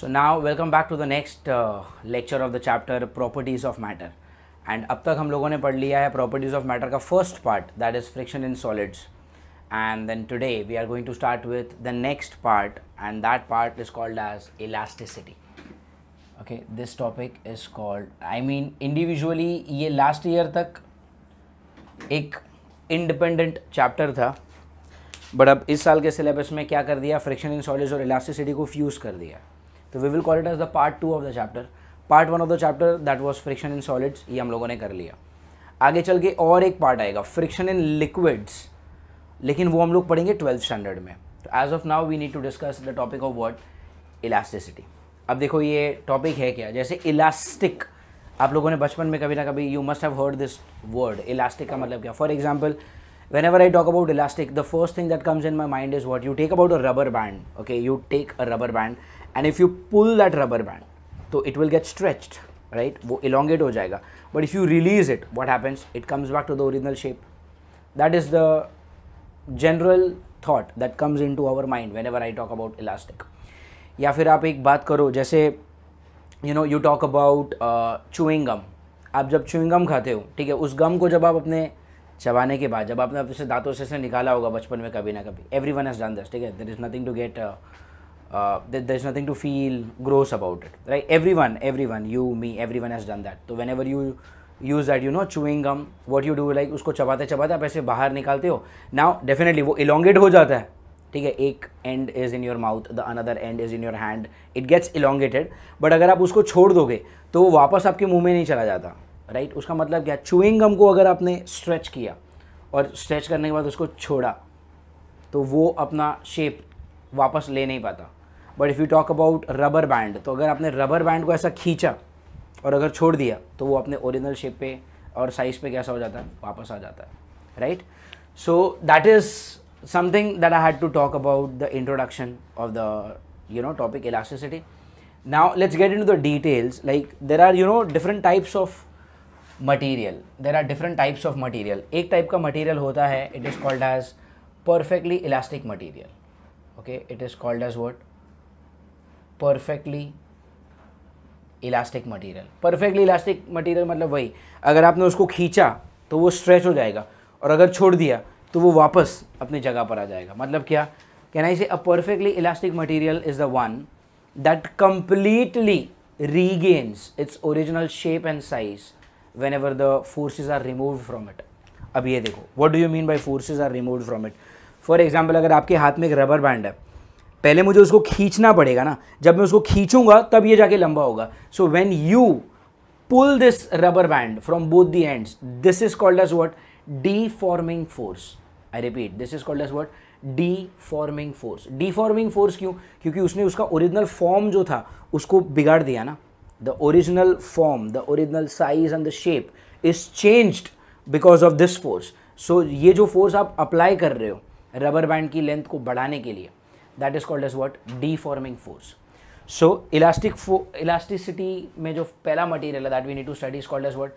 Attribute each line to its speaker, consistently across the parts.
Speaker 1: So now welcome back to the next lecture of the chapter properties of matter and अब तक हम लोगों ने पढ़ लिया है प्रॉपर्टीज़ ऑफ मैटर का first part that is friction in solids and then today we are going to start with the next part and that part is called as elasticity okay this topic is called I mean individually ये last year तक एक independent chapter था but अब इस साल के syllabus में क्या कर दिया फ्रिक्शन इन सॉलिड्स और इलास्टिसिटी को फ्यूज़ कर दिया तो we will call it as the part two of the chapter part one of the chapter that was friction in solids ये हम लोगों ने कर लिया आगे चल के और एक पार्ट आएगा फ्रिक्शन इन लिक्विड्स लेकिन वो हम लोग पढ़ेंगे ट्वेल्थ स्टैंडर्ड में तो as of now we need to discuss the topic of word elasticity अब देखो ये टॉपिक है क्या जैसे इलास्टिक आप लोगों ने बचपन में कभी ना कभी you must have heard this word elastic का मतलब क्या for example whenever I talk about elastic the first thing that comes in my mind is what you take about a rubber band okay you take a rubber band and if you pull that rubber band तो it will get stretched right वो elongate हो जाएगा but if you release it what happens it comes back to the original shape that is the general thought that comes in to our mind whenever I talk about elastic या फिर आप एक बात करो जैसे you know you talk about chewing gum आप जब chewing गम खाते हो ठीक है उस गम को जब आप अपने चबाने के बाद जब आपने अपने दांतों से से निकाला होगा बचपन में कभी ना कभी एवरी वन हैज़ डन दस ठीक है there is nothing to get uh, that there's nothing to feel gross about it right everyone everyone you me everyone has done that so whenever you use that you know chewing gum what you do like उसको चबाते चबाते आप ऐसे बाहर निकालते हो now definitely वो elongate हो जाता है ठीक है एक end is in your mouth the another end is in your hand it gets elongated but अगर आप उसको छोड़ दोगे तो वो वापस आपके मुंह में नहीं चला जाता राइट right? उसका मतलब क्या चूइंग गम को अगर आपने स्ट्रेच किया और स्ट्रेच करने के बाद उसको छोड़ा तो वो अपना शेप वापस ले नहीं पाता but if you talk about rubber band तो अगर आपने रबर बैंड को ऐसा खींचा और अगर छोड़ दिया तो वो अपने ओरिजिनल शेप पे और साइज पे कैसा हो जाता है वापस आ जाता है right so that is something that I had to talk about the introduction of the you know topic elasticity now let's get in the details like there are you know different types of material there are different types of material एक type का material होता है it is called as perfectly elastic material okay it is called as what perfectly elastic material perfectly elastic material मतलब वही अगर आपने उसको खींचा तो वो स्ट्रेच हो जाएगा और अगर छोड़ दिया तो वो वापस अपनी जगह पर आ जाएगा मतलब क्या can I say a perfectly elastic material is the one that completely regains its original shape and size whenever the forces are remove from it अब ये देखो what do you mean by forces are remove from it for example अगर आपके हाथ में एक rubber band है पहले मुझे उसको खींचना पड़ेगा ना जब मैं उसको खींचूंगा तब ये जाके लंबा होगा so when you pull this rubber band from both the ends this is called as what deforming force I repeat this is called as what deforming force deforming force क्यों क्योंकि उसने उसका original form जो था उसको बिगाड़ दिया ना the original form the original size and the shape is changed because of this force so ये जो फोर्स आप अप्लाई कर रहे हो रबर बैंड की लेंथ को बढ़ाने के लिए that is called as what deforming force so elastic elasticity में जो पहला मटीरियल है that we need to study is called as what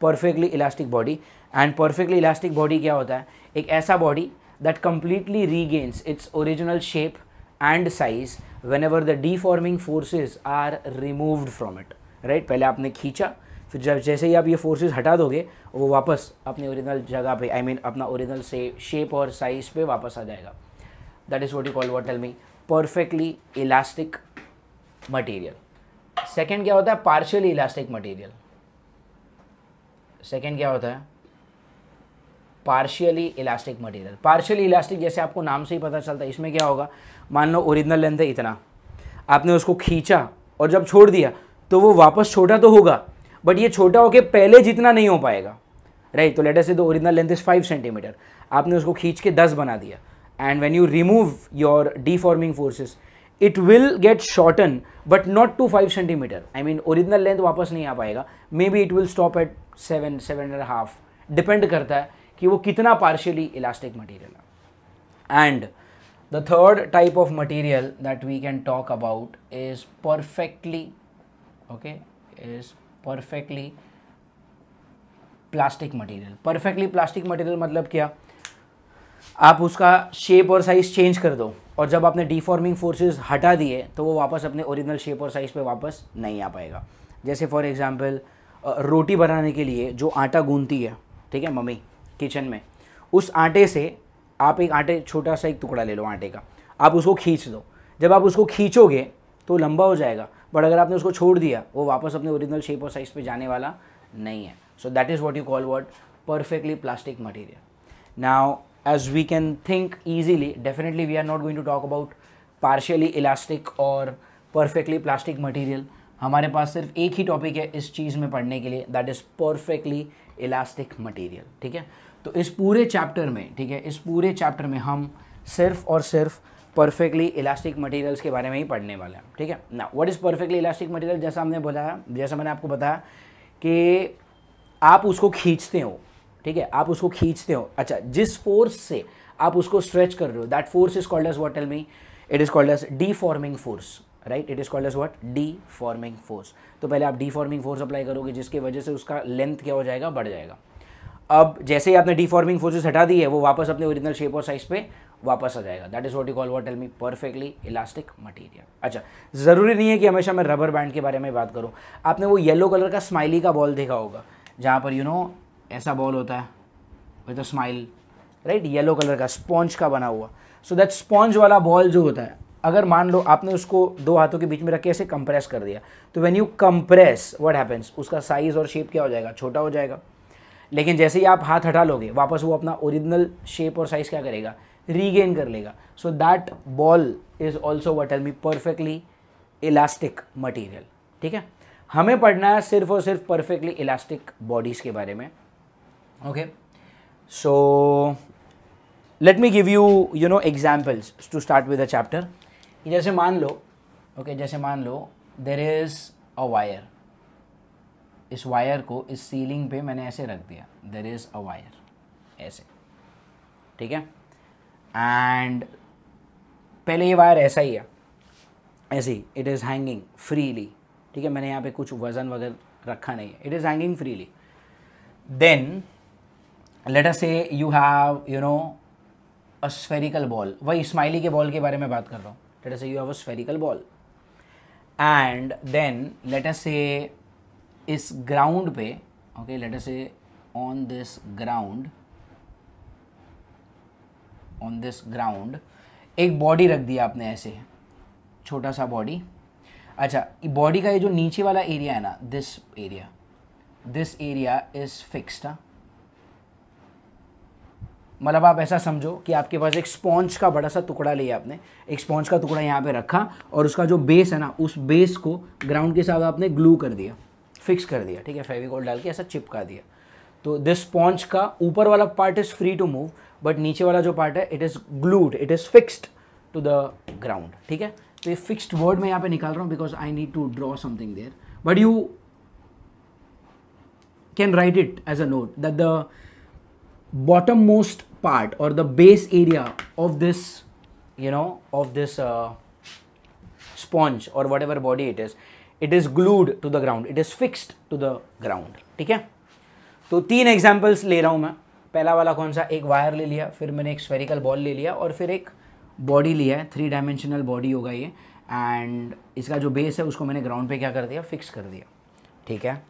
Speaker 1: perfectly elastic body and perfectly elastic body क्या होता है एक ऐसा body that completely regains its original shape and size whenever the deforming forces are removed from it right पहले आपने खींचा फिर जब जैसे ही आप ये फोर्सेज हटा दोगे वो वापस अपने ओरिजिनल जगह पे आई I मीन mean, अपना ओरिजिनल से शेप और साइज पे वापस आ जाएगा that is what you call what tell me perfectly elastic material second क्या होता है पार्शियली इलास्टिक मटीरियल सेकेंड क्या होता है partially elastic material partially elastic जैसे आपको नाम से ही पता चलता है इसमें क्या होगा मान लो ओरिजिनल लेंथ है इतना आपने उसको खींचा और जब छोड़ दिया तो वो वापस छोटा तो होगा बट ये छोटा होके पहले जितना नहीं हो पाएगा राइट तो लेटर से दो original length is five centimetre आपने उसको खींच के दस बना दिया and when you remove your deforming forces it will get shorten but not to five centimetre I mean original length वापस नहीं आ पाएगा maybe it will stop at seven seven and half depend करता है कि वो कितना partially elastic material है and the third type of material that we can talk about is perfectly okay is perfectly plastic material perfectly plastic material मतलब क्या आप उसका शेप और साइज़ चेंज कर दो और जब आपने डिफॉर्मिंग फोर्सेस हटा दिए तो वो वापस अपने ओरिजिनल शेप और साइज़ पे वापस नहीं आ पाएगा जैसे फॉर एग्ज़ाम्पल रोटी बनाने के लिए जो आटा गूंथती है ठीक है मम्मी किचन में उस आटे से आप एक आटे छोटा सा एक टुकड़ा ले लो आटे का आप उसको खींच दो जब आप उसको खींचोगे तो लंबा हो जाएगा बट अगर आपने उसको छोड़ दिया वो वापस अपने ओरिजिनल शेप और साइज़ पर जाने वाला नहीं है so that is what you call what perfectly plastic material now as we can think easily definitely we are not going to talk about partially elastic or perfectly plastic material हमारे पास सिर्फ एक ही topic है इस चीज़ में पढ़ने के लिए that is perfectly elastic material ठीक है तो इस पूरे चैप्टर में ठीक है इस पूरे चैप्टर में हम सिर्फ और सिर्फ परफेक्टली इलास्टिक मटेरियल्स के बारे में ही पढ़ने वाले हैं ठीक है ना what is perfectly elastic material जैसा हमने बताया जैसा मैंने आपको बताया कि आप उसको खींचते हो ठीक है आप उसको खींचते हो अच्छा जिस फोर्स से आप उसको स्ट्रेच कर रहे हो that force is called as what tell me it is called as deforming force right it is called as what deforming force तो पहले आप डी फॉर्मिंग फोर्स अप्लाई करोगे जिसकी वजह से उसका लेंथ क्या हो जाएगा बढ़ जाएगा अब जैसे ही आपने डी फॉर्मिंग फोर्सेज हटा दी है वो वापस अपने ओरिजिनल शेप और साइज पे वापस आ जाएगा that is what you call what tell me perfectly elastic material अच्छा ज़रूरी नहीं है कि हमेशा मैं रबर बैंड के बारे में बात करूँ आपने वो येलो कलर का स्माइली का बॉल देखा होगा जहाँ पर यू you नो know, ऐसा बॉल होता है with a smile right yellow colour का स्पॉन्ज का बना हुआ सो दैट स्पॉन्ज वाला बॉल जो होता है अगर मान लो आपने उसको दो हाथों के बीच में रख के ऐसे कंप्रेस कर दिया तो when you compress what happens उसका साइज़ और शेप क्या हो जाएगा छोटा हो जाएगा लेकिन जैसे ही आप हाथ हटा लोगे वापस वो अपना ओरिजिनल शेप और साइज़ क्या करेगा रीगेन कर लेगा so that ball is also what tell me perfectly elastic material ठीक है हमें पढ़ना है सिर्फ और सिर्फ परफेक्टली इलास्टिक बॉडीज़ के बारे में okay so let me give you you know examples to start with a chapter जैसे मान लो okay जैसे मान लो देर इज अ वायर इस वायर को इस सीलिंग पे मैंने ऐसे रख दिया देर इज़ अ वायर ऐसे ठीक है एंड पहले ये वायर ऐसा ही है ऐसे ही इट इज़ हैंगिंग फ्रीली ठीक है मैंने यहाँ पे कुछ वज़न वगैरह रखा नहीं है it is hanging freely then let us say you have you know a spherical ball वही स्माइली के बॉल के बारे में बात कर रहा हूँ let us say you have a spherical ball and then let us say इस ग्राउंड पे okay let us say on this ground on this ground एक बॉडी रख दिया आपने ऐसे छोटा सा बॉडी अच्छा बॉडी का ये जो नीचे वाला एरिया है ना this area this area is fixed मतलब आप ऐसा समझो कि आपके पास एक स्पॉन्ज का बड़ा सा टुकड़ा लिया आपने एक स्पॉन्ज का टुकड़ा यहाँ पे रखा और उसका जो बेस है ना उस बेस को ग्राउंड के साथ आपने ग्लू कर दिया फिक्स कर दिया ठीक है फेविकॉल डाल के ऐसा चिपका दिया तो दिस स्पॉन्ज का ऊपर वाला part is free to move but नीचे वाला जो पार्ट है it is glued it is fixed to the ground ठीक है तो ये फिक्सड वर्ड मैं यहाँ पे निकाल रहा हूँ because I need to draw something there but you can write it as a note that the bottom most part or the base area of this you know of this uh, sponge or whatever body it is it is glued to the ground it is fixed to the ground ठीक है तो तीन examples ले रहा हूँ मैं पहला वाला कौन सा एक वायर ले लिया फिर मैंने एक स्फेरिकल बॉल ले लिया और फिर एक बॉडी लिया है थ्री डायमेंशनल बॉडी होगा ये एंड इसका जो बेस है उसको मैंने ग्राउंड पे क्या कर दिया फिक्स कर दिया ठीक है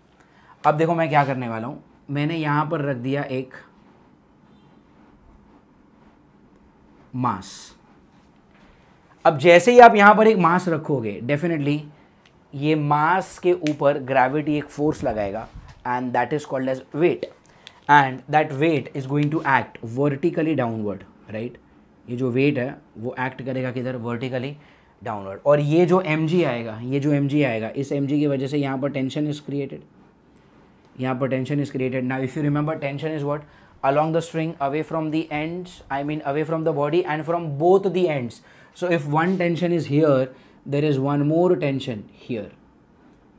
Speaker 1: अब देखो मैं क्या करने वाला हूँ मैंने यहाँ पर रख दिया एक मास अब जैसे ही आप यहां पर एक मास रखोगे डेफिनेटली ये मास के ऊपर ग्रेविटी एक फोर्स लगाएगा and that is called as weight and that weight is going to act vertically downward right ये जो वेट है वो एक्ट करेगा किधर वर्टिकली डाउनवर्ड और ये जो एम आएगा ये जो एम आएगा इस एम की वजह से यहाँ पर टेंशन इज क्रिएटेड यहाँ पर टेंशन इज क्रिएटेड ना if you remember tension is what along the string away from the ends i mean away from the body and from both the ends so if one tension is here there is one more tension here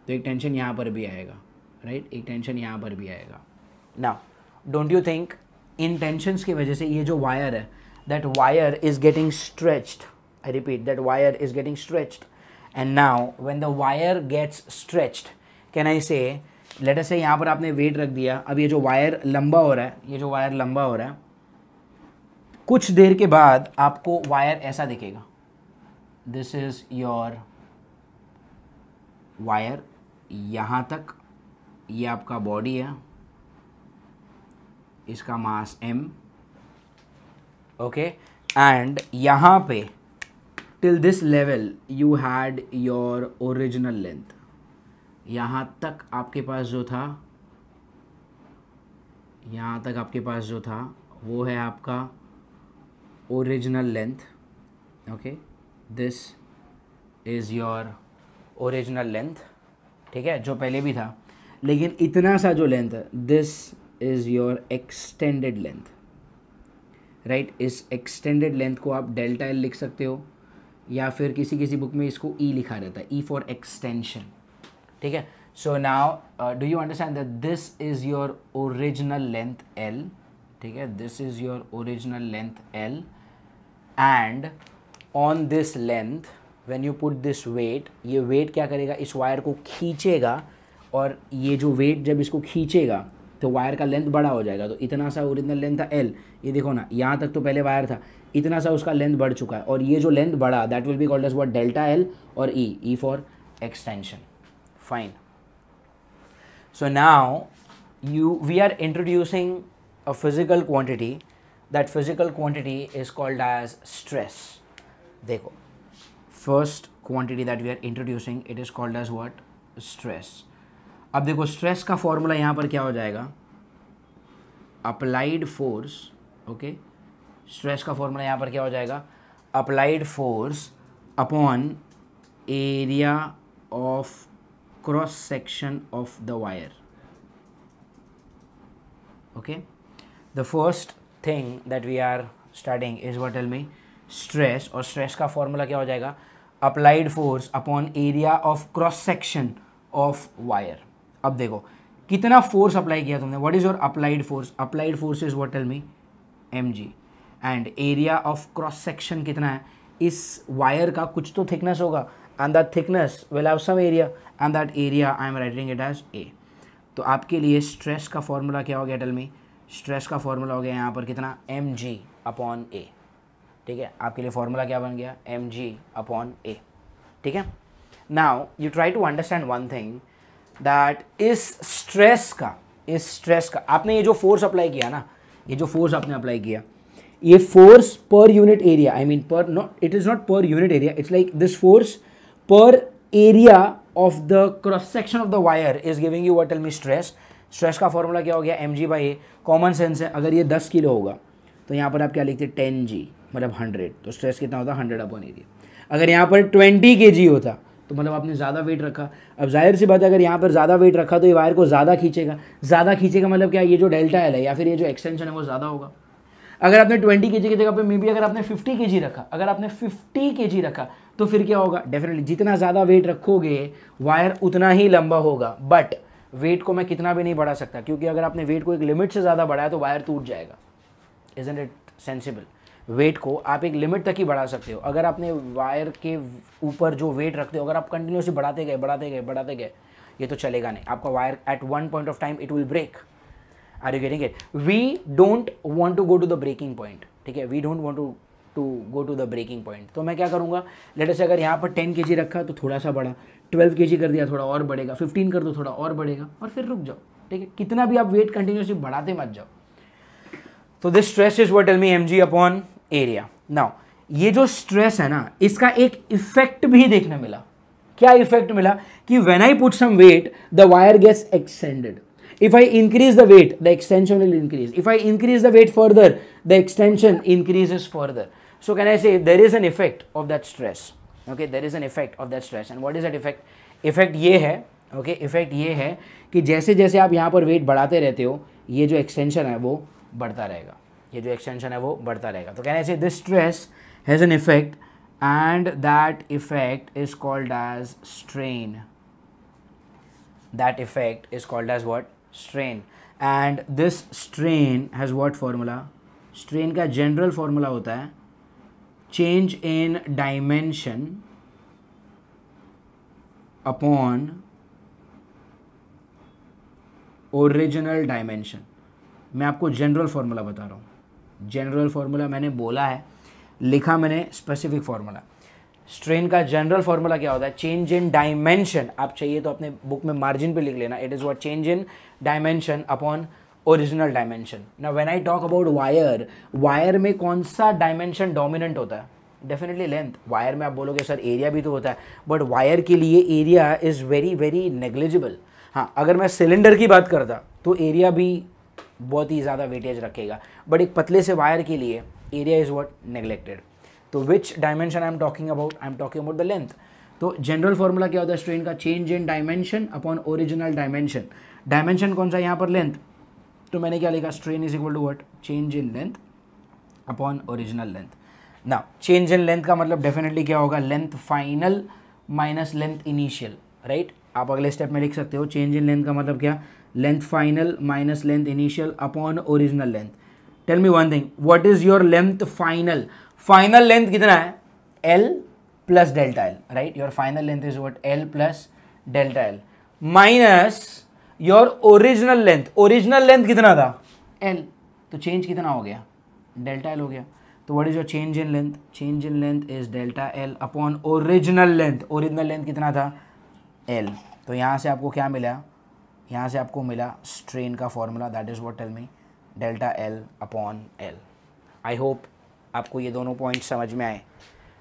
Speaker 1: तो एक tension यहाँ पर भी आएगा right एक tension यहाँ पर भी आएगा ना डोंट यू थिंक इन टेंशन्स की वजह से ये जो वायर है that wire is getting stretched I repeat that wire is getting stretched and now when the let us say यहाँ पर आपने वेट रख दिया अब ये जो वायर लंबा हो रहा है ये जो वायर लंबा हो रहा है कुछ देर के बाद आपको वायर ऐसा दिखेगा दिस इज़ योर वायर यहाँ तक ये आपका बॉडी है इसका मास एम ओके एंड यहाँ पे till this level you had your original length यहाँ तक आपके पास जो था यहाँ तक आपके पास जो था वो है आपका original length okay this is your original length ठीक है जो पहले भी था लेकिन इतना सा जो लेंथ है this is your extended length right इस एक्सटेंडेड लेंथ को आप डेल्टा एल लिख सकते हो या फिर किसी किसी बुक में इसको ई e लिखा रहता है ई फॉर एक्सटेंशन ठीक है so now do you understand that this is your original length L ठीक है this is your original length L and on this length when you put this weight ये वेट क्या करेगा इस वायर को खींचेगा और ये जो वेट जब इसको खींचेगा तो वायर का लेंथ बड़ा हो जाएगा तो इतना सा ओरिजिनल लेंथ था एल ये देखो ना यहाँ तक तो पहले वायर था इतना सा उसका लेंथ बढ़ चुका है और ये जो लेंथ बढ़ा that will be called as what delta L और E E for extension fine so now you we are introducing a physical quantity that physical quantity is called as stress dekho first quantity that we are introducing it is called as what stress ab dekho stress ka formula yahan par kya ho jayega applied force okay stress ka formula yahan par kya ho jayega applied force upon area of cross section of the wire okay the first thing that we are starting is what tell me stress और stress का formula क्या हो जाएगा applied force upon area of cross section of wire अब देखो कितना force apply किया तुमने what is your applied force applied force is what tell me M G and area of cross section कितना है इस वायर का कुछ तो थिकनेस होगा and the thickness will have some area and that area I am writing it as A तो आपके लिए स्ट्रेस का फॉर्मूला क्या हो गया टेल स्ट्रेस का फॉर्मूला हो गया यहाँ पर कितना एम जी अपॉन ए ठीक है आपके लिए फॉर्मूला क्या बन गया एम जी अपॉन ए ठीक है now you try to understand one thing that इस स्ट्रेस का इस स्ट्रेस का आपने ये जो फोर्स अप्लाई किया ना ये जो फोर्स आपने अप्लाई किया ये force per unit area I mean per not it is not per unit area it's like this force per area of the cross section of the wire is giving you what me stress stress का formula क्या हो गया M G by A common sense है अगर ये दस kilo होगा तो यहाँ पर आप क्या लिखते टेन जी मतलब हंड्रेड तो स्ट्रेस कितना होता हंड्रेड अपॉन एरिया अगर यहाँ पर ट्वेंटी के जी होता तो मतलब आपने ज़्यादा वेट रखा अब जाहिर सी बात है अगर यहाँ पर ज़्यादा वेट रखा तो ये वायर को ज़्यादा खींचेगा ज़्यादा खींचेगा मतलब क्या ये जो डेल्टा एल है या फिर ये जो एक्सटेंशन है वो ज़्यादा होगा अगर आपने ट्वेंटी के जी की जगह पे मे बी अगर आपने फिफ्टी के जी रखा अगर आपने फिफ्टी के जी रखा तो फिर क्या होगा डेफिनेटली जितना ज़्यादा वेट रखोगे वायर उतना ही लंबा होगा बट वेट को मैं कितना भी नहीं बढ़ा सकता क्योंकि अगर आपने वेट को एक लिमिट से ज़्यादा बढ़ाया तो वायर टूट जाएगा isn't it sensible weight को आप एक लिमिट तक ही बढ़ा सकते हो अगर आपने वायर के ऊपर जो वेट रखते हो अगर आप कंटिन्यूसली बढ़ाते गए बढ़ाते गए बढ़ाते गए ये तो चलेगा नहीं आपका wire at one point of time it will break are you getting it we don't want to go to the breaking point ठीक है we don't want to to go to the breaking point तो मैं क्या करूँगा latest अगर यहाँ पर ten के रखा तो थोड़ा सा बढ़ा ट्वेल्व के कर दिया थोड़ा और बढ़ेगा फिफ्टीन कर दो थोड़ा और बढ़ेगा और फिर रुक जाओ ठीक है कितना भी आप वेट कंटिन्यूसली बढ़ाते मत जाओ तो this stress is what tell me M G upon area now ये जो स्ट्रेस है ना इसका एक इफेक्ट भी देखने मिला क्या इफेक्ट मिला कि when I put some weight the wire gets extended if i increase the weight the extension will increase if i increase the weight further the extension increases further So can I say there is an effect of that stress? Okay, there is an effect of that stress. And what is that effect? Effect ये है okay effect ये है कि जैसे जैसे आप यहाँ पर वेट बढ़ाते रहते हो ये जो एक्सटेंशन है वो बढ़ता रहेगा ये जो एक्सटेंशन है वो बढ़ता रहेगा तो कहने से this stress has an effect and that effect is called as strain that effect is called as what strain and this strain has what formula strain का जनरल फार्मूला होता है change in dimension upon original dimension मैं आपको general formula बता रहा हूँ general formula मैंने बोला है लिखा मैंने स्पेसिफिक फॉर्मूला स्ट्रेन का जनरल फॉर्मूला क्या होता है चेंज इन डायमेंशन आप चाहिए तो अपने बुक में मार्जिन पे लिख लेना it is what change in dimension upon original dimension ना when I talk about wire wire में कौन सा डायमेंशन डोमिनेंट होता है डेफिनेटली लेंथ वायर में आप बोलोगे सर एरिया भी तो होता है बट वायर के लिए area is very very negligible हाँ अगर मैं सिलेंडर की बात करता तो एरिया भी बहुत ही ज़्यादा वेटेज रखेगा बट एक पतले से वायर के लिए एरिया इज़ वॉट नेग्लेक्टेड तो which dimension I am talking about I am talking about the length तो जनरल फॉर्मूला क्या होता है स्ट्रेन का change in dimension upon original dimension dimension कौन सा यहाँ पर लेंथ तो मैंने क्या लिखा strain is equal to what change in length upon original length ना चेंज इन लेंथ का मतलब डेफिनेटली क्या होगा length final minus length initial right आप अगले स्टेप में लिख सकते हो चेंज इन लेंथ का मतलब क्या length final minus length initial upon original length tell me one thing what is your length final final length कितना है L plus delta L right your final length is what L plus delta L minus your original length original length कितना था L तो change कितना हो गया delta L हो गया तो what is your change in length change in length is delta L upon original length original length कितना था एल तो यहाँ से आपको क्या मिला यहाँ से आपको मिला स्ट्रेन का formula that is what tell me delta L upon L I hope आपको ये दोनों पॉइंट समझ में आए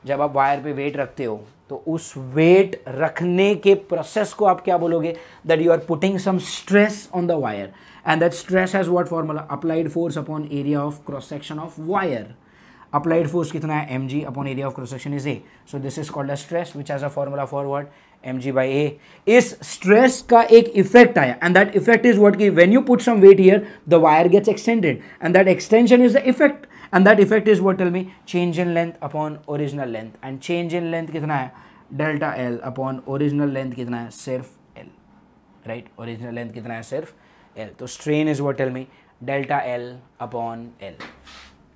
Speaker 1: जब आप वायर पे वेट रखते हो तो उस वेट रखने के प्रोसेस को आप क्या बोलोगे that you are putting some stress on the wire and that stress has what formula applied force upon area of cross section of wire applied force कितना है M G upon area of cross section is A so this is called a stress which has a formula for word M G by A इस stress का एक effect आया and that effect is what की when you put some weight here the wire gets extended and that extension is the effect and that effect is what tell me change in length upon original length and change in length कितना है delta L upon original length कितना है sirf L, right? Original length कितना है sirf L. So strain is what tell me delta L upon L.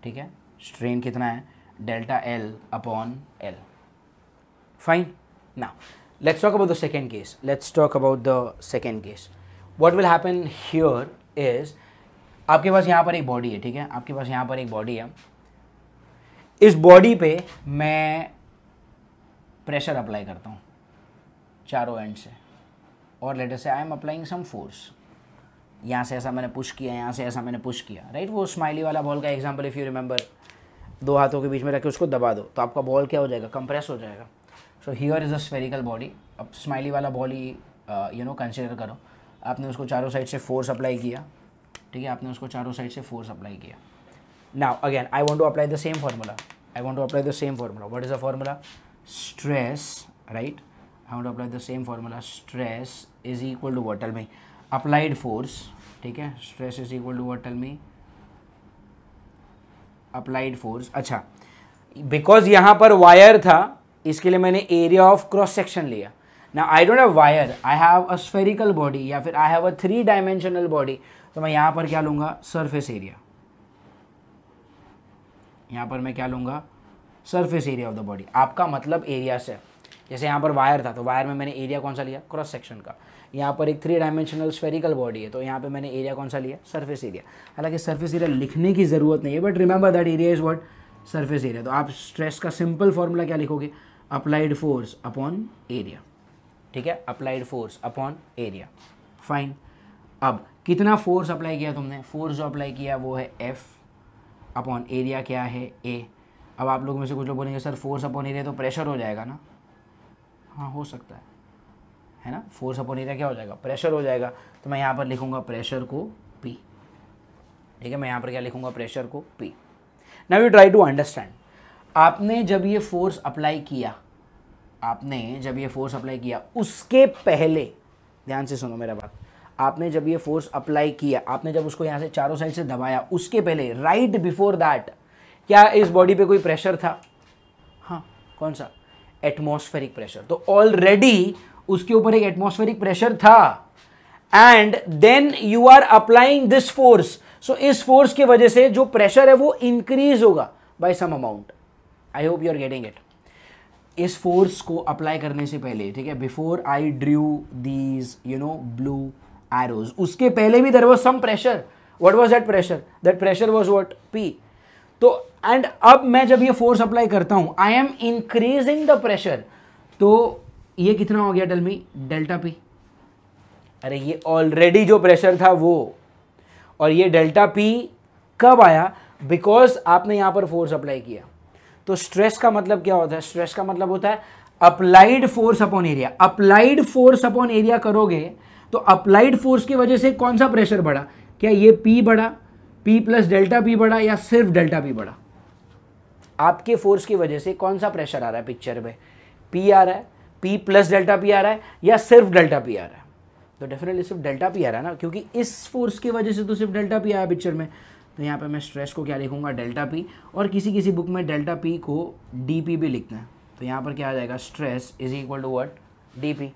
Speaker 1: ठीक है Strain कितना है delta L upon L. fine now let's talk about the second case let's talk about the second case what will happen here is आपके पास यहाँ पर एक body है ठीक है आपके पास यहाँ पर एक बॉडी है इस बॉडी पे मैं प्रेशर अप्लाई करता हूँ चारों एंड से और लेटर से I am applying some force यहाँ से ऐसा मैंने पुश किया यहाँ से ऐसा मैंने पुश किया राइट वो स्माइली वाला बॉल का एग्जाम्पल इफ़ यू रिमेंबर दो हाथों के बीच में रख के उसको दबा दो तो आपका बॉल क्या हो जाएगा कंप्रेस हो जाएगा so here is a spherical body अब स्माइली वाला बॉल ही यू नो कंसिडर करो आपने उसको चारों साइड से फोर्स अप्लाई किया ठीक है आपने उसको चारों साइड से फोर्स अप्लाई किया now again I want to apply the same formula I want to apply the same formula what is the formula stress right I want apply the same formula stress is equal to what tell me applied force ठीक है stress is equal to what tell me applied force अच्छा because यहाँ पर wire था इसके लिए मैंने area of cross section लिया ना I don't have wire I have a spherical body या फिर I have a three dimensional body तो मैं यहाँ पर क्या लूँगा सरफेस एरिया यहाँ पर मैं क्या लूँगा surface area of the body आपका मतलब एरिया से जैसे यहाँ पर वायर था तो वायर में मैंने एरिया कौन सा लिया क्रॉस सेक्शन का यहाँ पर एक थ्री डायमेंशनल स्फेरिकल बॉडी है तो यहाँ पे मैंने एरिया कौन सा लिया सरफेस एरिया हालांकि सरफेस एरिया लिखने की ज़रूरत नहीं है but remember that area is what surface area तो आप स्ट्रेस का सिंपल फॉर्मूला क्या लिखोगे अप्लाइड फोर्स अपॉन एरिया ठीक है applied force upon area fine अब कितना फोर्स अप्लाई किया तुमने फोर्स जो अप्लाई किया वो है एफ अपॉन एरिया क्या है ए अब आप लोग में से कुछ लोग बोलेंगे सर फोर्स अपॉन एरिया तो प्रेशर हो जाएगा ना हाँ हो सकता है है ना फोर्स अपॉन एरिया क्या हो जाएगा प्रेशर हो जाएगा तो मैं यहाँ पर लिखूँगा प्रेशर को पी ठीक है मैं यहाँ पर क्या लिखूँगा प्रेशर को P now you try to understand आपने जब ये फोर्स अप्लाई किया आपने जब ये फोर्स अप्लाई किया उसके पहले ध्यान से सुनो मेरा बात आपने जब ये फोर्स अप्लाई किया आपने जब उसको यहाँ से चारों साइड से दबाया उसके पहले राइट बिफोर दैट क्या इस बॉडी पे कोई प्रेशर था हाँ कौन सा एटमॉस्फेरिक प्रेशर तो ऑलरेडी उसके ऊपर एक एटमॉस्फेरिक प्रेशर था and then you are applying this force so इस फोर्स की वजह से जो प्रेशर है वो इंक्रीज होगा by some amount I hope you are getting it इस फोर्स को अप्लाई करने से पहले ठीक है before I drew these you know blue arrows उसके पहले भी there was some pressure what was that pressure that pressure was what P तो एंड अब मैं जब ये फोर्स अप्लाई करता हूँ I am increasing the pressure तो ये कितना हो गया डलमी डेल्टा पी अरे ये ऑलरेडी जो प्रेशर था वो और ये डेल्टा पी कब आया बिकॉज आपने यहाँ पर फोर्स अप्लाई किया तो स्ट्रेस का मतलब क्या होता है स्ट्रेस का मतलब होता है applied force upon area applied force upon area करोगे तो अप्लाइड फोर्स की वजह से कौन सा प्रेशर बढ़ा क्या ये पी बढ़ा पी प्लस डेल्टा पी बढ़ा या सिर्फ डेल्टा पी बढ़ा आपके फोर्स की वजह से कौन सा प्रेशर आ रहा है पिक्चर में पी आ रहा है पी प्लस डेल्टा पी आ रहा है या सिर्फ डेल्टा पी आ रहा है तो डेफिनेटली सिर्फ डेल्टा पी आ रहा है ना क्योंकि इस फोर्स की वजह से तो सिर्फ डेल्टा पी आया पिक्चर में तो यहाँ पे मैं स्ट्रेस को क्या लिखूंगा डेल्टा पी और किसी किसी बुक में डेल्टा पी को डी पी भी लिखना है तो यहाँ पर क्या आ जाएगा stress is equal to what D P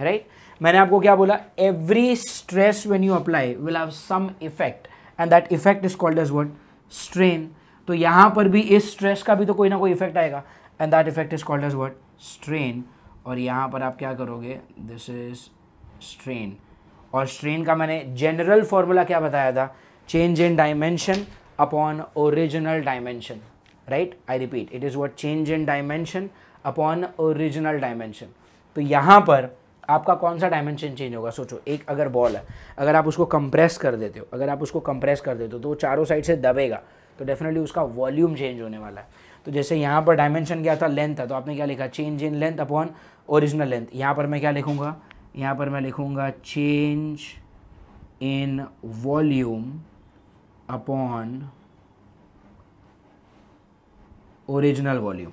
Speaker 1: right मैंने आपको क्या बोला every stress when you apply will have some effect and that effect is called as what strain तो यहाँ पर भी इस स्ट्रेस का भी तो कोई ना कोई इफेक्ट आएगा and that effect is called as what strain और यहाँ पर आप क्या करोगे दिस इज स्ट्रेन और स्ट्रेन का मैंने जनरल फॉर्मूला क्या बताया था change in dimension upon original dimension right I repeat it is what change in dimension upon original dimension तो यहाँ पर आपका कौन सा डायमेंशन चेंज होगा सोचो एक अगर बॉल है अगर आप उसको कंप्रेस कर देते हो अगर आप उसको कंप्रेस कर देते हो तो वो चारों साइड से दबेगा तो डेफिनेटली उसका वॉल्यूम चेंज होने वाला है तो जैसे यहाँ पर डायमेंशन क्या था लेंथ था तो आपने क्या लिखा change in length upon original length यहाँ पर मैं क्या लिखूँगा यहाँ पर मैं लिखूँगा change in volume upon original volume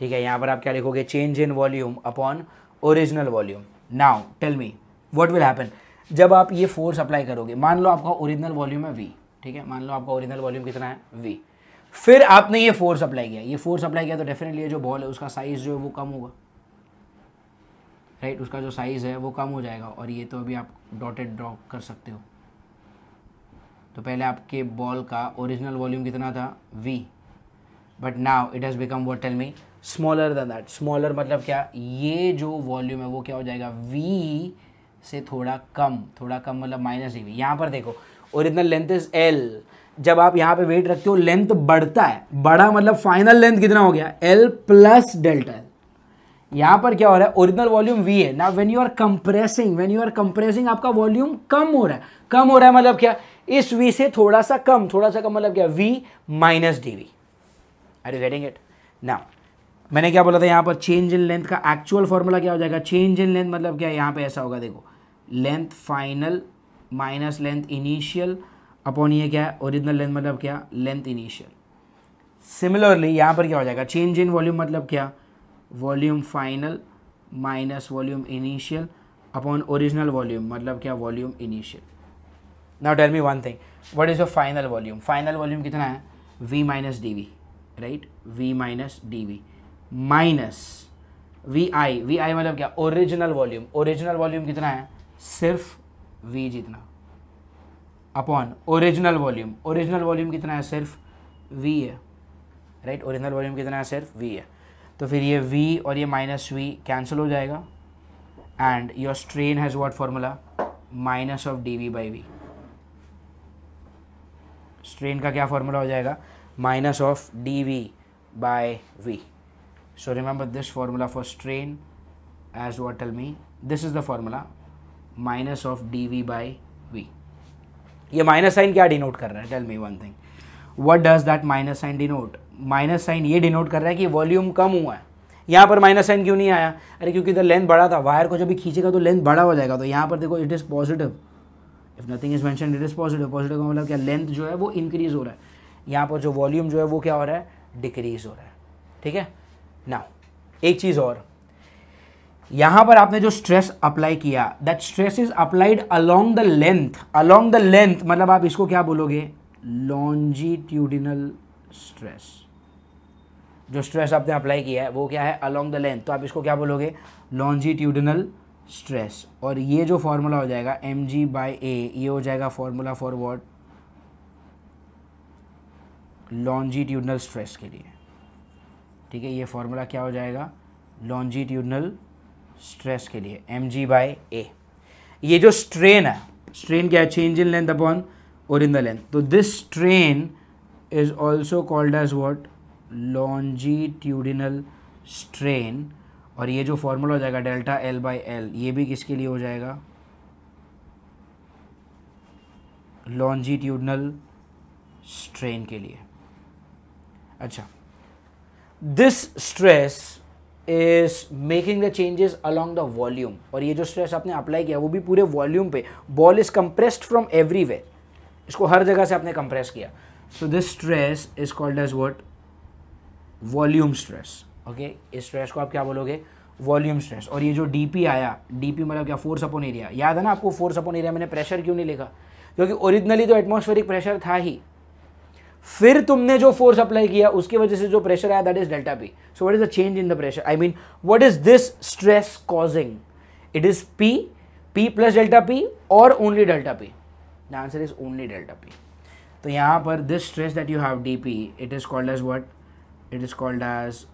Speaker 1: ठीक है यहाँ पर आप क्या लिखोगे change in volume upon original volume now tell me what will happen जब आप ये फोर्स अप्लाई करोगे मान लो आपका ओरिजिनल वॉल्यूम है वी ठीक है मान लो आपका ओरिजिनल वॉल्यूम कितना है वी फिर आपने ये फोर्स अप्लाई किया ये फोर्स अप्लाई किया तो डेफिनेटली जो बॉल है उसका साइज जो है वो कम होगा राइट उसका जो साइज़ है वो कम हो जाएगा और ये तो अभी आप डॉटेड ड्रॉ कर सकते हो तो पहले आपके बॉल का ओरिजिनल वॉल्यूम कितना था V but now it has become what tell me smaller than that smaller मतलब क्या ये जो वॉल्यूम है वो क्या हो जाएगा वी से थोड़ा कम थोड़ा कम मतलब माइनस डी वी यहाँ पर देखो ओरिजिनल लेंथ इज एल जब आप यहाँ पे वेट रखते हो लेंथ बढ़ता है बड़ा मतलब फाइनल लेंथ कितना हो गया एल प्लस डेल्टा एल यहाँ पर क्या हो रहा है ओरिजिनल वॉल्यूम वी है ना when you are compressing when you are compressing आपका वॉल्यूम कम हो रहा है कम हो रहा है मतलब क्या इस वी से थोड़ा सा कम थोड़ा सा कम मतलब क्या V minus D V are you getting it now मैंने क्या बोला था यहाँ पर चेंज इन लेंथ का एक्चुअल फॉर्मूला क्या हो जाएगा चेंज इन लेंथ मतलब क्या यहाँ पे ऐसा होगा देखो length final minus length initial upon ये क्या है ओरिजिनल लेंथ मतलब क्या लेंथ इनिशियल सिमिलरली यहाँ पर क्या हो जाएगा चेंज इन वॉल्यूम मतलब क्या volume final minus volume initial upon original volume मतलब क्या volume initial now tell me one thing what is your final volume final volume कितना है V minus D V right V minus D V minus V I V I मतलब क्या original volume original volume कितना है सिर्फ V जितना upon original volume original volume कितना है सिर्फ वी है राइट ओरिजिनल वॉल्यूम कितना है सिर्फ वी है तो फिर ये वी और ये माइनस वी कैंसिल हो जाएगा and your strain has what formula minus of D V by V strain का क्या फॉर्मूला हो जाएगा minus of D V by V so remember this formula for strain as what tell me this is the formula minus of dv by v ye minus sign क्या denote कर रहा है tell me one thing what does that minus sign denote minus sign ये denote कर रहा है कि volume कम हुआ है यहाँ पर माइनस साइन क्यों नहीं आया अरे क्योंकि इधर लेंथ बड़ा था वायर को जब भी खींचेगा तो लेंथ बड़ा हो जाएगा तो यहाँ पर देखो it is positive if nothing is mention it is positive positive का मतलब क्या लेंथ जो है वो इंक्रीज़ हो रहा है यहाँ पर जो वॉल्यूम जो है वो क्या हो रहा है डिक्रीज़ हो रहा है ठीक है ना एक चीज़ और यहां पर आपने जो स्ट्रेस अप्लाई किया that stress is applied along the length along the length मतलब आप इसको क्या बोलोगे लॉन्जीट्यूडिनल स्ट्रेस जो स्ट्रेस आपने अप्लाई किया है वो क्या है अलोंग द लेंथ तो आप इसको क्या बोलोगे लॉन्जिट्यूडिनल स्ट्रेस और ये जो फॉर्मूला हो जाएगा एम जी बाई ए ये हो जाएगा formula for what longitudinal stress के लिए ठीक है ये फॉर्मूला क्या हो जाएगा लॉन्जीट्यूडनल स्ट्रेस के लिए एम जी बाई ए ये जो स्ट्रेन है स्ट्रेन क्या है change in length upon the length तो this strain is also called as what longitudinal strain और ये जो फॉर्मूला हो जाएगा डेल्टा एल बाई एल ये भी किसके लिए हो जाएगा लॉन्जीट्यूडनल स्ट्रेन के लिए अच्छा this stress is making the changes along the volume और ये जो स्ट्रेस आपने अप्लाई किया वो भी पूरे वॉल्यूम पे ball is compressed from every way इसको हर जगह से आपने कंप्रेस किया so this stress is called as what volume stress okay इस स्ट्रेस को आप क्या बोलोगे वॉल्यूम स्ट्रेस और ये जो डीपी आया डी पी मतलब क्या फोर्स अपॉन एरिया याद है ना आपको फोर्स अपॉन एरिया मैंने प्रेशर क्यों नहीं लिखा क्योंकि ओरिजिनली तो एटमोस्फेरिक प्रेशर था ही फिर तुमने जो फोर्स अप्लाई किया उसकी वजह से जो प्रेशर आया that is delta P so what is the change in the pressure I mean what is this stress causing it is P P plus delta P और only delta P the answer is only delta P तो यहाँ पर this stress that you have D P it is called as what it is called as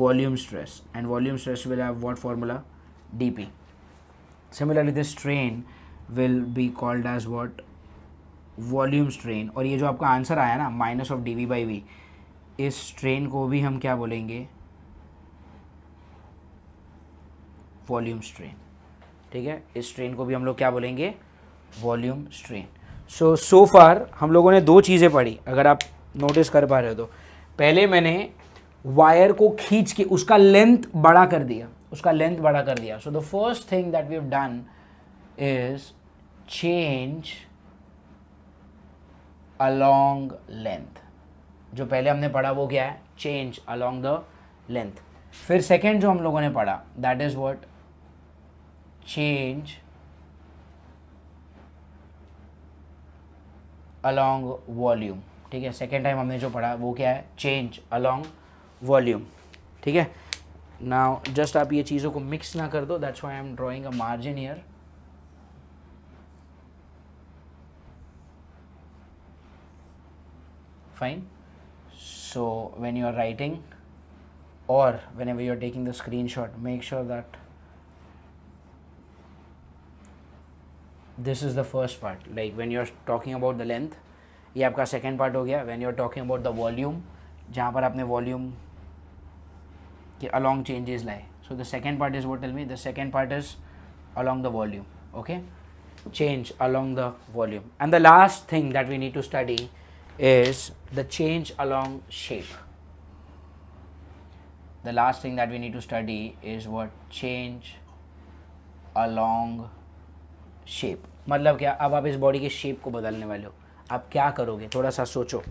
Speaker 1: volume stress and volume stress will have what formula D P similarly this strain will be called as what volume strain और ये जो आपका answer आया ना minus of D V by V इस strain को भी हम क्या बोलेंगे वॉल्यूम स्ट्रेन ठीक है इस स्ट्रेन को भी हम लोग क्या बोलेंगे वॉल्यूम स्ट्रेन सो सो फार हम लोगों ने दो चीज़ें पढ़ी अगर आप नोटिस कर पा रहे हो तो पहले मैंने वायर को खींच के उसका लेंथ बड़ा कर दिया उसका लेंथ बड़ा कर दिया so the first thing that we have done is change along length जो पहले हमने पढ़ा वो क्या है चेंज अलॉन्ग द लेंथ फिर सेकेंड जो हम लोगों ने पढ़ा that is what change along volume ठीक है सेकेंड टाइम हमने जो पढ़ा वो क्या है चेंज अलोंग वॉल्यूम ठीक है नाउ जस्ट आप ये चीज़ों को मिक्स ना कर दो that's why I am drawing a margin here fine so when you are writing or whenever you are taking the screenshot make sure that this is the first part like when you are talking about the length ये आपका second part हो गया when you are talking about the volume जहाँ पर आपने volume के along changes लाए so the second part is what tell me the second part is along the volume okay change along the volume and the last thing that we need to study is the change along shape. The last thing that we need to study is what change along shape. मतलब क्या अब आप इस body के shape को बदलने वाले हो आप क्या करोगे थोड़ा सा सोचो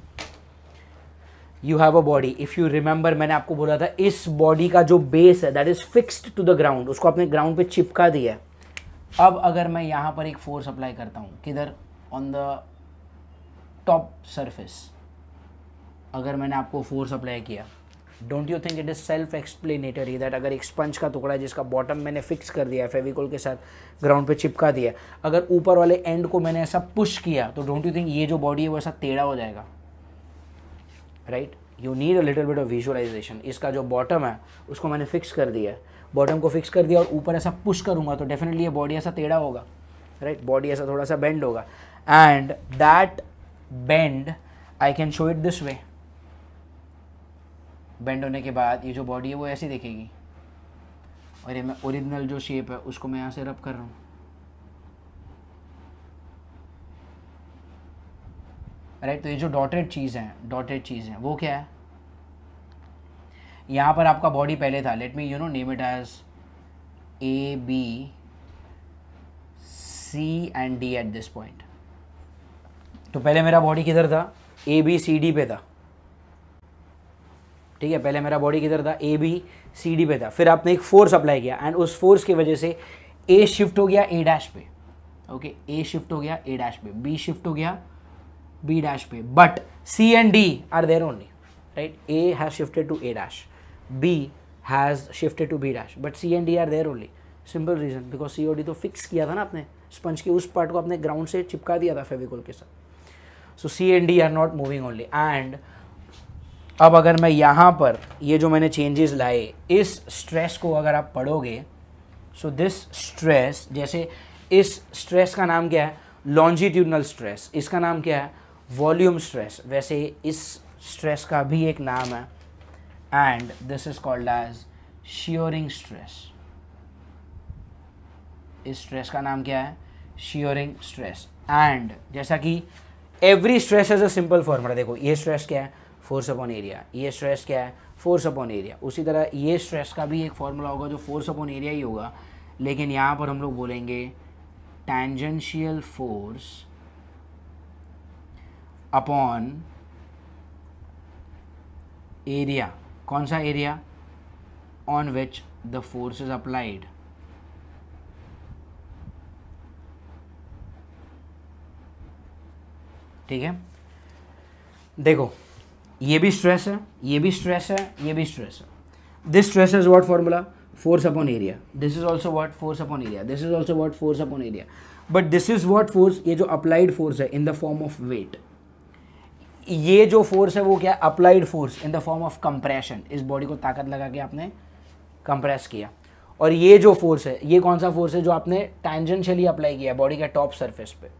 Speaker 1: you have a body if you remember मैंने आपको बोला था इस बॉडी का जो बेस है that is fixed to the ground उसको आपने ग्राउंड पे चिपका दिया है अब अगर मैं यहाँ पर एक फोर्स अप्लाई करता हूँ किधर ऑन द टॉप सरफेस अगर मैंने आपको फोर्स अप्लाई किया don't you think it is self explanatory that अगर एक स्पंज का टुकड़ा जिसका बॉटम मैंने फिक्स कर दिया फेविकोल के साथ ग्राउंड पे चिपका दिया अगर ऊपर वाले एंड को मैंने ऐसा पुश किया तो डोंट यू थिंक ये जो बॉडी है वो ऐसा टेढ़ा हो जाएगा right you need a little bit of visualization इसका जो बॉटम है उसको मैंने फिक्स कर दिया है बॉटम को फिक्स कर दिया और ऊपर ऐसा पुश करूंगा तो डेफिनेटली ये बॉडी ऐसा टेढ़ा होगा राइट right? बॉडी ऐसा थोड़ा सा बेंड होगा and that bend I can show it this way bend होने के बाद ये जो बॉडी है वो ऐसी दिखेगी और ये मैं ओरिजिनल जो शेप है उसको मैं यहाँ से रब कर रहा हूँ राइट तो ये जो डॉटेड चीज़ है डॉटेड चीज़ है वो क्या है यहाँ पर आपका बॉडी पहले था let me you know name it as A B C and D at this point तो पहले मेरा बॉडी किधर था ए बी सी डी पे था ठीक है पहले मेरा बॉडी किधर था ए बी सी डी पे था फिर आपने एक फोर्स अप्लाई किया एंड उस फोर्स की वजह से ए शिफ्ट हो गया ए डैश पे ओके ए शिफ्ट हो गया ए डैश पे बी शिफ्ट हो गया बी डैश पे but C and D are there only right A has shifted to A dash B has shifted to B dash but C and D are there only simple reason because C O D तो fix किया था ना आपने sponge के उस part को आपने ground से चिपका दिया था फेविकोल के साथ so C and D are not moving only and अब अगर मैं यहाँ पर ये जो मैंने चेंजेस लाए इस स्ट्रेस को अगर आप पढ़ोगे सो दिस स्ट्रेस जैसे इस स्ट्रेस का नाम क्या है लॉन्जिट्यूडनल स्ट्रेस इसका नाम क्या है वॉल्यूम स्ट्रेस वैसे इस स्ट्रेस का भी एक नाम है and this is called as shearing stress इस स्ट्रेस का नाम क्या है शियोरिंग स्ट्रेस एंड जैसा कि every stress as a simple formula देखो ये स्ट्रेस क्या है फोर्स अपॉन एरिया ये स्ट्रेस क्या है फोर्स अपॉन एरिया उसी तरह ये स्ट्रेस का भी एक फॉर्मूला होगा जो फोर्स अपॉन एरिया ही होगा लेकिन यहाँ पर हम लोग बोलेंगे टैंजेंशियल फोर्स अपॉन एरिया कौन सा area on which the force is applied ठीक है देखो ये भी स्ट्रेस है ये भी स्ट्रेस है ये भी स्ट्रेस है this stress is what formula force upon area this is also what force upon area this is also what force upon area but this is what force ये जो अप्लाइड फोर्स है in the form of weight ये जो force है वो क्या applied force in the form of compression इस body को ताकत लगा के आपने कंप्रेस किया और ये जो फोर्स है ये कौन सा फोर्स है जो आपने टैंजेंशियली अप्लाई किया बॉडी के टॉप सरफेस पे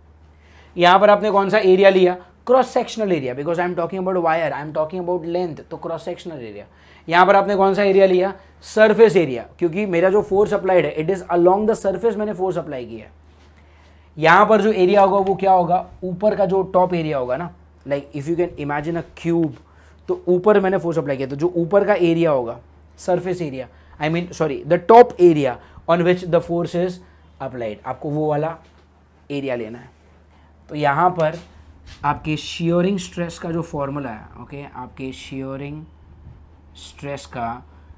Speaker 1: यहाँ पर आपने कौन सा एरिया लिया cross sectional area because I am talking about wire I am talking about length तो क्रॉस सेक्शनल एरिया यहाँ पर आपने कौन सा एरिया लिया सर्फेस एरिया क्योंकि मेरा जो फोर्स अप्लाइड है it is along the surface मैंने फोर्स अप्लाई किया है यहाँ पर जो एरिया होगा वो क्या होगा ऊपर का जो टॉप एरिया होगा ना like if you can imagine a cube तो ऊपर मैंने फोर्स अप्लाई किया तो जो ऊपर का एरिया होगा surface area I mean sorry the top area on which the force is applied आपको वो वाला एरिया लेना है तो यहाँ पर आपके शियोरिंग स्ट्रेस का जो फॉर्मूला है ओके आपके शियोरिंग स्ट्रेस का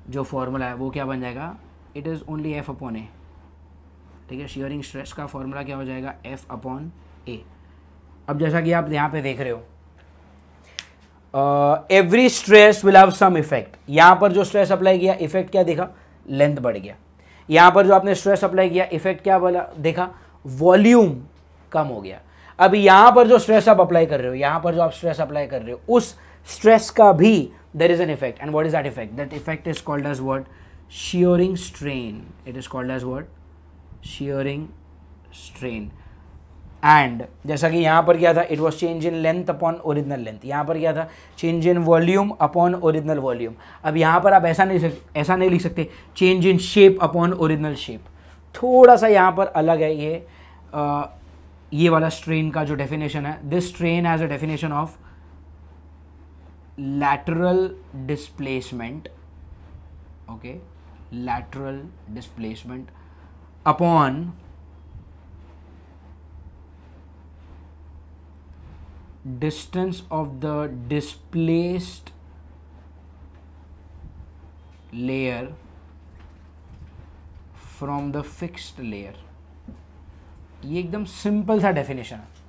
Speaker 1: जो फॉर्मूला है वो क्या बन जाएगा it is only F upon A ठीक है शियोरिंग स्ट्रेस का फॉर्मूला क्या हो जाएगा एफ अपॉन ए अब जैसा कि आप यहाँ पे देख रहे हो every stress will have some effect यहाँ पर जो स्ट्रेस अप्लाई किया इफेक्ट क्या देखा लेंथ बढ़ गया यहाँ पर जो आपने स्ट्रेस अप्लाई किया इफेक्ट क्या बोला देखा वॉल्यूम कम हो गया अब यहाँ पर जो स्ट्रेस आप अप्लाई कर रहे हो यहाँ पर जो आप स्ट्रेस अप्लाई कर रहे हो उस स्ट्रेस का भी there is an effect and what is that effect that effect is called as what shearing strain it is called as what shearing strain and जैसा कि यहाँ पर क्या था it was change in length upon original length यहाँ पर क्या था change in volume upon original volume अब यहाँ पर आप ऐसा नहीं सकते ऐसा नहीं लिख सकते change in shape upon original shape थोड़ा सा यहाँ पर अलग है ये ये वाला स्ट्रेन का जो डेफिनेशन है this strain as a definition of lateral displacement okay lateral displacement upon distance of the displaced layer from the fixed layer ये एकदम सिंपल सा डेफिनेशन है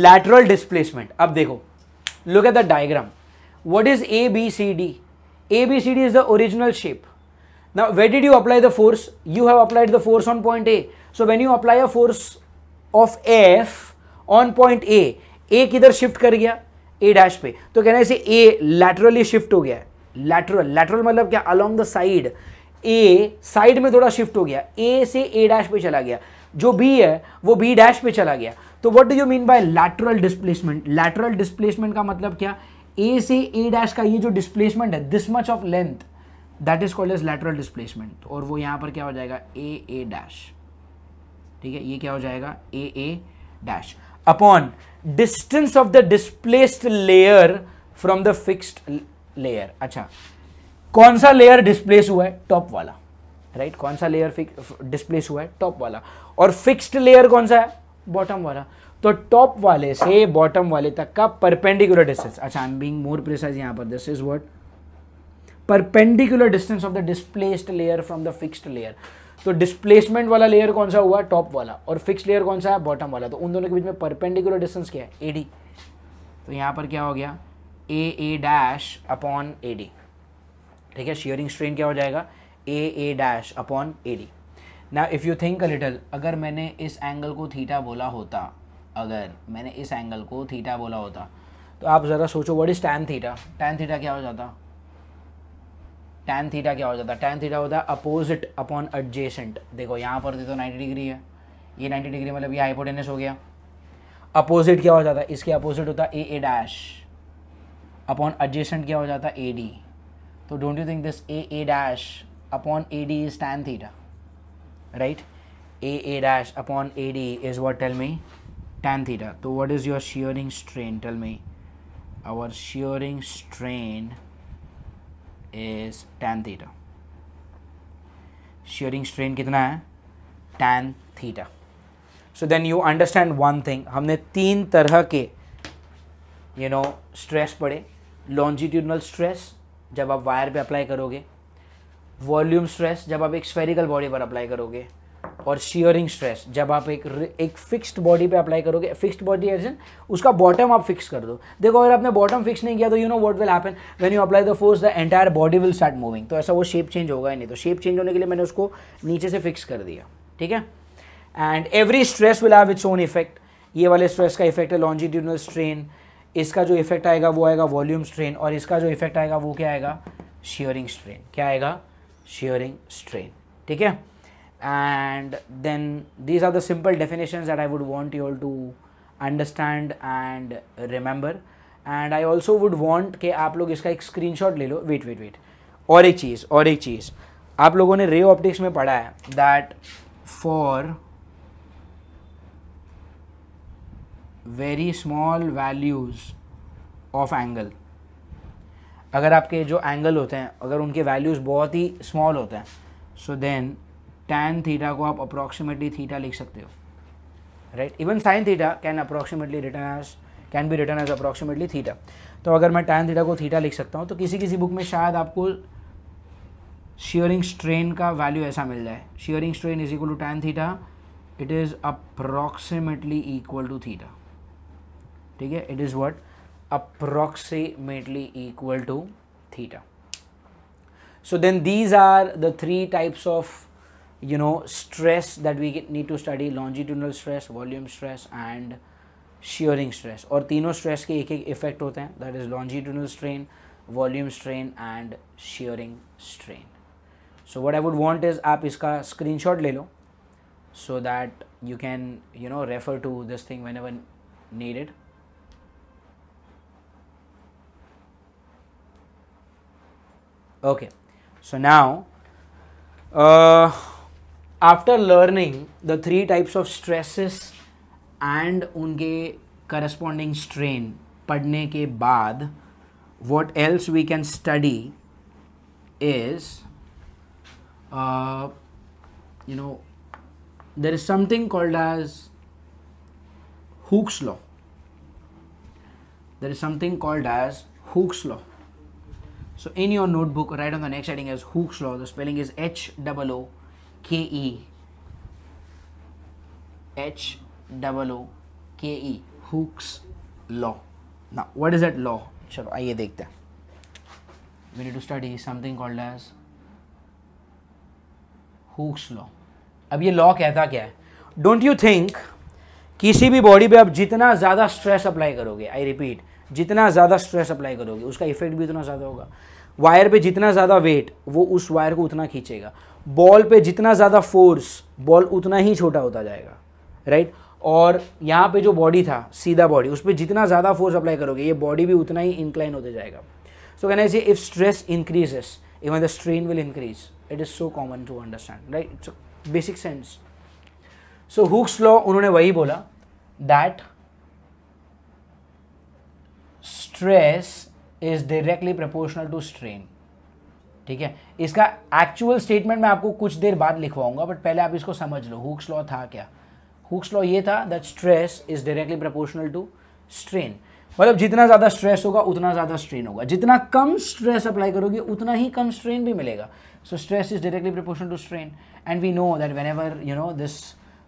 Speaker 1: लैटरल डिस्प्लेसमेंट अब देखो look at the diagram what is A B C D A B C D is the original shape now wait did you apply the force you have applied the force on point A so when you apply a force of F on point A A किधर shift कर गया A dash पे तो कहना इसे ए laterally shift हो गया lateral lateral मतलब क्या along the side A side में थोड़ा शिफ्ट हो गया ए से ए डैश पे चला गया जो बी है वो बी डैश पे चला गया तो what do you mean by lateral displacement lateral displacement का मतलब क्या ए से ए डैश का ये जो डिस्प्लेसमेंट है this much of length that is called as lateral displacement और वो यहां पर क्या हो जाएगा ए ए डैश ठीक है ये क्या हो जाएगा A A dash upon distance of the displaced layer from the fixed layer अच्छा कौन सा लेयर डिस्प्लेस हुआ है टॉप वाला राइट right? कौन सा लेयर डिस्प्लेस हुआ है टॉप वाला और फिक्स्ड लेयर कौन सा है बॉटम वाला तो टॉप वाले से बॉटम वाले तक का परपेंडिकुलर डिस्टेंस अच्छा I am being more precise यहां पर this is what perpendicular distance of the displaced layer from the fixed layer तो डिस्प्लेसमेंट वाला लेयर कौन सा हुआ टॉप वाला और फिक्स लेयर कौन सा है बॉटम वाला तो उन दोनों के बीच में परपेंडिकुलर डिस्टेंस क्या है एडी तो यहां पर क्या हो गया A A dash upon A D ठीक है शेयरिंग स्ट्रेन क्या हो जाएगा A A dash upon A D ना if you think a little अगर मैंने इस एंगल को थीटा बोला होता अगर मैंने इस एंगल को थीटा बोला होता तो आप ज़रा सोचो what is tan theta tan theta क्या हो जाता टैन थीटा क्या हो जाता टैन थीटा होता है अपोजिट अपॉन एडजेसेंट देखो यहाँ पर तो नाइन्टी डिग्री है ये नाइन्टी डिग्री मतलब ये हाइपोटेनस हो गया अपोजिट क्या हो जाता है इसके अपोजिट होता है A A dash upon adjacent क्या हो जाता है ए डी तो don't you think this A A dash upon A D is tan theta right a a dash upon AD is what tell me tan theta so what is your shearing strain tell me our shearing strain is tan theta shearing strain kitna hai tan theta so then you understand one thing humne teen tarah ke you know stress पड़े longitudinal stress जब आप wire पे apply करोगे volume stress जब आप एक spherical body पर apply करोगे और शियरिंग स्ट्रेस जब आप एक एक फिक्स्ड बॉडी पे अप्लाई करोगे फिक्स्ड बॉडी एज उसका बॉटम आप फिक्स कर दो देखो अगर आपने बॉटम फिक्स नहीं किया तो you know what will happen when you apply the force the entire body will start moving तो ऐसा वो शेप चेंज होगा ही नहीं तो शेप चेंज होने के लिए मैंने उसको नीचे से फिक्स कर दिया ठीक है and every stress will have its own effect ये वाले स्ट्रेस का इफेक्ट है लॉन्जिट्यूडनल स्ट्रेन इसका जो इफेक्ट आएगा वो आएगा वॉल्यूम स्ट्रेन और इसका जो इफेक्ट आएगा वो क्या आएगा शियरिंग स्ट्रेन क्या आएगा shearing strain ठीक है and then these are the simple definitions that I would want you all to understand and remember and I also would want कि आप लोग इसका एक screenshot ले लो wait wait wait और एक चीज़ और एक चीज़ आप लोगों ने रे ऑप्टिक्स में पढ़ा है that for very small values of angle अगर आपके जो एंगल होते हैं अगर उनके वैल्यूज़ बहुत ही स्मॉल होते हैं सो देन टैन थीटा को आप अप्रॉक्सीमेटली थीटा लिख सकते हो right even sine theta can approximately written as can be written as approximately theta तो अगर मैं टैन थीटा को थीटा लिख सकता हूँ तो किसी किसी बुक में शायद आपको शेयरिंग स्ट्रेन का वैल्यू ऐसा मिल जाए shearing strain is equal to tan theta it is approximately equal to theta ठीक है it is what approximately equal to theta. So then these are the three types of you know stress that we need to study longitudinal stress, volume stress and shearing stress or tino stress ke ek ek effect होते that is longitudinal strain, volume strain and shearing strain. So what I would want is आप iska screenshot ले so that you can you know refer to this thing whenever needed. Okay, so now uh, after learning the three types of stresses and उनके corresponding strain पढ़ने के बाद what else we can study is you know there is something called as Hooke's law there is something called as Hooke's law So in your notebook, right on the next heading is Hooke's law. The spelling is H double O K E. H double O K E. Hooke's law. Now, what is that law? चलो आइए देखते हैं. We need to study something called as Hooke's law. अब ये law कहता क्या है? Don't you think किसी भी बॉडी पे आप जितना ज़्यादा स्ट्रेस अप्लाई करोगे आई रिपीट जितना ज़्यादा स्ट्रेस अप्लाई करोगे उसका इफेक्ट भी उतना ज़्यादा होगा वायर पे जितना ज़्यादा वेट वो उस वायर को उतना खींचेगा बॉल पे जितना ज़्यादा फोर्स बॉल उतना ही छोटा होता जाएगा राइट और यहाँ पे जो बॉडी था सीधा बॉडी उस पर जितना ज़्यादा फोर्स अप्लाई करोगे ये बॉडी भी उतना ही इंक्लाइन होता जाएगा सो कहना I if stress increases even the strain will increase it is so common to understand right it's basic sense so Hooke's law उन्होंने वही बोला that stress is directly proportional to strain ठीक है इसका actual statement मैं आपको कुछ देर बाद लिखवाऊंगा बट पहले आप इसको समझ लो हुक्स लॉ था क्या हुक्स लॉ ये था that stress is directly proportional to strain मतलब जितना ज़्यादा स्ट्रेस होगा उतना ज़्यादा स्ट्रेन होगा जितना कम स्ट्रेस अप्लाई करोगे उतना ही कम स्ट्रेन भी मिलेगा so stress is directly proportional to strain and we know that whenever you know this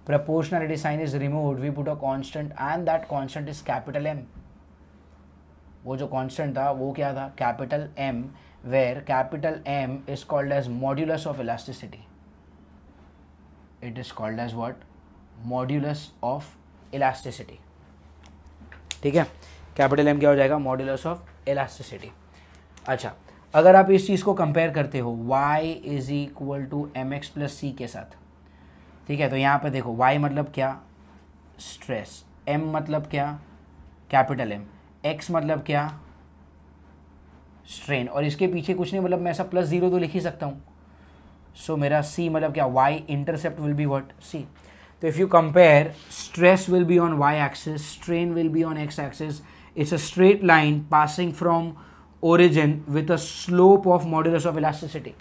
Speaker 1: proportionality sign is remove we put a constant and that constant is capital M वो जो constant था वो क्या था capital M where capital M is called as modulus of elasticity it is called as what modulus of elasticity ठीक है capital M क्या हो जाएगा मॉड्यूलस ऑफ इलास्टिसिटी अच्छा अगर आप इस चीज़ को कंपेयर करते हो y is equal to M X plus C के साथ ठीक है तो यहाँ पर देखो y मतलब क्या स्ट्रेस m मतलब क्या कैपिटल m एक्स मतलब क्या स्ट्रेन और इसके पीछे कुछ नहीं मतलब मैं ऐसा प्लस जीरो तो लिख ही सकता हूँ सो so, मेरा सी मतलब क्या Y intercept will be what C तो if you compare stress will be on Y axis strain will be on X axis it's a straight line passing from origin with a slope of modulus of elasticity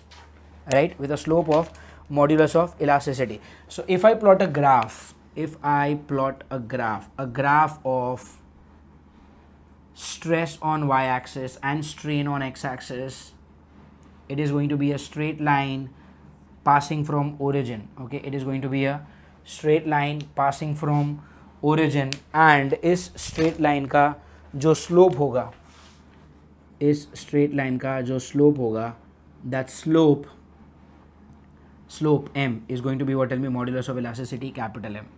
Speaker 1: right with a slope of modulus of elasticity so if I plot a graph if I plot a graph a graph of stress on y-axis and strain on x-axis it is going to be a straight line passing from origin okay it is going to be a straight line passing from origin and is straight line का जो slope होगा is straight line का जो slope होगा that slope slope m is going to be what tell me modulus of elasticity capital M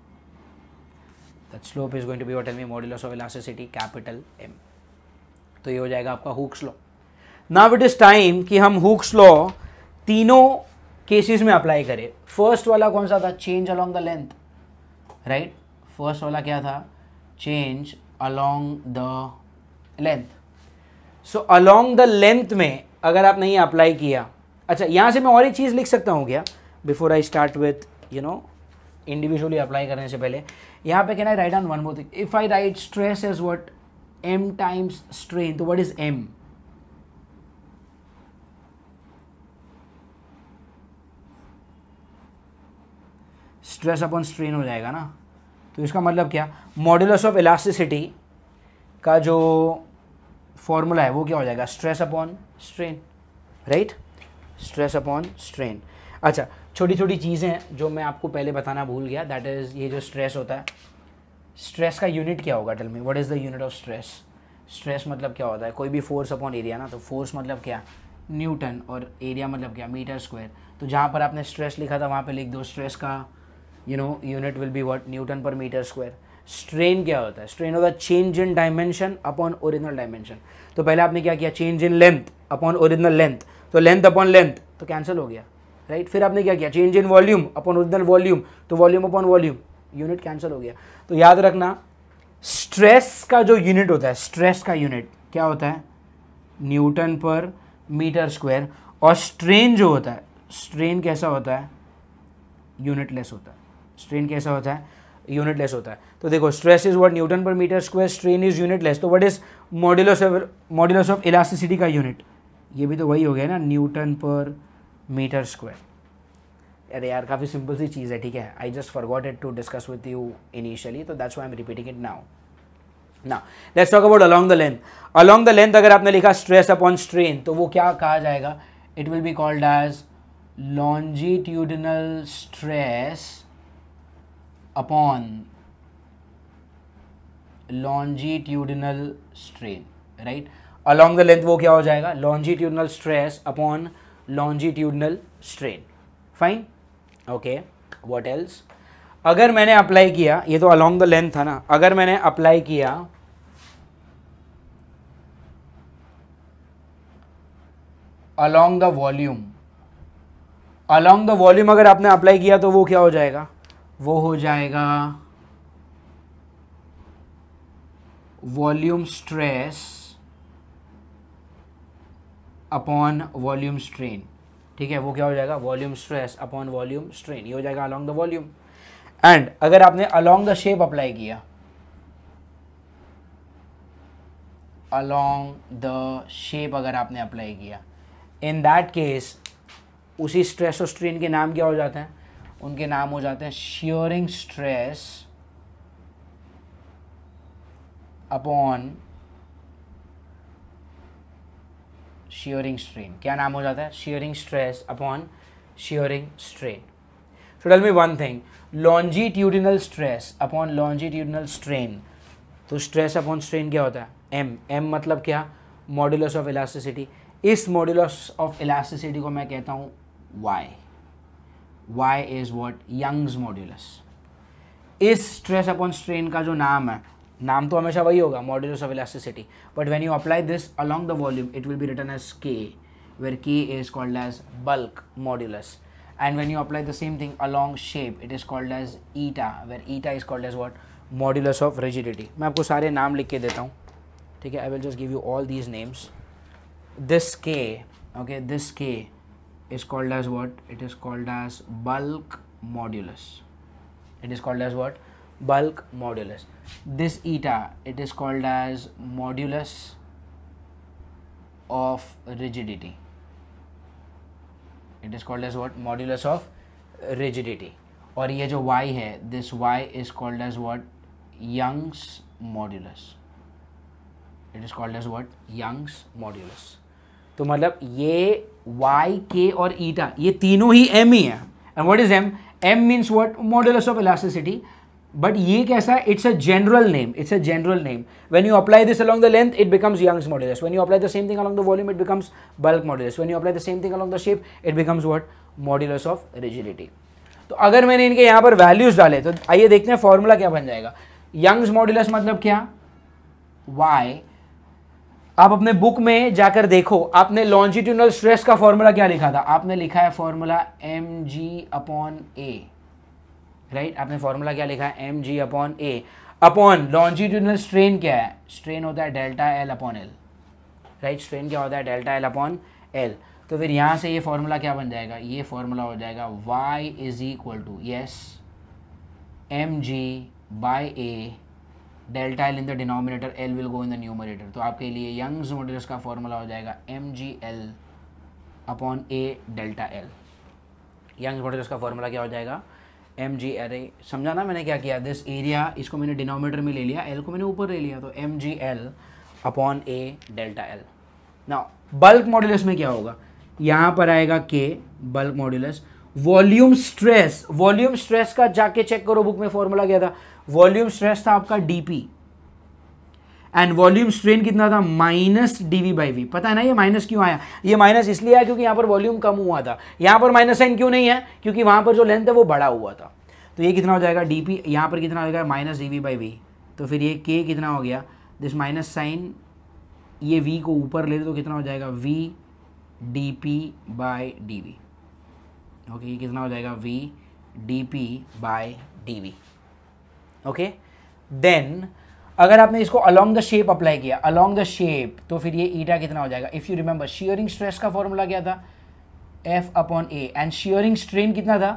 Speaker 1: that slope is going to be what tell me modulus of elasticity capital M तो ये हो जाएगा आपका Hooke's law now it is time कि हम Hooke's law तीनों cases में apply करें फर्स्ट वाला कौन सा था change along the length right first वाला क्या था change along the length so along the length में अगर आप नहीं अप्लाई किया अच्छा यहाँ से मैं और एक चीज़ लिख सकता हूँ क्या before I start with you know individually apply करने से पहले यहाँ पे can I write on one more thing if I write stress is what m times strain so what is m stress upon strain हो जाएगा ना तो इसका मतलब क्या मॉड्यूलस ऑफ इलास्टिसिटी का जो फॉर्मूला है वो क्या हो जाएगा stress upon strain right stress upon strain अच्छा छोटी छोटी चीज़ें हैं जो मैं आपको पहले बताना भूल गया दैट इज़ ये जो स्ट्रेस होता है स्ट्रेस का यूनिट क्या होगा tell me what is the unit of stress stress मतलब क्या होता है कोई भी फोर्स अपॉन एरिया ना तो फोर्स मतलब क्या न्यूटन और एरिया मतलब क्या मीटर स्क्वायर तो जहाँ पर आपने स्ट्रेस लिखा था वहाँ पर लिख दो स्ट्रेस का you know unit will be what newton per metre square strain क्या होता है स्ट्रेन होता है change in dimension upon original dimension तो पहले आपने क्या किया change in length upon original length तो लेंथ अपॉन लेंथ तो कैंसिल हो गया राइट right? फिर आपने क्या किया change in volume upon original volume तो volume upon volume unit cancel हो गया तो याद रखना स्ट्रेस का जो यूनिट होता है स्ट्रेस का यूनिट क्या होता है न्यूटन पर मीटर स्क्वायर और स्ट्रेन जो होता है स्ट्रेन कैसा होता है यूनिटलेस होता है स्ट्रेन कैसा होता है यूनिटलेस होता है तो देखो stress is what newton per metre square strain is unitless तो what is modulus of modulus of elasticity का यूनिट ये भी तो वही हो गया ना न्यूटन पर मीटर स्क्वायर अरे यार काफ़ी सिंपल सी चीज़ है ठीक है I just forgot to discuss with you initially तो that's why am repeating it now ना let's talk about along the length along the length अगर आपने लिखा स्ट्रेस अपॉन स्ट्रेन तो वो क्या कहा जाएगा it will be called as longitudinal stress upon longitudinal strain right along the length वो क्या हो जाएगा longitudinal stress upon longitudinal strain fine okay what else अगर मैंने अप्लाई किया ये तो अलॉन्ग द लेंथ था ना अगर मैंने अप्लाई किया along the volume along the volume अगर आपने अप्लाई किया तो वो क्या हो जाएगा वो हो जाएगा volume stress upon volume strain ठीक है वो क्या हो जाएगा volume stress upon volume strain ये हो जाएगा अलॉन्ग द वॉल्यूम एंड अगर आपने अलॉन्ग द शेप अप्लाई किया अलॉन्ग द शेप अगर आपने अप्लाई किया इन दैट केस उसी स्ट्रेस और स्ट्रेन के नाम क्या हो जाते हैं उनके नाम हो जाते हैं shearing stress upon shearing strain क्या नाम हो जाता है shearing stress upon shearing strain so tell me one thing longitudinal stress upon longitudinal strain तो स्ट्रेस अपॉन स्ट्रेन क्या होता है एम एम मतलब क्या मॉड्यूलस ऑफ इलास्टिसिटी इस मॉड्यूलस ऑफ इलास्टिसिटी को मैं कहता हूँ Y Y is what Young's modulus इस स्ट्रेस अपॉन स्ट्रेन का जो नाम है नाम तो हमेशा वही होगा module of elasticity but when you apply this along the volume it will be written as K where K is called as bulk modulus and when you apply the same thing along shape it is called as eta where eta is called as what modulus of rigidity मैं आपको सारे नाम लिख के देता हूँ ठीक है I will just give you all these names this K okay this K is called as what it is called as bulk modulus it is called as what bulk modulus this eta it is called as modulus of rigidity it is called as what modulus of rigidity और ये जो y है this y is called as what Young's modulus it is called as what Young's modulus तो मतलब ये y k और eta ये तीनों ही m ही है and what is m m means what modulus of elasticity but ये कैसा है it's a general name it's a general name when you apply this along the length it becomes Young's modulus when you apply the same thing along the volume it becomes bulk modulus when you apply the same thing along the shape it becomes what modulus of rigidity तो अगर मैंने इनके यहाँ पर values डाले तो आइए देखते हैं फॉर्मूला क्या बन जाएगा यंग्स मॉड्यूलस मतलब क्या वाई आप अपने बुक में जाकर देखो आपने लॉन्जिट्यूनल स्ट्रेस का फॉर्मूला क्या लिखा था आपने लिखा है formula M G upon A right आपने फॉर्मूला क्या लिखा है M G upon A upon longitudinal strain क्या है स्ट्रेन होता है delta L upon L right strain क्या होता है डेल्टा एल अपॉन एल तो फिर यहाँ से ये फॉर्मूला क्या बन जाएगा ये फॉर्मूला हो जाएगा Y is equal to yes M G by A delta L in the denominator L will go in the numerator तो आपके लिए यंग्स मॉडल्स का फॉर्मूला हो जाएगा M G L upon A delta L Young's modulus का formula क्या हो जाएगा एम जी एरे समझा ना मैंने क्या किया दिस एरिया इसको मैंने डिनोमीटर में ले लिया एल को मैंने ऊपर ले लिया तो M G L upon A delta L ना बल्क मॉड्यूलस में क्या होगा यहाँ पर आएगा K bulk modulus volume stress volume stress का जाके चेक करो बुक में फॉर्मूला क्या था वॉल्यूम स्ट्रेस था आपका D P and volume strain कितना था minus D V by V पता है ना ये माइनस क्यों आया ये माइनस इसलिए आया क्योंकि यहाँ पर वॉल्यूम कम हुआ था यहाँ पर माइनस साइन क्यों नहीं है क्योंकि वहाँ पर जो लेंथ है वो बड़ा हुआ था तो ये कितना हो जाएगा डी पी यहाँ पर कितना हो जाएगा minus D V by V तो फिर ये के कितना हो गया दिस माइनस साइन ये वी को ऊपर ले तो कितना हो जाएगा V D P by D V okay ये कितना हो जाएगा V D P by D V okay then अगर आपने इसको अलॉन्ग द शेप अप्लाई किया अलॉन्ग द शेप तो फिर ये ईटा कितना हो जाएगा if you remember shearing stress का फॉर्मूला क्या था F upon A and shearing strain कितना था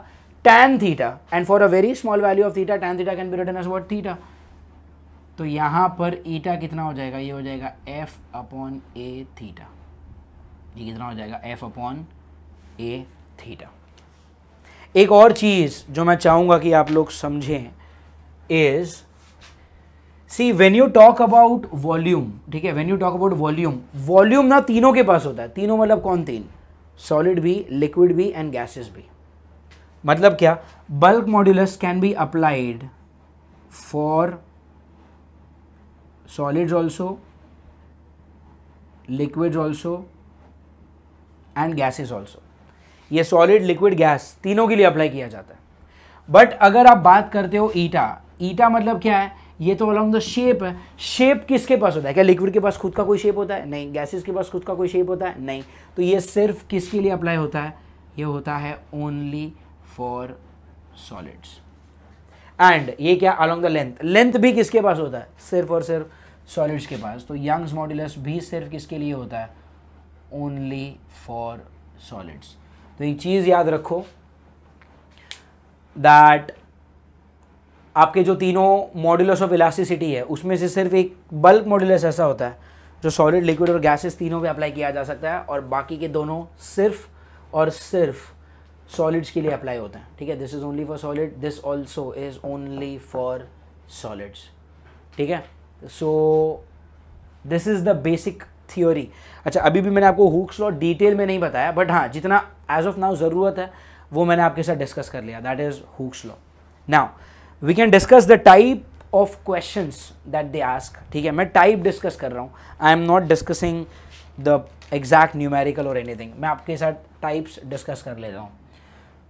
Speaker 1: tan theta and for a very small value of theta tan theta can be written as what theta तो यहाँ पर ईटा कितना हो जाएगा ये हो जाएगा एफ अपॉन ए थीटा ये कितना हो जाएगा एफ अपॉन ए थीटा एक और चीज़ जो मैं चाहूँगा कि आप लोग समझें is see when you talk about volume ठीक है when you talk about volume volume ना तीनों के पास होता है तीनों मतलब कौन तीन सॉलिड भी लिक्विड भी एंड गैसेस भी मतलब क्या bulk modulus can be applied for solid also liquid also and gases also ये सॉलिड लिक्विड गैस तीनों के लिए अप्लाई किया जाता है बट अगर आप बात करते हो ईटा ईटा मतलब क्या है ये तो अलॉन्ग द शेप है शेप किसके पास होता है क्या लिक्विड के पास खुद का कोई शेप होता है नहीं गैसेस के पास खुद का कोई शेप होता है नहीं तो ये सिर्फ किसके लिए अप्लाई होता है ये होता है ओनली फॉर सॉलिड्स एंड ये क्या अलॉन्ग द लेंथ लेंथ भी किसके पास होता है सिर्फ और सिर्फ सॉलिड्स के पास तो यंग्स मॉड्यूलस भी सिर्फ किसके लिए होता है ओनली फॉर सॉलिड्स तो एक चीज़ याद रखो दैट आपके जो तीनों मॉड्यूल्स ऑफ इलास्टिसिटी है उसमें से सिर्फ एक बल्क मॉड्यूल्स ऐसा होता है जो सॉलिड लिक्विड और गैसेस तीनों पे अप्लाई किया जा सकता है और बाकी के दोनों सिर्फ और सिर्फ सॉलिड्स के लिए अप्लाई होते हैं ठीक है this is only for solid this also is only for solids ठीक है so this is the basic theory अच्छा अभी भी मैंने आपको हुक्स लॉ डिटेल में नहीं बताया बट हाँ जितना एज ऑफ नाउ ज़रूरत है वो मैंने आपके साथ डिस्कस कर लिया that is Hooke's law now we can discuss the type of question that they ask ठीक है मैं टाइप डिस्कस कर रहा हूँ I am not discussing the exact numerical और एनीथिंग मैं आपके साथ टाइप्स डिस्कस कर ले रहा हूँ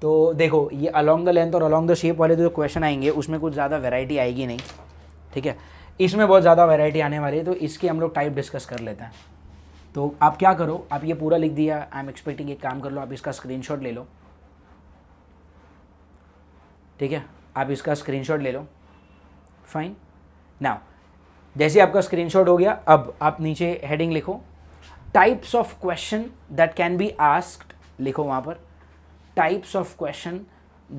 Speaker 1: तो देखो ये अलॉन्ग द लेंथ और अलॉन्ग द शेप वाले जो क्वेश्चन आएंगे उसमें कुछ ज़्यादा वेराइटी आएगी नहीं ठीक है इसमें बहुत ज़्यादा वेराइटी आने वाली है तो इसकी हम लोग टाइप डिस्कस कर लेते हैं तो आप क्या करो आप ये पूरा लिख दिया आई एम एक्सपेक्टिंग एक काम कर लो आप इसका स्क्रीनशॉट ले लो ठीक है आप इसका स्क्रीनशॉट ले लो फाइन नाउ जैसे आपका स्क्रीनशॉट हो गया अब आप नीचे हेडिंग लिखो types of question that can be asked लिखो वहाँ पर types of question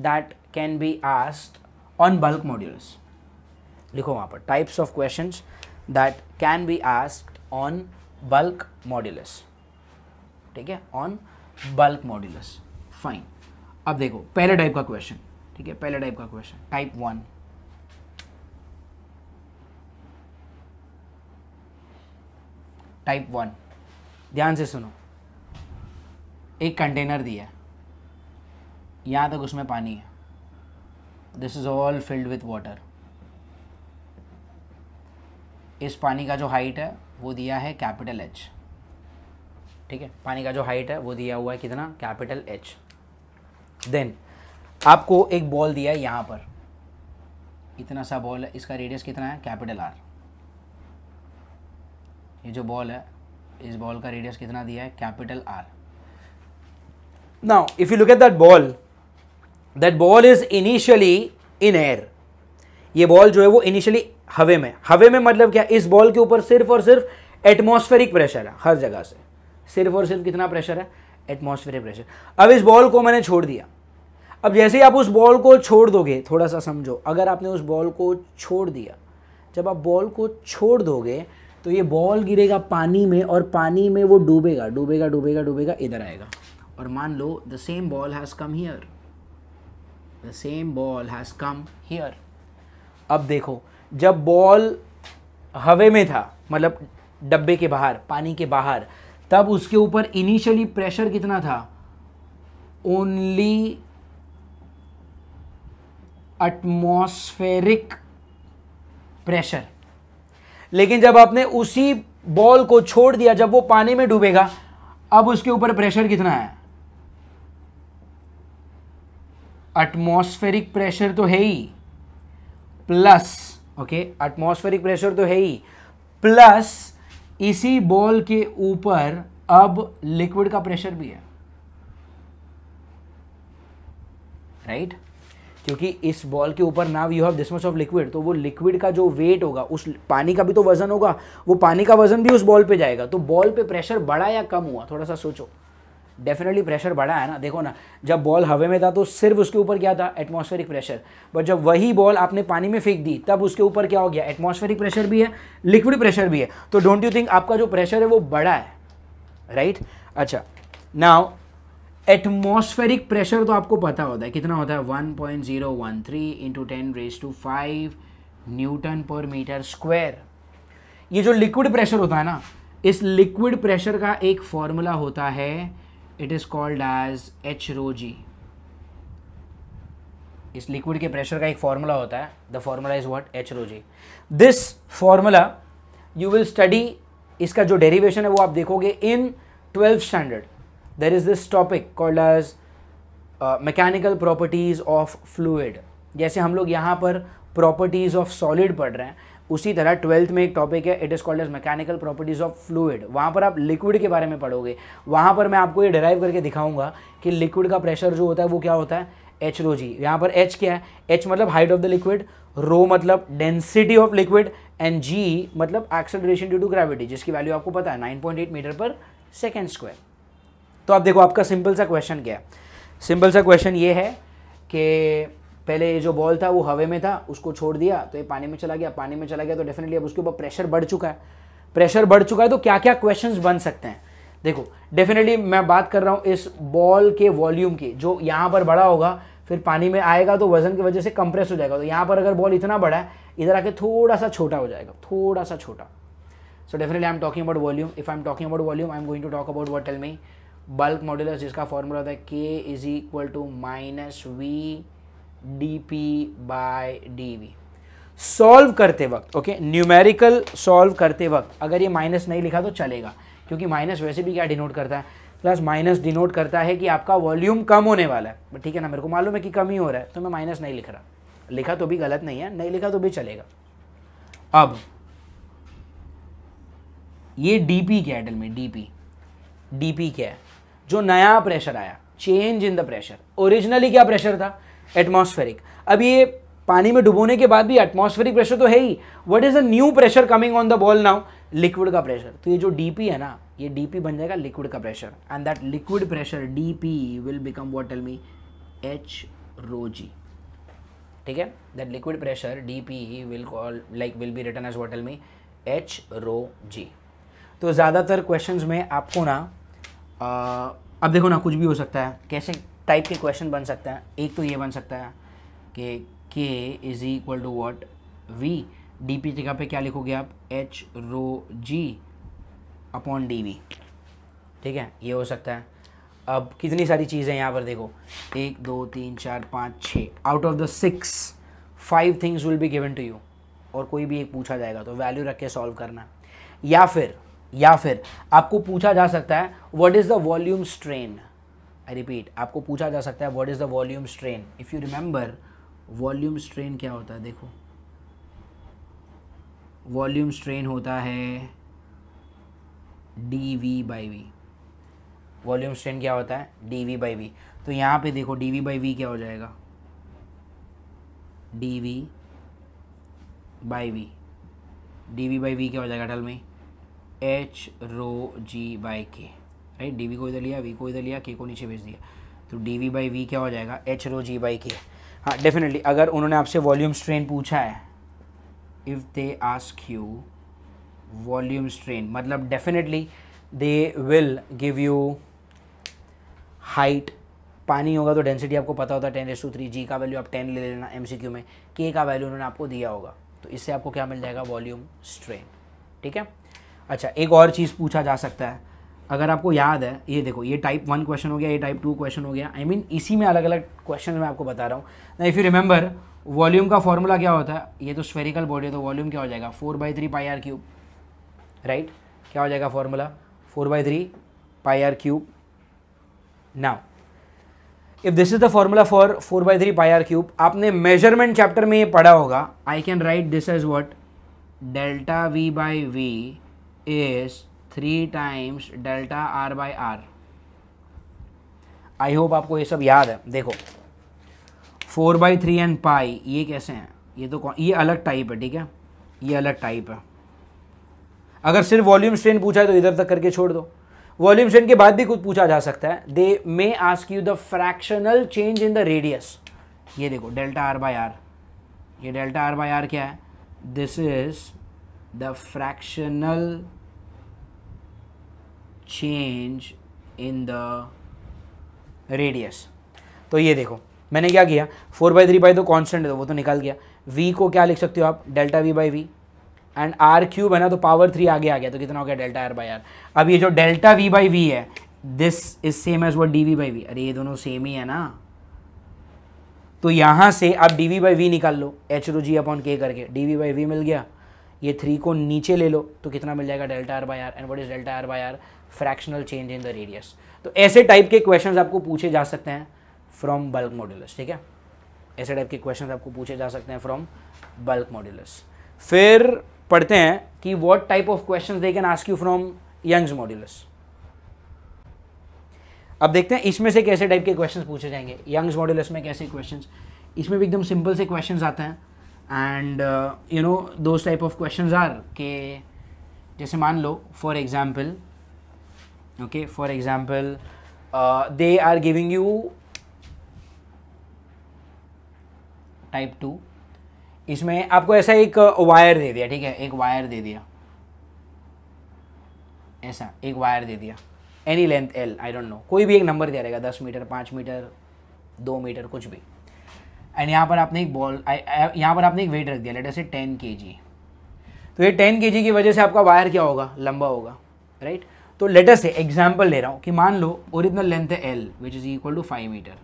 Speaker 1: that can be asked on bulk modulus लिखो वहाँ पर types of question that can be asked on bulk modulus ठीक है ऑन बल्क मॉड्यूल्स फाइन अब देखो पहले टाइप का क्वेश्चन ठीक है पहले टाइप का question type one type one ध्यान से सुनो एक कंटेनर दिया है यहाँ तक उसमें पानी है this is all filled with water इस पानी का जो हाइट है वो दिया है कैपिटल एच ठीक है पानी का जो हाइट है वो दिया हुआ है कितना कैपिटल एच देन आपको एक बॉल दिया है यहाँ पर इतना सा बॉल है इसका रेडियस कितना है कैपिटल आर ये जो बॉल है इस बॉल का रेडियस कितना दिया है capital R now if you look at that ball that ball is initially in air ये बॉल जो है वो इनिशियली हवे में हवे में मतलब क्या इस बॉल के ऊपर सिर्फ और सिर्फ एटमोस्फेरिक प्रेशर है हर जगह से सिर्फ और सिर्फ कितना प्रेशर है एटमोस्फेरिक प्रेशर अब इस बॉल को मैंने छोड़ दिया अब जैसे ही आप उस बॉल को छोड़ दोगे थोड़ा सा समझो अगर आपने उस बॉल को छोड़ दिया जब आप बॉल को छोड़ दोगे तो ये बॉल गिरेगा पानी में और पानी में वो डूबेगा डूबेगा डूबेगा डूबेगा इधर आएगा और मान लो the same ball has come here the same ball has come here अब देखो जब बॉल हवे में था मतलब डब्बे के बाहर पानी के बाहर तब उसके ऊपर इनिशियली प्रेशर कितना था ओनली एटमोस्फेरिक प्रेशर लेकिन जब आपने उसी बॉल को छोड़ दिया जब वो पानी में डूबेगा अब उसके ऊपर प्रेशर कितना है एटमोस्फेरिक प्रेशर तो है ही प्लस ओके एटमोस्फेरिक प्रेशर तो है ही प्लस इसी बॉल के ऊपर अब लिक्विड का प्रेशर भी है राइट right? क्योंकि इस बॉल के ऊपर now you have this much of liquid तो वो लिक्विड का जो वेट होगा उस पानी का भी तो वजन होगा वो पानी का वजन भी उस बॉल पे जाएगा तो बॉल पे प्रेशर बढ़ा या कम हुआ थोड़ा सा सोचो डेफिनेटली प्रेशर बढ़ा है ना देखो ना जब बॉल हवे में था तो सिर्फ उसके ऊपर क्या था एटमॉस्फेरिक प्रेशर बट जब वही बॉल आपने पानी में फेंक दी तब उसके ऊपर क्या हो गया एटमॉस्फेरिक प्रेशर भी है लिक्विड प्रेशर भी है तो डोंट यू थिंक आपका जो प्रेशर है वो बड़ा है राइट right? अच्छा नाउ एटमोस्फेरिक प्रेशर तो आपको पता होता है कितना होता है 1.013 point zero one three into ten raise to five newton per metre square ये जो लिक्विड प्रेशर होता है ना इस लिक्विड प्रेशर का एक फॉर्मूला होता है it is called as H rho G इस लिक्विड के प्रेशर का एक फॉर्मूला होता है the formula is what H rho G this formula you will study इसका जो डेरिवेशन है वो आप देखोगे in twelfth standard there is this topic called as mechanical properties of fluid जैसे हम लोग यहाँ पर प्रॉपर्टीज़ ऑफ सॉलिड पढ़ रहे हैं उसी तरह ट्वेल्थ में एक टॉपिक है it is called as mechanical properties of fluid वहाँ पर आप लिक्विड के बारे में पढ़ोगे वहाँ पर मैं आपको ये डिराइव करके दिखाऊंगा कि लिक्विड का प्रेशर जो होता है वो क्या होता है एच रो जी यहाँ पर एच क्या है एच मतलब height of the liquid rho मतलब density of liquid and G मतलब एक्सेलरेशन ड्यू टू ग्रेविटी जिसकी वैल्यू आपको पता है nine metre per second square तो आप देखो आपका सिंपल सा क्वेश्चन क्या है सिंपल सा क्वेश्चन ये है कि पहले ये जो बॉल था वो हवे में था उसको छोड़ दिया तो ये पानी में चला गया पानी में चला गया तो डेफिनेटली अब उसके ऊपर प्रेशर बढ़ चुका है प्रेशर बढ़ चुका है तो क्या क्या क्वेश्चन बन सकते हैं देखो डेफिनेटली मैं बात कर रहा हूँ इस बॉल के वॉल्यूम की जो यहाँ पर बड़ा होगा फिर पानी में आएगा तो वजन की वजह से कंप्रेस हो जाएगा तो यहाँ पर अगर बॉल इतना बड़ा है इधर आके थोड़ा सा छोटा हो जाएगा थोड़ा सा छोटा so definitely i'm talking about volume if i'm talking volume I am going to talk about what tell me bulk modulus जिसका फॉर्मूला होता है K is equal to minus V D P by D V solve करते वक्त okay numerical solve करते वक्त अगर ये माइनस नहीं लिखा तो चलेगा क्योंकि माइनस वैसे भी क्या डिनोट करता है प्लस माइनस डिनोट करता है कि आपका वॉल्यूम कम होने वाला है बट ठीक है ना मेरे को मालूम है कि कम ही हो रहा है तो मैं माइनस नहीं लिख रहा लिखा तो भी गलत नहीं है नहीं लिखा तो भी चलेगा अब ये डी पी क्या है डल में डी पी क्या है जो नया प्रेशर आया change in the pressure originally क्या प्रेशर था एटमॉस्फेरिक अब ये पानी में डुबोने के बाद भी एटमॉस्फेरिक प्रेशर तो है ही what is a new pressure coming on the ball now liquid का प्रेशर तो ये जो डीपी है ना ये डीपी बन जाएगा लिक्विड का pressure and that liquid pressure D P will become what tell me H rho G ठीक है that liquid pressure D P will call like will be written as what tell me H rho G तो ज़्यादातर questions में आपको ना अब देखो ना कुछ भी हो सकता है कैसे टाइप के क्वेश्चन बन सकता है एक तो ये बन सकता है कि K is equal to what V D P जगह पे क्या लिखोगे आप H rho G upon D V ठीक है ये हो सकता है अब कितनी सारी चीज़ें यहाँ पर देखो एक दो तीन चार पाँच छः out of the six five things will be given to you और कोई भी एक पूछा जाएगा तो वैल्यू रख के सॉल्व करना या फिर या फिर आपको पूछा जा सकता है what is the volume strain I repeat आपको पूछा जा सकता है what is the volume strain if you remember volume strain क्या होता है देखो वॉल्यूम स्ट्रेन होता है D V by V volume strain क्या होता है डी वी बाई वी तो यहाँ पे देखो डी वी बाई वी क्या हो जाएगा D V by V D V by V क्या हो जाएगा अटल में H rho G by K right D V को इधर लिया वी को इधर लिया के को नीचे भेज दिया तो डी वी बाई वी क्या हो जाएगा एच रो जी बाई के हाँ डेफिनेटली अगर उन्होंने आपसे वॉल्यूम स्ट्रेन पूछा है if they ask you volume strain मतलब definitely they will give you height पानी होगा तो डेंसिटी आपको पता होता है ten S to three G का वैल्यू आप टेन ले लेना एम सी क्यू में के का वैल्यू उन्होंने आपको दिया होगा तो इससे आपको क्या मिल जाएगा वॉल्यूम स्ट्रेन ठीक है अच्छा एक और चीज़ पूछा जा सकता है अगर आपको याद है ये देखो ये टाइप वन क्वेश्चन हो गया ये टाइप टू क्वेश्चन हो गया आई I मीन mean, इसी में अलग अलग क्वेश्चन मैं आपको बता रहा हूँ ना इफ़ यू रिमेंबर वॉल्यूम का फॉर्मूला क्या होता है ये तो स्फेरिकल बॉडी है तो वॉल्यूम क्या हो जाएगा four by three pi R cube right क्या हो जाएगा formula four by three pi R cube now if this is the formula for four by three pi R cube आपने मेजरमेंट चैप्टर में ये पढ़ा होगा I can write this is what delta V by V is 3 times delta r by r I hope आपको ये सब याद है देखो four by three and pi ये कैसे हैं ये तो कौन ये अलग टाइप है ठीक है ये अलग टाइप है अगर सिर्फ वॉल्यूम स्ट्रेन पूछा है तो इधर तक करके छोड़ दो वॉल्यूम स्ट्रेन के बाद भी कुछ पूछा जा सकता है they may ask you the fractional change in the radius ये देखो डेल्टा आर बाई आर ये डेल्टा आर बाई आर क्या है this is the fractional change in the radius तो ये देखो मैंने क्या किया फोर बाई थ्री बाई तो कॉन्स्टेंट है वो तो निकाल गया v को क्या लिख सकते हो आप delta v by V and R cube है ना तो पावर थ्री आगे आ गया तो कितना हो गया डेल्टा आर बाई आर अब ये जो डेल्टा वी बाई वी है this is same as what D V by V अरे ये दोनों सेम ही है ना तो यहाँ से आप डी वी बाई वी निकाल लो एच रो जी अपॉन के करके डी वी बाई वी मिल गया ये थ्री को नीचे ले लो तो कितना मिल जाएगा delta R by R and what is delta R by R fractional change in the radius तो ऐसे टाइप के क्वेश्चन आपको पूछे जा सकते हैं फ्रॉम बल्क मॉड्यूलस ठीक है ऐसे टाइप के क्वेश्चन आपको पूछे जा सकते हैं फ्रॉम बल्क मॉड्यूलस फिर पढ़ते हैं कि what type of question they can ask you from Young's modulus अब देखते हैं इसमें से कैसे टाइप के क्वेश्चन पूछे जाएंगे यंग्स मॉड्यूलस में कैसे क्वेश्चन इसमें भी एकदम सिंपल से क्वेश्चन आते हैं एंड यू नो दो टाइप ऑफ क्वेश्चन आर के जैसे मान लो for example okay for example uh, they are giving you type two इसमें आपको ऐसा एक वायर uh, दे दिया ठीक है एक वायर दे दिया ऐसा एक वायर दे दिया any length L I don't know कोई भी एक नंबर दिया रहेगा दस मीटर पाँच मीटर दो मीटर कुछ भी एंड यहाँ पर आपने एक बॉल यहाँ पर आपने एक वेट रख दिया लेट से टेन के जी तो ये टेन के जी की वजह से आपका वायर क्या होगा लंबा होगा राइट right? तो लेटर से एग्जाम्पल ले रहा हूँ कि मान लो ओरिजिनल लेंथ है L which is equal to five metre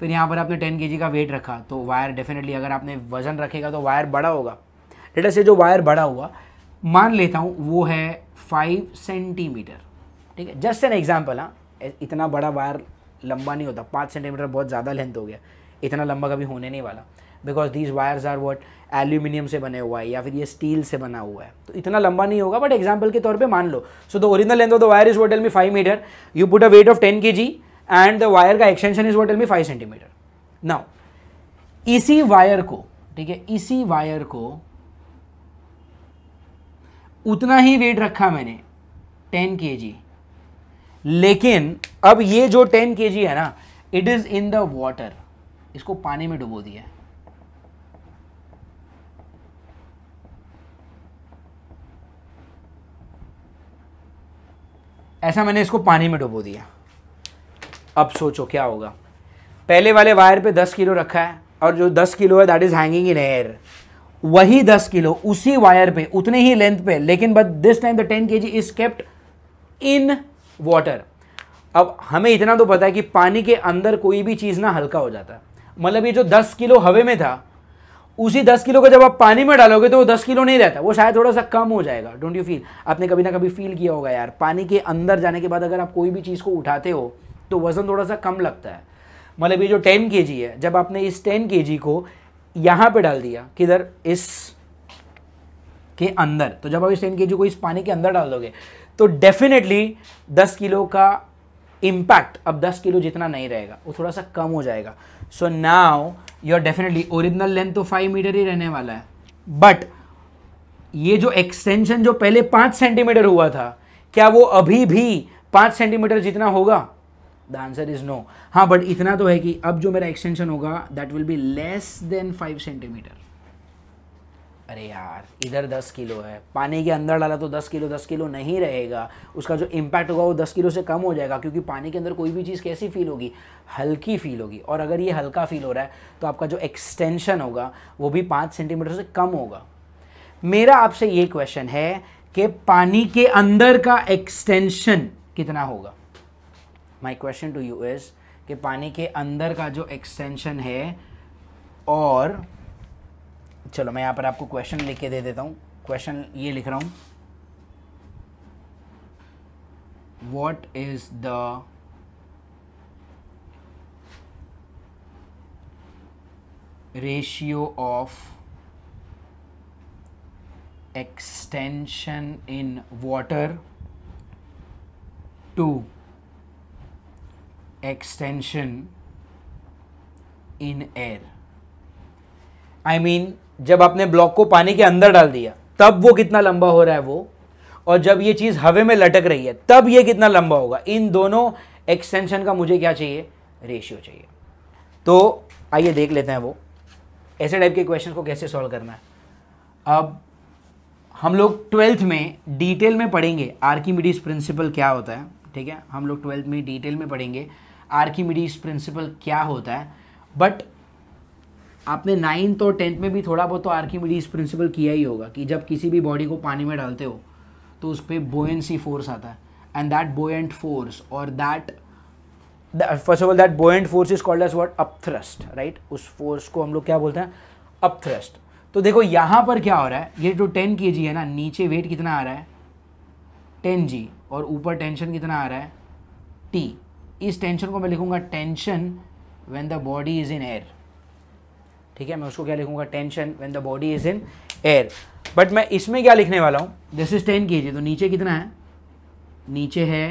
Speaker 1: फिर यहाँ पर आपने टेन के का वेट रखा तो वायर डेफिनेटली अगर आपने वजन रखेगा तो वायर बड़ा होगा लेटर से जो वायर बड़ा हुआ मान लेता हूँ वो है फाइव सेंटीमीटर ठीक है जस्ट एन एग्जाम्पल हाँ इतना बड़ा वायर लंबा नहीं होता पाँच सेंटीमीटर बहुत ज़्यादा लेंथ हो गया इतना लंबा कभी होने नहीं वाला because these wires are what aluminium से बने हुआ है या फिर ये स्टील से बना हुआ है तो इतना लंबा नहीं होगा बट एग्जाम्पल के तौर पर मान लो so the original length of the wire is what tell me five metre you put a weight of ten K G and the wire का extension is what tell me five centimetre now इसी wire को ठीक है इसी wire को उतना ही wait रखा मैंने टेन के जी लेकिन अब ये जो टेन के जी है ना it is in the water इसको पानी में डुबो दिया है ऐसा मैंने इसको पानी में डुबो दिया अब सोचो क्या होगा पहले वाले वायर पे 10 किलो रखा है और जो 10 किलो है that is hanging in air वही 10 किलो उसी वायर पे उतने ही लेंथ पे लेकिन but this time the 10 K G is kept in water अब हमें इतना तो पता है कि पानी के अंदर कोई भी चीज़ ना हल्का हो जाता है मतलब ये जो 10 किलो हवे में था उसी दस किलो को जब आप पानी में डालोगे तो वो दस किलो नहीं रहता वो शायद थोड़ा सा कम हो जाएगा डोंट यू फील आपने कभी ना कभी फील किया होगा यार पानी के अंदर जाने के बाद अगर आप कोई भी चीज़ को उठाते हो तो वज़न थोड़ा सा कम लगता है मतलब ये जो टेन के है जब आपने इस टेन के को यहाँ पर डाल दिया किधर इस के अंदर तो जब आप इस टेन के को इस पानी के अंदर डाल दोगे तो डेफिनेटली दस किलो का इम्पैक्ट अब दस किलो जितना नहीं रहेगा वो थोड़ा सा कम हो जाएगा so now your definitely original length तो फाइव मीटर ही रहने वाला है बट ये जो एक्सटेंशन जो पहले पांच सेंटीमीटर हुआ था क्या वो अभी भी पांच सेंटीमीटर जितना होगा द आंसर इज नो हाँ बट इतना तो है कि अब जो मेरा एक्सटेंशन होगा that will be less than five centimetre अरे यार इधर दस किलो है पानी के अंदर डाला तो दस किलो दस किलो नहीं रहेगा उसका जो इम्पैक्ट होगा वो दस किलो से कम हो जाएगा क्योंकि पानी के अंदर कोई भी चीज़ कैसी फील होगी हल्की फील होगी और अगर ये हल्का फील हो रहा है तो आपका जो एक्सटेंशन होगा वो भी पाँच सेंटीमीटर से कम होगा मेरा आपसे ये क्वेश्चन है कि पानी के अंदर का एक्सटेंशन कितना होगा my question to you is कि पानी के अंदर का जो एक्सटेंशन है और चलो मैं यहाँ पर आपको क्वेश्चन लिख के दे देता हूँ क्वेश्चन ये लिख रहा हूँ what is the ratio of extension in water to extension in air I mean जब आपने ब्लॉक को पानी के अंदर डाल दिया तब वो कितना लंबा हो रहा है वो और जब ये चीज़ हवे में लटक रही है तब ये कितना लंबा होगा इन दोनों एक्सटेंशन का मुझे क्या चाहिए रेशियो चाहिए तो आइए देख लेते हैं वो ऐसे टाइप के क्वेश्चन को कैसे सॉल्व करना है अब हम लोग ट्वेल्थ में डिटेल में पढ़ेंगे आर्कीमिडीज प्रिंसिपल क्या होता है ठीक है हम लोग ट्वेल्थ में डिटेल में पढ़ेंगे आर्कीमिडीज प्रिंसिपल क्या होता है बट आपने नाइन्थ और टेंथ में भी थोड़ा बहुत तो आर्किमिडीज प्रिंसिपल किया ही होगा कि जब किसी भी बॉडी को पानी में डालते हो तो उस पर बोएंसी फोर्स आता है एंड दैट बोएंट फोर्स और that first of all that buoyant force is called as what upthrust right उस फोर्स को हम लोग क्या बोलते हैं अपथ्रस्ट तो देखो यहाँ पर क्या हो रहा है ये जो टेन के जी है ना नीचे वेट कितना आ रहा है टेन जी और ऊपर टेंशन कितना आ रहा है टी इस टेंशन को मैं लिखूँगा tension when the body is in air ठीक है मैं उसको क्या लिखूंगा tension when the body is in air but मैं इसमें क्या लिखने वाला हूँ दिस इज टेन के जी तो नीचे कितना है नीचे है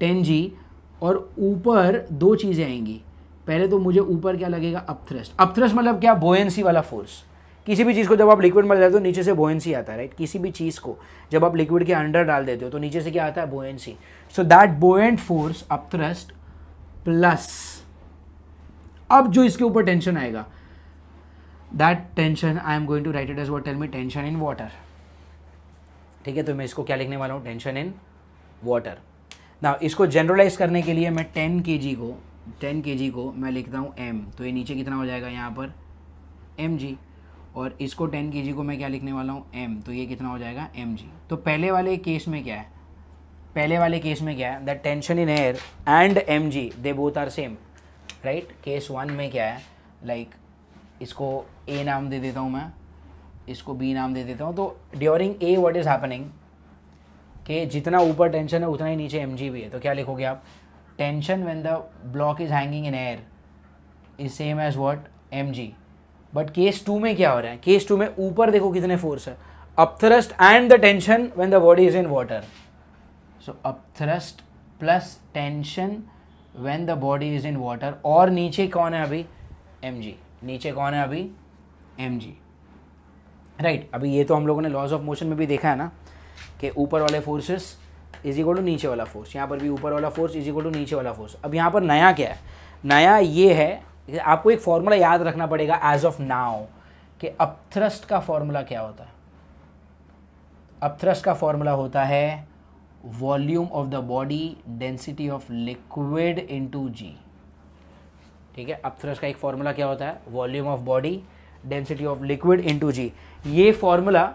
Speaker 1: टेन जी और ऊपर दो चीज़ें आएंगी पहले तो मुझे ऊपर क्या लगेगा अपथ्रस्ट अपथ्रस्ट मतलब क्या बोएंसी वाला फोर्स किसी भी चीज़ को जब आप लिक्विड में डालते हो तो नीचे से बोएंसी आता है राइट किसी भी चीज़ को जब आप लिक्विड के अंडर डाल देते हो तो नीचे से क्या आता है buoyancy so that buoyant force upthrust plus अब जो इसके ऊपर टेंशन आएगा that tension I am going to write it as what tell me tension in water ठीक है तो मैं इसको क्या लिखने वाला हूँ टेंशन इन वाटर ना इसको जनरलाइज करने के लिए मैं टेन के जी को टेन के जी को मैं लिखता हूँ एम तो ये नीचे कितना हो जाएगा यहाँ पर एम जी और इसको टेन के जी को मैं क्या लिखने वाला हूँ एम तो ये कितना हो जाएगा एम जी तो पहले वाले केस में क्या है पहले वाले केस में क्या है that tension in air and M G they both are same right case one में क्या है लाइक like, इसको ए नाम दे देता हूँ मैं इसको बी नाम दे देता हूँ तो during a what is happening के जितना ऊपर टेंशन है उतना ही नीचे एम भी है तो क्या लिखोगे आप tension when the block is hanging in air is same as what M G but case two में क्या हो रहा है केस टू में ऊपर देखो कितने फोर्स है upthrust and the tension when the body is in water so upthrust plus tension when the body is in water और नीचे कौन है अभी एम नीचे कौन है अभी एम राइट right, अभी ये तो हम लोगों ने लॉज ऑफ मोशन में भी देखा है ना कि ऊपर वाले फोर्सेस इज इक्वल टू नीचे वाला फोर्स यहाँ पर भी ऊपर वाला फोर्स इज इक्वल टू नीचे वाला फोर्स अब यहाँ पर नया क्या है नया ये है आपको एक फॉर्मूला याद रखना पड़ेगा एज ऑफ नाउ कि अपथ्रस्ट का फॉर्मूला क्या होता है अपथ्रस्ट का फॉर्मूला होता है volume of the body density of liquid to G ठीक है अपथ्रस्ट का एक फॉर्मूला क्या होता है volume of body density of liquid to G ये फॉर्मूला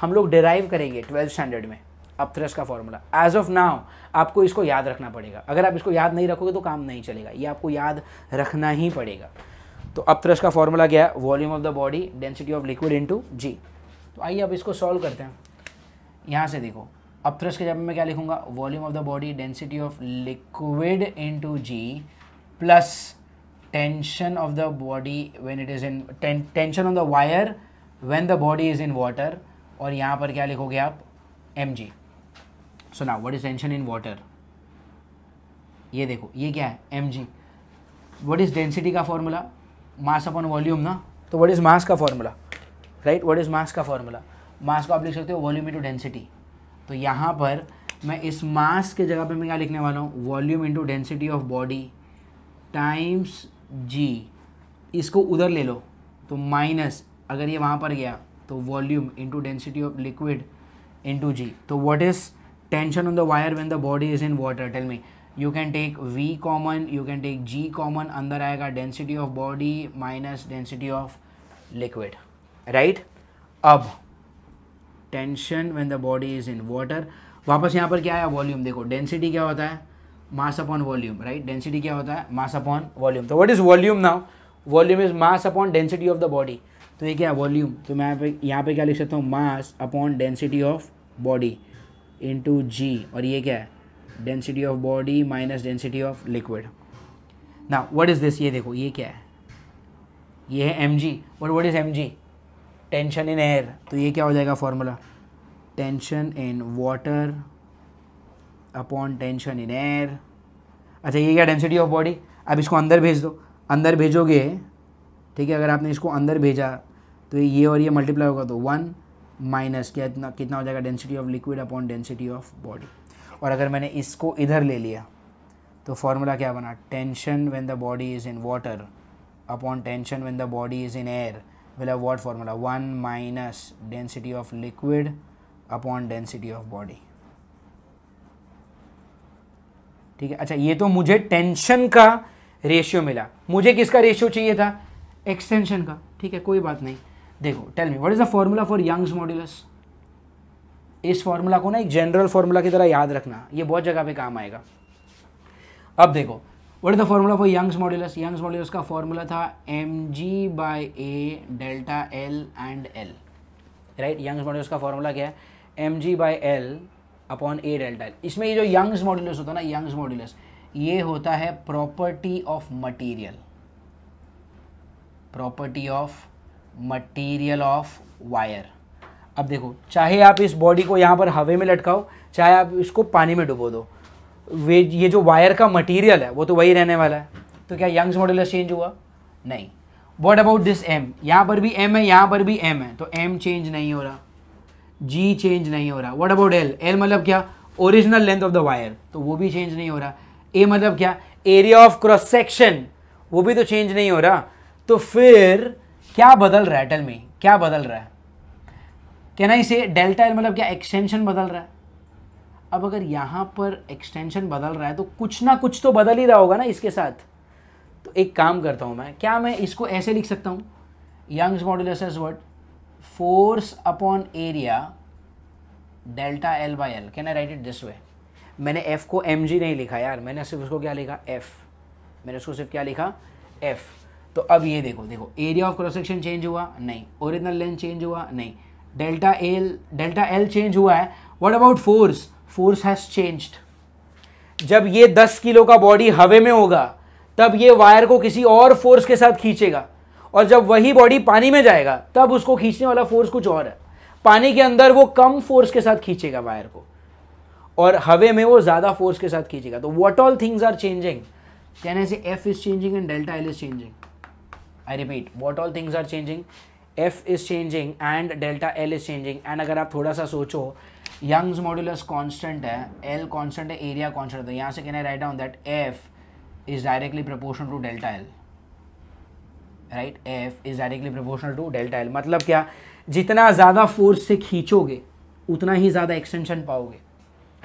Speaker 1: हम लोग डिराइव करेंगे ट्वेल्थ स्टैंडर्ड में अपथ्रस्ट का फॉर्मूला एज ऑफ नाउ आपको इसको याद रखना पड़ेगा अगर आप इसको याद नहीं रखोगे तो काम नहीं चलेगा ये आपको याद रखना ही पड़ेगा तो अपथ्रस्ट का फॉर्मूला क्या है volume of the body density of liquid to G तो आइए अब इसको सॉल्व करते हैं यहाँ से देखो अब थ्रस्ट के जब में क्या लिखूंगा volume of the body density of liquid into G plus tension of the body when it is in tension on the wire when the body is in water और यहाँ पर क्या लिखोगे आप एम जी सो ना what is tension in water ये देखो ये क्या है M G what is density का फॉर्मूला मास अपॉन वॉल्यूम ना तो वट इज़ मास का formula right what is mass का फॉर्मूला मास को आप लिख सकते हो वॉल्यूम इंटू डेंसिटी तो यहाँ पर मैं इस मास के जगह पे मैं क्या लिखने वाला हूँ volume into density of body times G इसको उधर ले लो तो माइनस अगर ये वहाँ पर गया तो volume into density of liquid into G तो what is tension on the wire when the body is in water tell me you can take V common you can take G common अंदर आएगा density of body minus density of liquid right अब tension when the body is in water वापस यहाँ पर क्या आया volume देखो density क्या होता है mass upon volume right density क्या होता है मास अपॉन वॉल्यूम तो what is volume now volume is mass upon density of the body तो ये क्या है वॉल्यूम तो मैं यहाँ पे यहाँ पे क्या लिख सकता हूँ mass upon density of body into G और ये क्या है density of body minus density of liquid ना वट इज़ दिस ये देखो ये क्या है ये है M G what what is M G tension in air तो ये क्या हो जाएगा formula tension in water upon tension in air अच्छा ये क्या डेंसिटी ऑफ बॉडी अब इसको अंदर भेज दो अंदर भेजोगे ठीक है अगर आपने इसको अंदर भेजा तो ये और ये मल्टीप्लाई होगा तो वन माइनस क्या इतना कितना हो जाएगा density of liquid upon density of body और अगर मैंने इसको इधर ले लिया तो फॉर्मूला क्या बना tension when the body is in water upon tension when the body is in air will have what formula 1 minus density of liquid upon density of body ठीक है अच्छा ये तो मुझे टेंशन का रेशियो मिला मुझे किसका रेशियो चाहिए था एक्सटेंशन का ठीक है कोई बात नहीं देखो tell me what is the formula for Young's modulus इस फॉर्मूला को ना एक जनरल फॉर्मूला की तरह याद रखना ये बहुत जगह पे काम आएगा अब देखो what is the formula for Young's modulus Young's modulus का फॉर्मूला था M G by A delta L and L right Young's modulus का फॉर्मूला क्या है M G by L upon A delta L इसमें ये जो यंग्स मॉड्यूलस होता है ना यंग्स मॉड्यूलस ये होता है property of material property of material of wire अब देखो चाहे आप इस बॉडी को यहाँ पर हवे में लटकाओ चाहे आप इसको पानी में डुबो दो वे ये जो वायर का मटेरियल है वो तो वही रहने वाला है तो क्या यंग्स मॉडल चेंज हुआ नहीं वॉट अबाउट दिस एम यहाँ पर भी एम है यहाँ पर भी एम है तो एम चेंज नहीं हो रहा जी चेंज नहीं हो रहा वॉट अबाउट एल एल मतलब क्या original length of the wire तो वो भी चेंज नहीं हो रहा ए मतलब क्या एरिया ऑफ क्रॉस सेक्शन वो भी तो चेंज नहीं हो रहा तो फिर क्या बदल रहा है टेल में क्या बदल रहा है कहना इसे डेल्टा एल मतलब क्या एक्सटेंशन बदल रहा है अब अगर यहाँ पर एक्सटेंशन बदल रहा है तो कुछ ना कुछ तो बदल ही रहा होगा ना इसके साथ तो एक काम करता हूँ मैं क्या मैं इसको ऐसे लिख सकता हूँ Young's modulus as word force upon area delta L by L can I write it this way मैंने एफ़ को एम जी नहीं लिखा यार मैंने सिर्फ उसको क्या लिखा एफ़ मैंने उसको सिर्फ क्या लिखा एफ़ तो अब ये देखो देखो area of cross section change हुआ नहीं ओरिजिनल लेंथ चेंज हुआ नहीं delta L delta L change हुआ है what about force force has changed जब ये दस किलो का बॉडी हवे में होगा तब ये वायर को किसी और फोर्स के साथ खींचेगा और जब वही बॉडी पानी में जाएगा तब उसको खींचने वाला फोर्स कुछ और है पानी के अंदर वो कम फोर्स के साथ खींचेगा वायर को और हवे में वो ज़्यादा फोर्स के साथ खींचेगा तो what all things are changing कहने से F is changing and delta L is changing I repeat what all things are changing F is changing and delta L is changing and अगर आप थोड़ा सा सोचो यंग्स मॉड्यूलस कांस्टेंट है L constant है area constant है यहाँ से can I write down that F is directly proportional to delta L right F is directly proportional to delta L मतलब क्या जितना ज़्यादा फोर्स से खींचोगे उतना ही ज़्यादा एक्सटेंशन पाओगे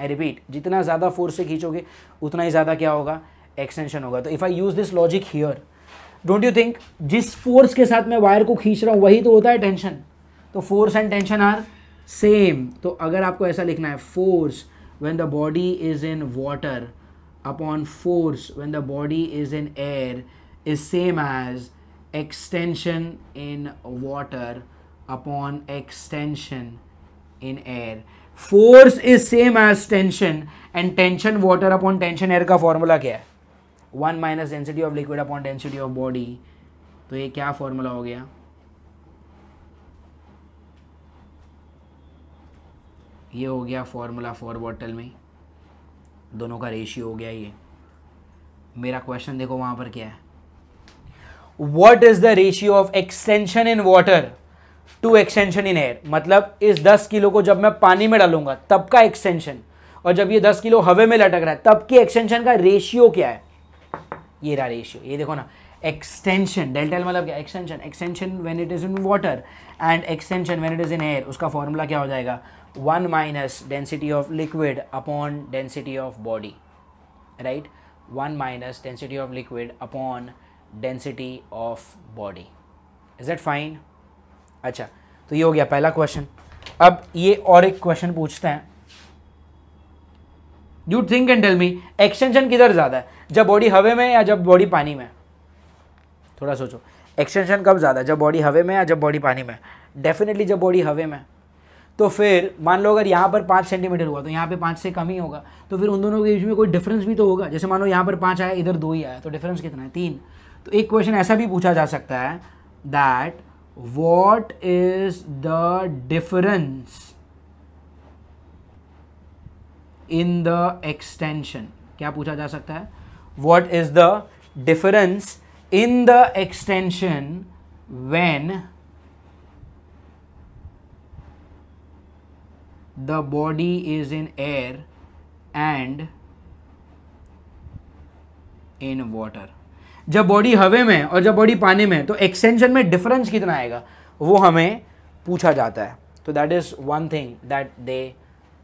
Speaker 1: आई रिपीट जितना ज़्यादा फोर्स से खींचोगे उतना ही ज़्यादा क्या होगा एक्सटेंशन होगा तो if I use this logic here don't you think जिस फोर्स के साथ मैं वायर को खींच रहा हूँ वही तो होता है टेंशन तो force and tension are same तो अगर आपको ऐसा लिखना है force when the body is in water upon force when the body is in air is same as extension in water upon extension in air force is same as tension and tension water upon tension air का formula क्या है one minus density of liquid upon density of body तो ये क्या formula हो गया ये हो गया फॉर्मूला फॉर बॉटल में दोनों का रेशियो हो गया ये मेरा क्वेश्चन देखो वहां पर क्या है what is the ratio of extension in water to extension in air मतलब इस 10 किलो को जब मैं पानी में डालूंगा तब का एक्सटेंशन और जब ये 10 किलो हवे में लटक रहा है तब के एक्सटेंशन का रेशियो क्या है ये रहा रेशियो ये देखो ना एक्सटेंशन डेल्टा एल मतलब क्या extension extension when it is in water and extension when it is in air उसका फॉर्मूला क्या हो जाएगा 1 minus density of liquid upon density of body right 1 minus density of liquid upon density of body is that fine अच्छा तो ये हो गया पहला क्वेश्चन अब ये और एक क्वेश्चन पूछते हैं you think and tell me extension किधर ज़्यादा है जब बॉडी हवे में या जब बॉडी पानी में थोड़ा सोचो एक्सटेंशन कब ज़्यादा है जब बॉडी हवे में या जब बॉडी पानी में डेफिनेटली जब बॉडी हवे में तो फिर मान लो अगर यहाँ पर पाँच सेंटीमीटर हुआ तो यहाँ पे पाँच से कम ही होगा तो फिर उन दोनों के बीच में कोई डिफरेंस भी तो होगा जैसे मान लो यहाँ पर पाँच आया इधर दो ही आया तो डिफरेंस कितना है तीन तो एक क्वेश्चन ऐसा भी पूछा जा सकता है that what is the difference in the extension क्या पूछा जा सकता है what is the difference in the extension when the body is in air and in water जब बॉडी हवे में और जब बॉडी पानी में तो एक्सटेंशन में डिफरेंस कितना आएगा वो हमें पूछा जाता है तो that is one thing that they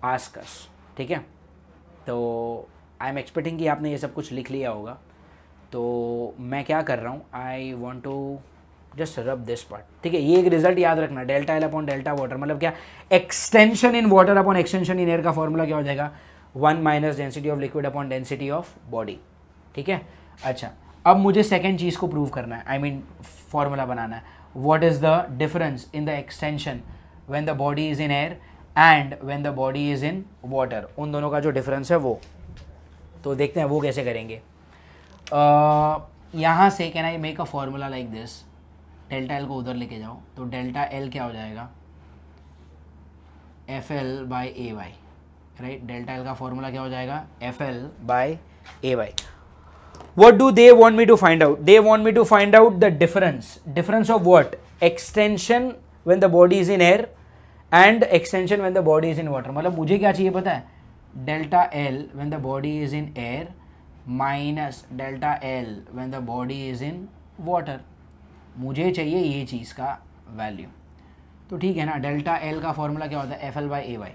Speaker 1: ask us ठीक है तो आई एम एक्सपेक्टिंग कि आपने ये सब कुछ लिख लिया होगा तो मैं क्या कर रहा हूँ I want to just rub this part ठीक है ये एक रिजल्ट याद रखना delta L upon delta water मतलब क्या extension in water upon extension in air का फॉर्मूला क्या हो जाएगा one minus density of liquid upon density of body ठीक है अच्छा अब मुझे सेकेंड चीज़ को प्रूव करना है आई मीन फॉर्मूला बनाना है what is the difference in the extension when the body is in air and when the body is in water उन दोनों का जो डिफरेंस है वो तो देखते हैं वो कैसे करेंगे uh, यहाँ से can I make a formula like this delta L को उधर लेके जाओ तो डेल्टा एल क्या हो जाएगा F L by A Y right delta L का फॉर्मूला क्या हो जाएगा F L by A Y what do they want me to find out they want me to find out the difference difference of what extension when the body is in air and extension when the body is in water मतलब मुझे क्या चाहिए पता है delta L when the body is in air minus delta L when the body is in water मुझे चाहिए ये चीज़ का वैल्यू तो ठीक है ना डेल्टा एल का फॉर्मूला क्या होता है F L by A Y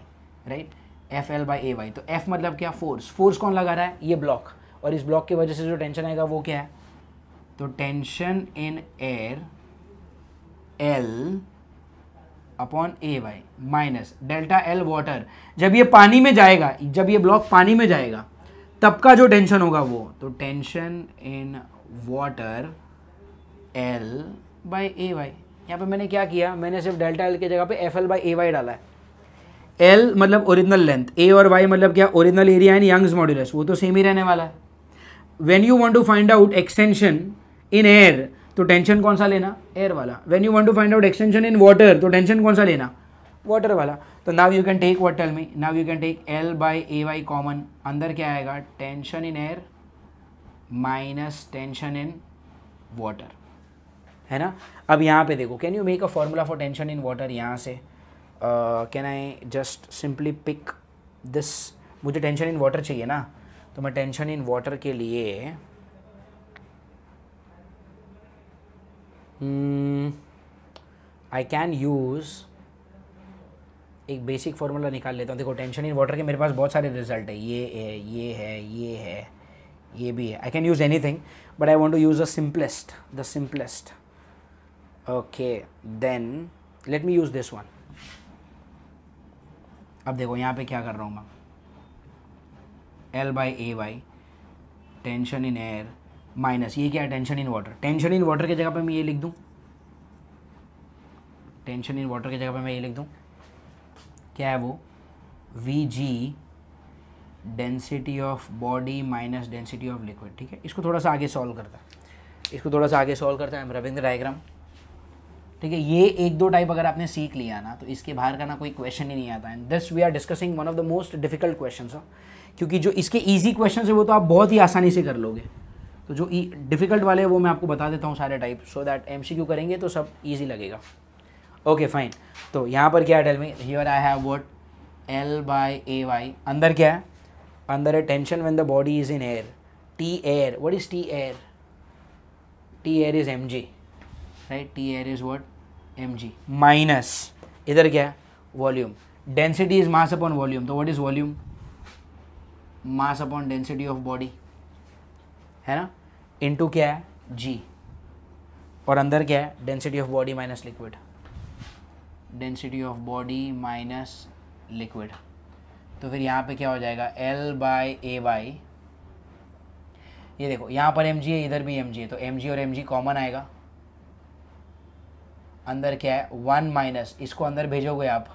Speaker 1: right F L by A Y तो एफ मतलब क्या फोर्स फोर्स कौन लगा रहा है ये ब्लॉक और इस ब्लॉक की वजह से जो टेंशन आएगा वो क्या है तो tension in air L upon A Y minus delta L water जब ये पानी में जाएगा जब ये ब्लॉक पानी में जाएगा तब का जो टेंशन होगा वो तो tension in water L by A Y यहाँ पर मैंने क्या किया मैंने सिर्फ डेल्टा एल की जगह पे F L by A Y डाला है एल मतलब ओरिजिनल लेंथ ए और वाई मतलब क्या original area and Young's modulus वो तो सेम ही रहने वाला है when you want to find out extension in air तो टेंशन कौन सा लेना एयर वाला when you want to find out extension in water तो टेंशन कौन सा लेना वाटर वाला तो now you can take what me now you can take L by A Y common अंदर क्या आएगा tension in air minus tension in water है ना अब यहाँ पे देखो can you make a formula for tension in water यहाँ से can I just simply pick this मुझे टेंशन इन वाटर चाहिए ना तो मैं टेंशन इन वाटर के लिए आई कैन यूज़ एक बेसिक फार्मूला निकाल लेता हूँ देखो टेंशन इन वाटर के मेरे पास बहुत सारे रिजल्ट है ये है ये है ये है ये भी है I can use anything but I want to use the simplest the simplest okay then let me use this one अब देखो यहाँ पे क्या कर रहा हूँ मैं L by A by tension in air minus ये क्या है tension in water tension in water की जगह पे मैं ये लिख दूँ टेंशन इन वाटर की जगह पे मैं ये लिख दूँ क्या है वो V g density of body minus density of liquid ठीक है इसको थोड़ा सा आगे सॉल्व करता है इसको थोड़ा सा आगे सॉल्व करता है रविंद्र डायग्राम ठीक है ये एक दो टाइप अगर आपने सीख लिया ना तो इसके बाहर का ना कोई क्वेश्चन ही नहीं आता and this we are discussing one of the most difficult question क्योंकि जो इसके ईजी क्वेश्चन है वो तो आप बहुत ही आसानी से कर लोगे तो जो डिफ़िकल्ट e- वाले हैं वो मैं आपको बता देता हूँ सारे type so that M C Q करेंगे तो सब ईजी लगेगा ओके फाइन तो यहाँ पर क्या है tell me here I have what L by A Y अंदर क्या है अंदर है tension when the body is in air T air what is T air T air is M g right T air is what M g minus इधर क्या है volume density is mass upon volume तो what is volume mass upon density of body है ना into क्या है जी और अंदर क्या है density of body minus liquid density of body minus liquid तो फिर यहाँ पे क्या हो जाएगा एल बाय ए बाई ये देखो यहाँ पर एम जी है इधर भी एम जी है तो एम जी और एम जी कॉमन आएगा अंदर क्या है वन माइनस इसको अंदर भेजोगे आप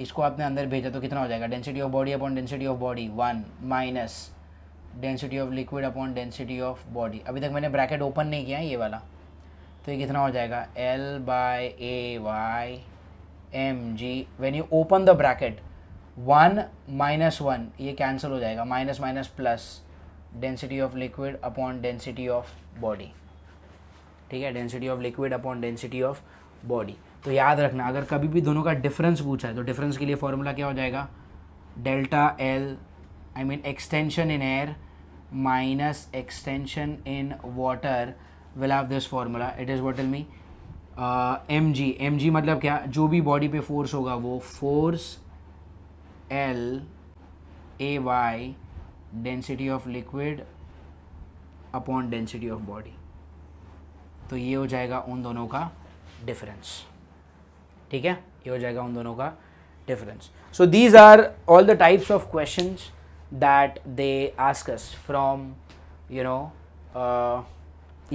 Speaker 1: इसको आपने अंदर भेजा तो कितना हो जाएगा density of body upon density of body one minus density of liquid upon density of body अभी तक मैंने ब्रैकेट ओपन नहीं किया है ये वाला तो ये कितना हो जाएगा L by A Y M g when you open the bracket one minus one ये कैंसिल हो जाएगा minus minus plus density of liquid upon density of body ठीक है density of liquid upon density of body तो याद रखना अगर कभी भी दोनों का डिफरेंस पूछा है तो डिफरेंस के लिए फॉर्मूला क्या हो जाएगा delta L I mean extension in air minus extension in water will have this formula it is what'll me M g M g मतलब क्या जो भी बॉडी पे फोर्स होगा वो force L A Y density of liquid upon density of body तो ये हो जाएगा उन दोनों का डिफरेंस ठीक है ये हो जाएगा उन दोनों का difference so these are all the types of question that they asks from you know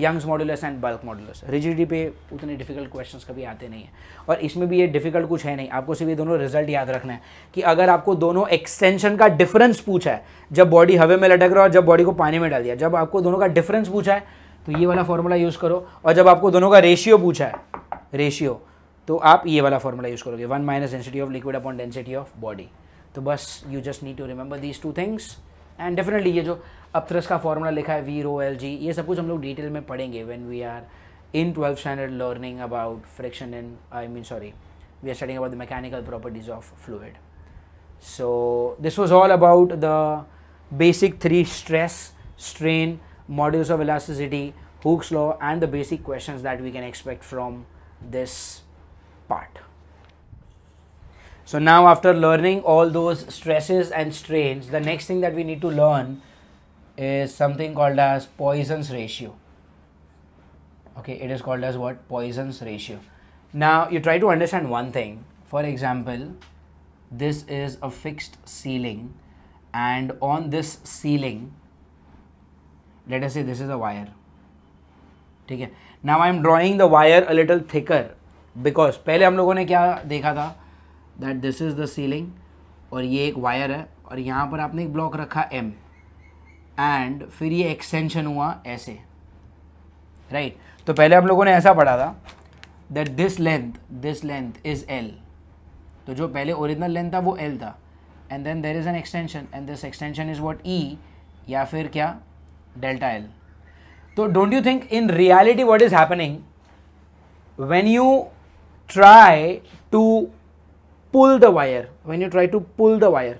Speaker 1: Young's modulus and bulk modulus rigidity पे उतने डिफिकल्ट क्वेश्चंस कभी आते नहीं हैं और इसमें भी ये डिफिकल्ट कुछ है नहीं आपको सिर्फ ये दोनों रिजल्ट याद रखना है कि अगर आपको दोनों एक्सटेंशन का डिफरेंस पूछा है जब बॉडी हवे में लटक रहा है और जब बॉडी को पानी में डाल दिया जब आपको दोनों का डिफरेंस पूछा है तो ये वाला फॉर्मूला यूज़ करो और जब आपको दोनों का रेशियो पूछा है रेशियो तो आप ये वाला फॉर्मूला यूज़ करोगे one minus density of liquid upon density of body तो बस you just need to remember these two things and definitely ये जो अपथ्रस का फॉर्मूला लिखा है वी रो एल जी ये सब कुछ हम लोग डिटेल में पढ़ेंगे when we are in twelfth standard learning about friction in I mean sorry we are studying about the mechanical properties of fluid so this was all about the basic three stress strain modulus of elasticity, Hooke's law and the basic questions that we can expect from this part. So now after learning all those stresses and strains, the next thing that we need to learn is something called as Poisson's ratio. Okay, it is called as what? Poisson's ratio. Now you try to understand one thing. For example, this is a fixed ceiling and on this ceiling, let us say this is a wire ठीक है now I am drawing the wire a little thicker because पहले हम लोगों ने क्या देखा था that this is the ceiling और ये एक वायर है और यहाँ पर आपने एक ब्लॉक रखा एम एंड फिर ये एक्सटेंशन हुआ ऐसे राइट right? तो पहले हम लोगों ने ऐसा पढ़ा था that this length this length is L तो जो पहले ओरिजिनल लेंथ था वो एल था and then there is an extension and this extension is what E या फिर क्या डेल्टा एल तो don't you think in reality what is happening when you try to pull the wire when you try to pull the wire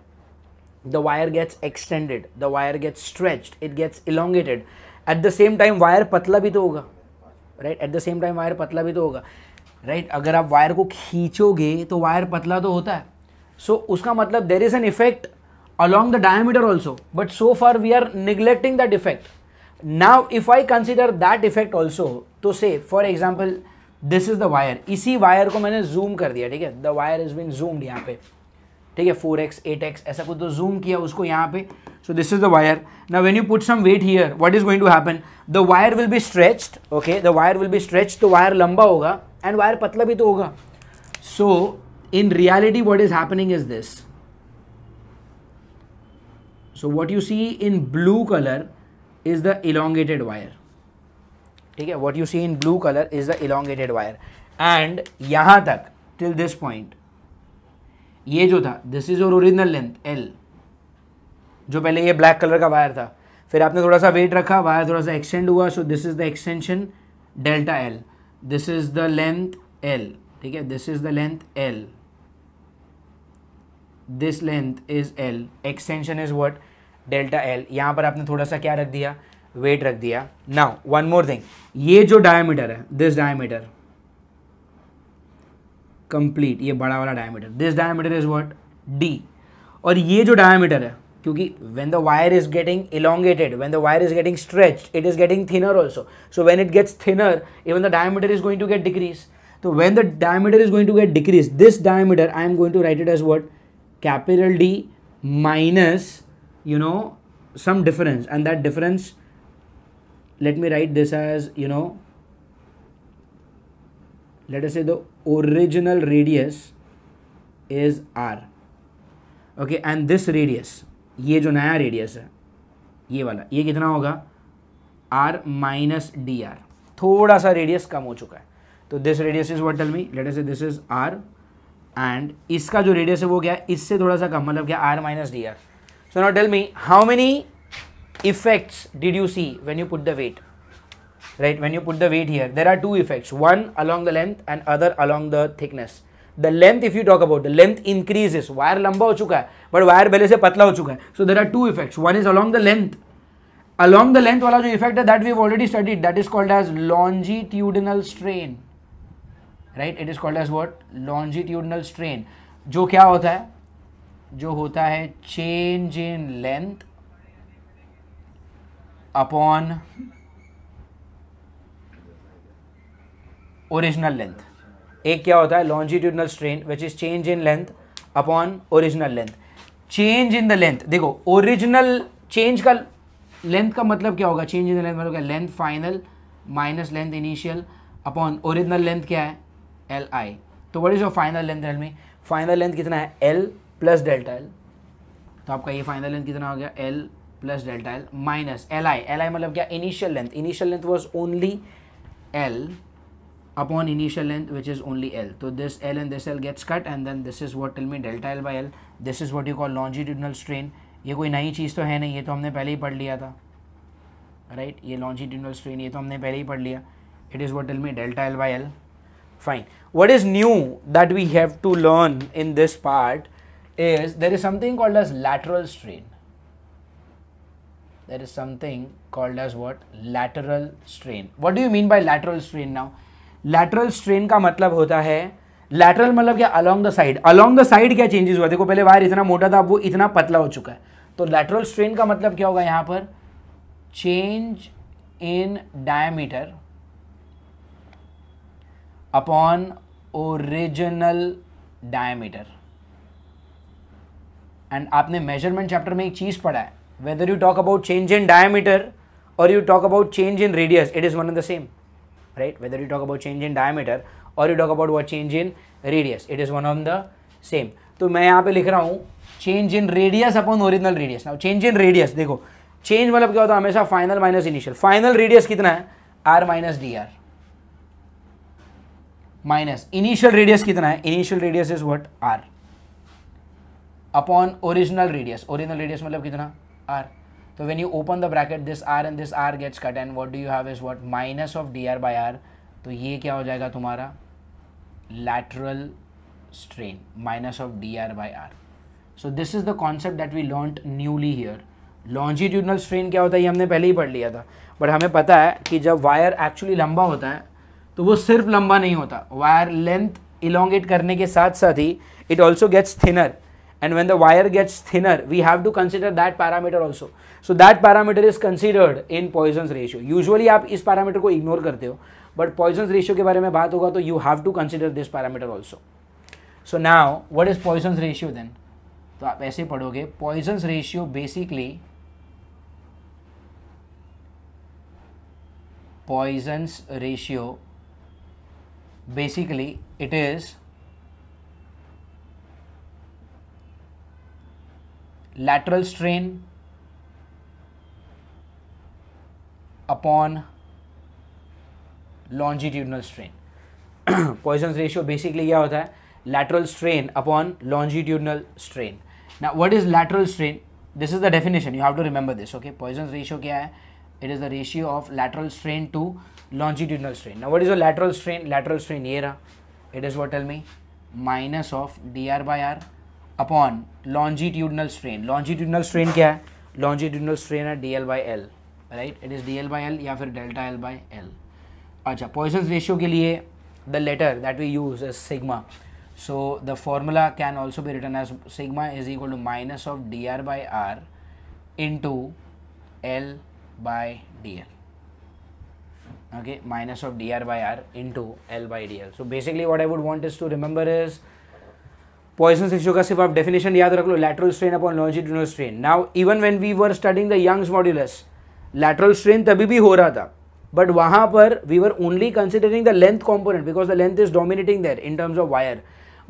Speaker 1: the wire gets extended the wire gets stretch it gets elongated at the same time wire पतला भी तो होगा right at the same time wire पतला भी तो होगा right अगर आप वायर को खींचोगे तो वायर पतला तो होता है सो so, उसका मतलब there is an effect along the diameter also but so far we are neglecting that effect now if i consider that effect also to say for example this is the wire इसी wire को मैंने zoom कर दिया ठीक है the wire is been zoomed यहाँ पे ठीक है फोर एक्स एट एक्स ऐसा कुछ तो जूम किया उसको यहाँ पे so this is the wire ना when you put some weight here what is going to happen the wire will be stretched okay the wire will be stretch तो wire लंबा होगा एंड वायर पतला भी तो होगा so in reality what is happening is this so what you see in blue colour is the elongated wire ठीक है what you see in blue colour is the elongated wire and यहाँ तक till this point ये जो था this is your original length L जो पहले ये ब्लैक कलर का वायर था फिर आपने थोड़ा सा वेट रखा वायर थोड़ा सा एक्सटेंड हुआ so this is the extension delta L this is the length L ठीक है this is the length L this length is L extension is what delta L यहाँ पर आपने थोड़ा सा क्या रख दिया वेट रख दिया नाउ वन मोर थिंग ये जो डायमीटर है दिस डायमीटर कंप्लीट ये बड़ा वाला diameter this diameter is what D और ये जो डायमीटर है क्योंकि when the wire is getting elongated when the wire is getting stretch it is getting thinner also so when it gets thinner even the diameter is going to get decrease तो when the diameter is going to get decrease this diameter I am going to write it as what capital D minus you know some difference and that difference let me write this as you know let us say the original radius is r okay and this radius ये जो नया radius है ये वाला ये कितना होगा are minus D are थोड़ा सा रेडियस कम हो चुका है तो this radius is what tell me let us this is R and इसका जो रेडियस है वो क्या इससे थोड़ा सा कम मतलब क्या R minus D R so not tell me how many effects did you see when you put the weight right when you put the weight here there are two effects one along the length and other along the thickness the length if you talk about the length increase is wire लंबा हो चुका है but wire पहले से पतला हो चुका है so there are two effects one is along the length along the length वाला जो इफेक्ट है that we already studied that is called as longitudinal strain right it is called as what longitudinal strain जो क्या होता है जो होता है change in length upon original length एक क्या होता है longitudinal strain which is change in length upon original length change in the length देखो ओरिजिनल चेंज का लेंथ का मतलब क्या होगा चेंज इन द लेंथ मतलब क्या length final minus length initial upon original length क्या है एल आई तो what is your final length L मी फाइनल लेंथ कितना है एल प्लस डेल्टा एल तो आपका ये फाइनल लेंथ कितना हो गया L plus delta L minus L I L I मतलब क्या initial length initial length was only L upon initial length which is only L तो this L and this L gets cut and then this is what tell me delta L by L this is what you call longitudinal strain ये कोई नई चीज़ तो है नहीं ये तो हमने पहले ही पढ़ लिया था राइट right? ये लॉन्जिट्यूडनल स्ट्रेन ये तो हमने पहले ही पढ़ लिया it is what tell me delta L by L fine what is new that we have to learn in this part is there is something called as lateral strain there is something called as what lateral strain what do you mean by lateral strain now lateral strain ka matlab hota hai lateral matlab kya along the side along the side kya changes hua dekho pehle wire itna mota tha ab wo itna patla ho chuka hai to lateral strain ka matlab kya hoga yahan par change in diameter upon original diameter and आपने measurement chapter में एक चीज़ पढ़ा है whether you talk about change in diameter or you talk about change in radius it is one and the same right whether you talk about change in diameter or you talk about what change in radius it is one of the same तो मैं यहाँ पे लिख रहा हूँ change in radius upon original radius now change in radius देखो change मतलब क्या होता है हमेशा final minus initial final radius कितना है R minus D R minus initial radius कितना है initial radius is what R upon original radius original radius मतलब कितना आर तो when you open the bracket this R and this R gets cut and what do you have is what minus of D R by R तो ये क्या हो जाएगा तुम्हारा lateral strain minus of D R by R so this is the concept that we learnt newly here longitudinal strain क्या होता है ये हमने पहले ही पढ़ लिया था बट हमें पता है कि जब वायर एक्चुअली लंबा होता है तो वो सिर्फ लंबा नहीं होता वायर लेंथ इलोंगेट करने के साथ साथ ही it also gets thinner and when the wire gets thinner we have to consider that parameter also so that parameter is considered in Poisson's ratio usually आप इस पैरामीटर को इग्नोर करते हो बट पॉइजन रेशियो के बारे में बात होगा तो you have to consider this parameter also so now what is Poisson ratio then तो आप ऐसे पढ़ोगे Poisson ratio basically Poisson ratio basically it is lateral strain upon longitudinal strain Poisson's ratio basically kya hota hai lateral strain upon longitudinal strain now what is lateral strain this is the definition you have to remember this okay Poisson's ratio kya hai it is the ratio of lateral strain to longitudinal strain. Now what is a lateral strain? Lateral strain here. Ra. It is what tell me? Minus of dr by r upon longitudinal strain longitudinal strain क्या है longitudinal strain है D L by L right it is D L by L या फिर delta L by L अच्छा Poisson ratio के लिए the letter that we use is sigma so the formula can also be written as sigma is equal to minus of D R by R into L by D L okay minus of dr by r into l by dl so basically what i would want is to remember is poisson's ratio ka sirf aap definition याद रख लो lateral strain upon longitudinal strain now even when we were studying the youngs modulus lateral strain तभी भी हो रहा था but wahan पर we were only considering the length component because the length is dominating there in terms of wire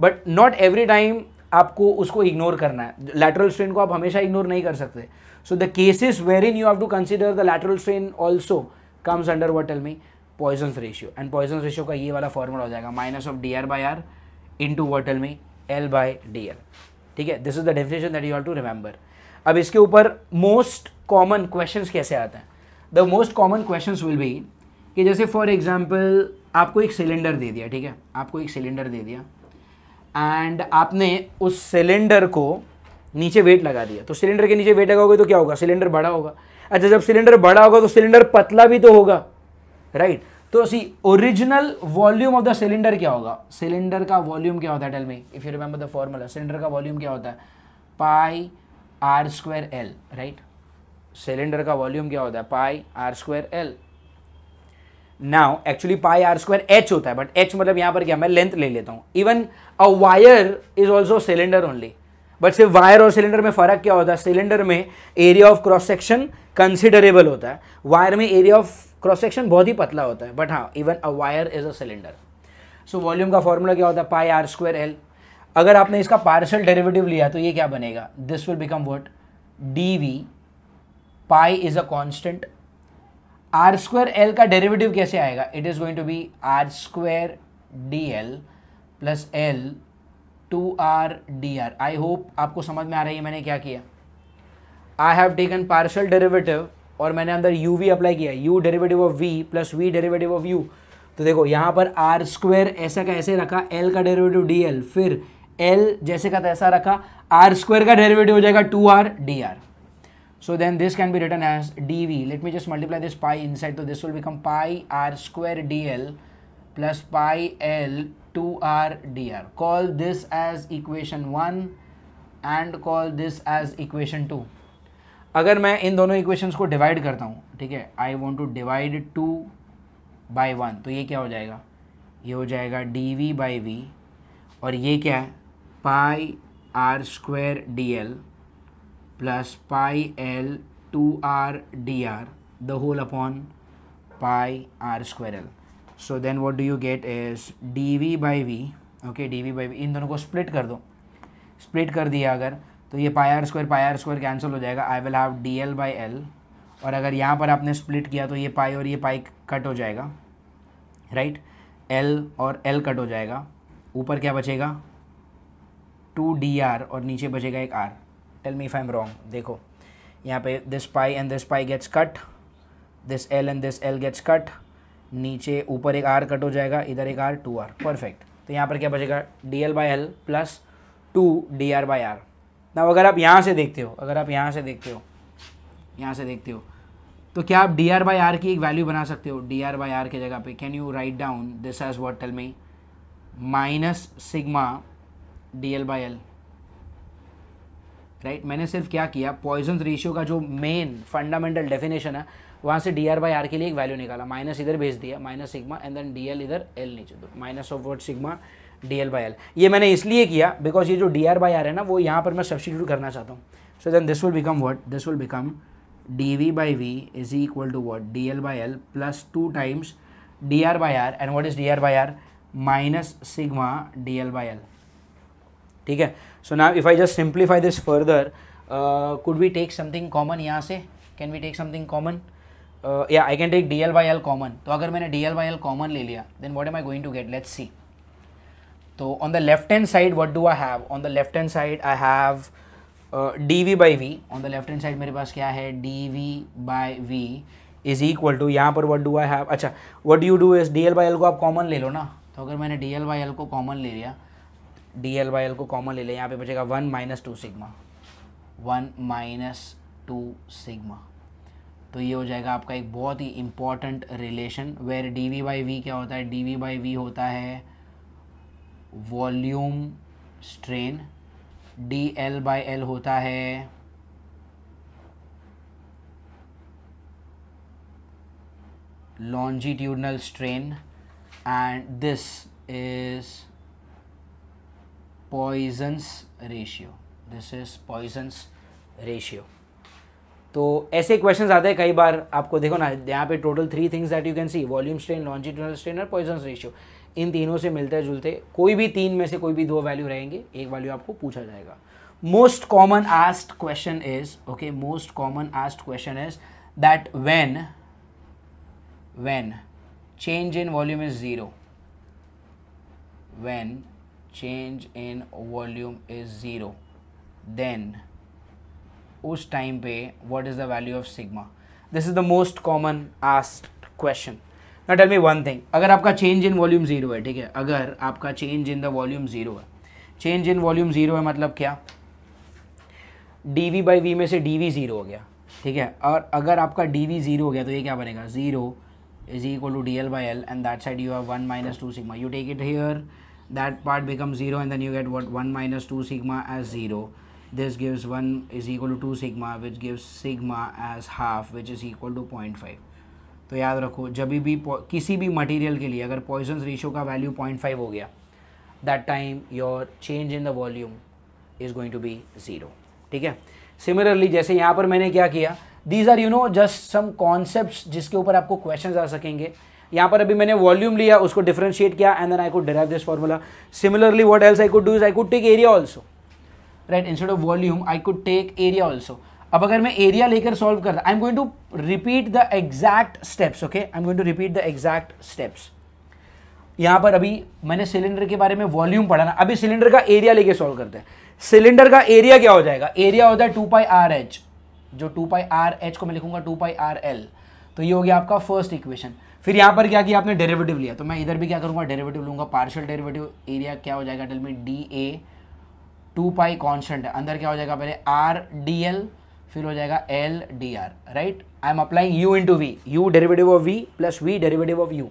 Speaker 1: but not every time आपको उसको ignore करना है लैटरल स्ट्रेन को आप हमेशा इग्नोर नहीं कर सकते so the cases where in you have to consider the lateral strain also comes under what tell me Poisson ratio and Poisson ratio का ये वाला फॉर्मूला हो जाएगा minus of D R by R into what tell me L by D L ठीक है this is the definition that you have to remember अब इसके ऊपर मोस्ट कॉमन क्वेश्चन कैसे आते हैं the most common question will be कि जैसे फॉर एग्जाम्पल आपको एक सिलेंडर दे दिया ठीक है आपको एक सिलेंडर दे दिया एंड आपने उस सिलेंडर को नीचे वेट लगा दिया तो सिलेंडर के नीचे वेट लगाओगे तो क्या होगा सिलेंडर बड़ा होगा अच्छा जब सिलेंडर बड़ा होगा तो सिलेंडर पतला भी तो होगा राइट तो see original volume of the cylinder क्या होगा सिलेंडर का वॉल्यूम क्या होता है tell me if you remember the formula cylinder का वॉल्यूम क्या होता है pi R square L right cylinder का वॉल्यूम क्या होता है pi R square L now actually pi R square H होता है बट एच मतलब यहां पर क्या मैं लेंथ ले लेता हूं even a wire is also cylinder only but सिर्फ वायर और सिलेंडर में फ़र्क क्या होता है सिलेंडर में area of cross section considerable होता है वायर में एरिया ऑफ क्रॉस सेक्शन बहुत ही पतला होता है बट हाँ even a wire is a cylinder so volume का फॉर्मूला क्या होता है पाई आर स्क्वायर एल अगर आपने इसका पार्शल डेरिवेटिव लिया तो ये क्या बनेगा this will become what D V pi is a constant R square L का डेरिवेटिव कैसे आएगा it is going to be R square D L plus L two R D R I hope आपको समझ में आ रही है मैंने क्या किया I have taken partial derivative और मैंने अंदर यू वी अप्लाई किया U derivative of V plus V derivative of U तो देखो यहाँ पर आर स्क्वेयर ऐसा का ऐसे रखा एल का डेरिवेटिव डी एल फिर एल जैसे का तैसा रखा आर स्क्वेयर का डेरिवेटिव हो जाएगा two R D R can be written as D V let me just multiply this pi inside तो this will become pi R square D L plus pi L two R D R call this as equation one and call this as equation two अगर मैं इन दोनों equations को divide करता हूँ ठीक है I want to divide two by one तो ये क्या हो जाएगा ये हो जाएगा डी वी बाई वी और ये क्या है pi R square D L plus pi L two R D R the whole upon pi R square L so then what do you get is D V by V okay D V by V इन दोनों को split कर दो split कर दिया अगर तो ये pi R square pi R square cancel हो जाएगा I will have D L by L और अगर यहाँ पर आपने स्प्लिट किया तो ये पाई और ये पाई कट हो जाएगा राइट एल और एल कट हो जाएगा ऊपर क्या बचेगा टू डी आर और नीचे बचेगा एक R tell me if I am wrong देखो यहाँ पे this pi and this pi gets cut this L and this L gets cut नीचे ऊपर एक आर कट हो जाएगा इधर एक आर टू आर परफेक्ट तो यहाँ पर क्या बचेगा D L by L plus two D R by R ना अगर आप यहाँ से देखते हो अगर आप यहाँ से देखते हो यहाँ से देखते हो तो क्या आप डी आर बाई आर की एक वैल्यू बना सकते हो डी आर बाई आर की जगह पे can you write down this as what tell me minus sigma D L by L right मैंने सिर्फ क्या किया पॉइजन रेशियो का जो मेन फंडामेंटल डेफिनेशन है वहाँ से डी आर बाई आर के लिए एक वैल्यू निकाला माइनस इधर भेज दिया minus sigma and then D L इधर एल नीचे दो minus of word sigma D L by L ये मैंने इसलिए किया बिकॉज ये जो डी आर बाई आर है ना वो यहाँ पर मैं सब्सटीट्यूट करना चाहता हूँ so then this will become what this will become D V by V is equal to what D L by L plus two times D R by R and what is D R by R minus sigma D L by L ठीक है so ना if I just simplify this further could we take something common यहाँ से can we take something common या I can take D L by L common तो अगर मैंने D L by L common ले लिया then what am I going to get let's see तो on the left hand side what do I have on the left hand side I have D V by V on the left hand side मेरे पास क्या है D V by V is equal to यहाँ पर what do I have अच्छा what you do is D L by L को आप common ले लो ना तो अगर मैंने डी एल बाई एल को कॉमन ले लिया डी एल बाई एल को कॉमन ले लिया यहाँ पे बचेगा one minus two sigma one minus two sigma तो ये हो जाएगा आपका एक बहुत ही important relation where D V by V क्या होता है डी वी बाई वी होता है volume strain D L by L होता है longitudinal strain and this is Poisson's ratio this is Poisson's ratio तो ऐसे क्वेश्चंस आते हैं कई बार आपको देखो ना यहाँ पे total three things that you can see volume strain longitudinal strain और पॉइजन रेशियो इन तीनों से मिलते जुलते कोई भी तीन में से कोई भी दो वैल्यू रहेंगे एक वैल्यू आपको पूछा जाएगा most common asked question is okay most common asked question is that when when change in volume is zero when change in volume is zero then उस टाइम पे what is the value of sigma this is the most common asked question ना tell me one thing अगर आपका change in volume zero है ठीक है अगर आपका change in the volume zero है चेंज इन वॉल्यूम ज़ीरो है मतलब क्या डी वी बाई वी में से डी वी ज़ीरो हो गया ठीक है और अगर आपका डी वी ज़ीरो हो गया तो ये क्या बनेगा zero is equal to D L by L and that side you have one minus two sigma you take it here that part become zero and then you get what 1 minus 2 sigma as this gives 1 is equal to 2 sigma which gives sigma as half which is equal to 0.5 तो याद रखो जब भी किसी भी material के लिए अगर पॉइजन रेशियो का वैल्यू 0.5 हो गया that time your change in the volume is going to be zero ठीक है सिमिलरली जैसे यहाँ पर मैंने क्या किया these are you know just some concept जिसके ऊपर आपको क्वेश्चन आ सकेंगे यहाँ पर अभी मैंने वॉल्यूम लिया उसको डिफ्रेंशिएट किया and then I could derive this formula similarly what else I could do is I could take area also right instead of volume I could take area also अब अगर मैं एरिया लेकर solve करता I am going to repeat the exact steps okay I am going to repeat the exact steps यहां पर अभी मैंने cylinder के बारे में वॉल्यूम पढ़ा ना अभी सिलेंडर का एरिया लेके सॉल्व करते हैं सिलेंडर का एरिया क्या हो जाएगा एरिया होता है टू पाई आर एच जो टू पाई आर एच को मैं लिखूंगा टू पाई आर एल तो ये हो गया आपका फर्स्ट इक्वेशन फिर यहां पर क्या किया आपने डेरेवेटिव लिया तो मैं इधर भी क्या करूंगा डेरेवेटिव लूंगा पार्शियल डेरेवेटिव एरिया क्या हो जाएगा tell D A two pi constant है अंदर क्या हो जाएगा पहले आर डी एल फिर हो जाएगा L D R right I am applying U into V U derivative of V plus V derivative of U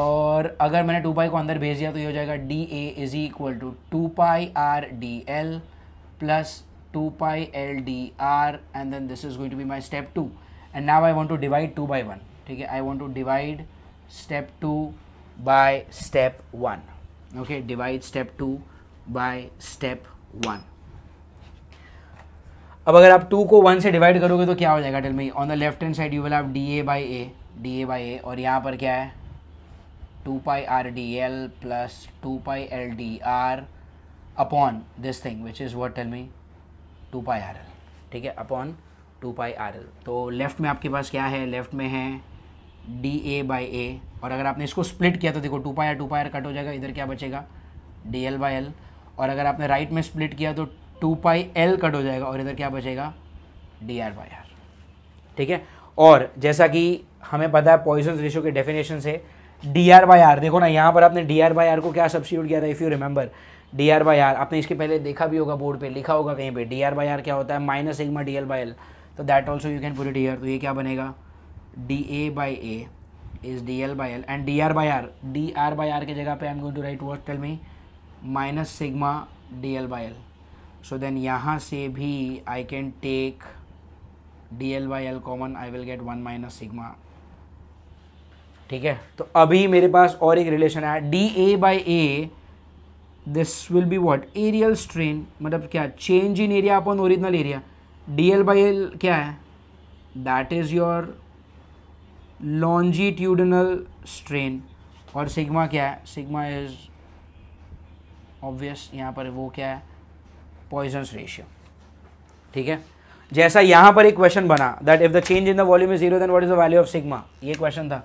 Speaker 1: और अगर मैंने टू पाई को अंदर भेज दिया तो ये हो जाएगा D A is equal to two pi R D L plus two pi L D R and then this is going to be my step two and now I want to divide two by one ठीक है I want to divide step two by step one okay divide step two by step one अब अगर आप to को one से divide करोगे तो क्या हो जाएगा tell me on the left hand side you will have D A by A D A by A और यहाँ पर क्या है two pi R D L plus two pi L D R upon this thing which is what tell me two pi R L ठीक है upon two pi R L तो left में आपके पास क्या है लेफ्ट में है डी ए बाई ए और अगर आपने इसको स्प्लिट किया तो देखो two pi R two pi R cut हो जाएगा इधर क्या बचेगा डी एल बाई एल और अगर आपने राइट में स्प्लिट किया तो टू पाई एल कट हो जाएगा और इधर क्या बचेगा डी आर बाई आर ठीक है और जैसा कि हमें पता है पॉइजन रेशो के डेफिनेशन से डी आर बाई आर देखो ना यहाँ पर आपने डी आर बाई आर को क्या सब्सिट्यूट किया था if you remember D R by R आपने इसके पहले देखा भी होगा बोर्ड पे लिखा होगा कहीं पे डी आर बाई आर क्या होता है minus sigma D L by L तो that also you can put it here तो ये क्या बनेगा D A by A is D L by L and D R by R D R by R की जगह पे I am going to write what tell me minus sigma D L by L so then यहाँ से भी I can take D L by L common I will get one minus sigma ठीक है तो अभी मेरे पास और एक रिलेशन है D A by A this will be what areal strain मतलब क्या change in area upon original area D L by L क्या है that is your longitudinal strain और सिग्मा क्या है सिग्मा इज़ ऑब्वियस यहाँ पर वो क्या है पॉइजन रेशियो ठीक है जैसा यहाँ पर एक क्वेश्चन बना that if the change in the volume is zero then what is the value of sigma ये क्वेश्चन था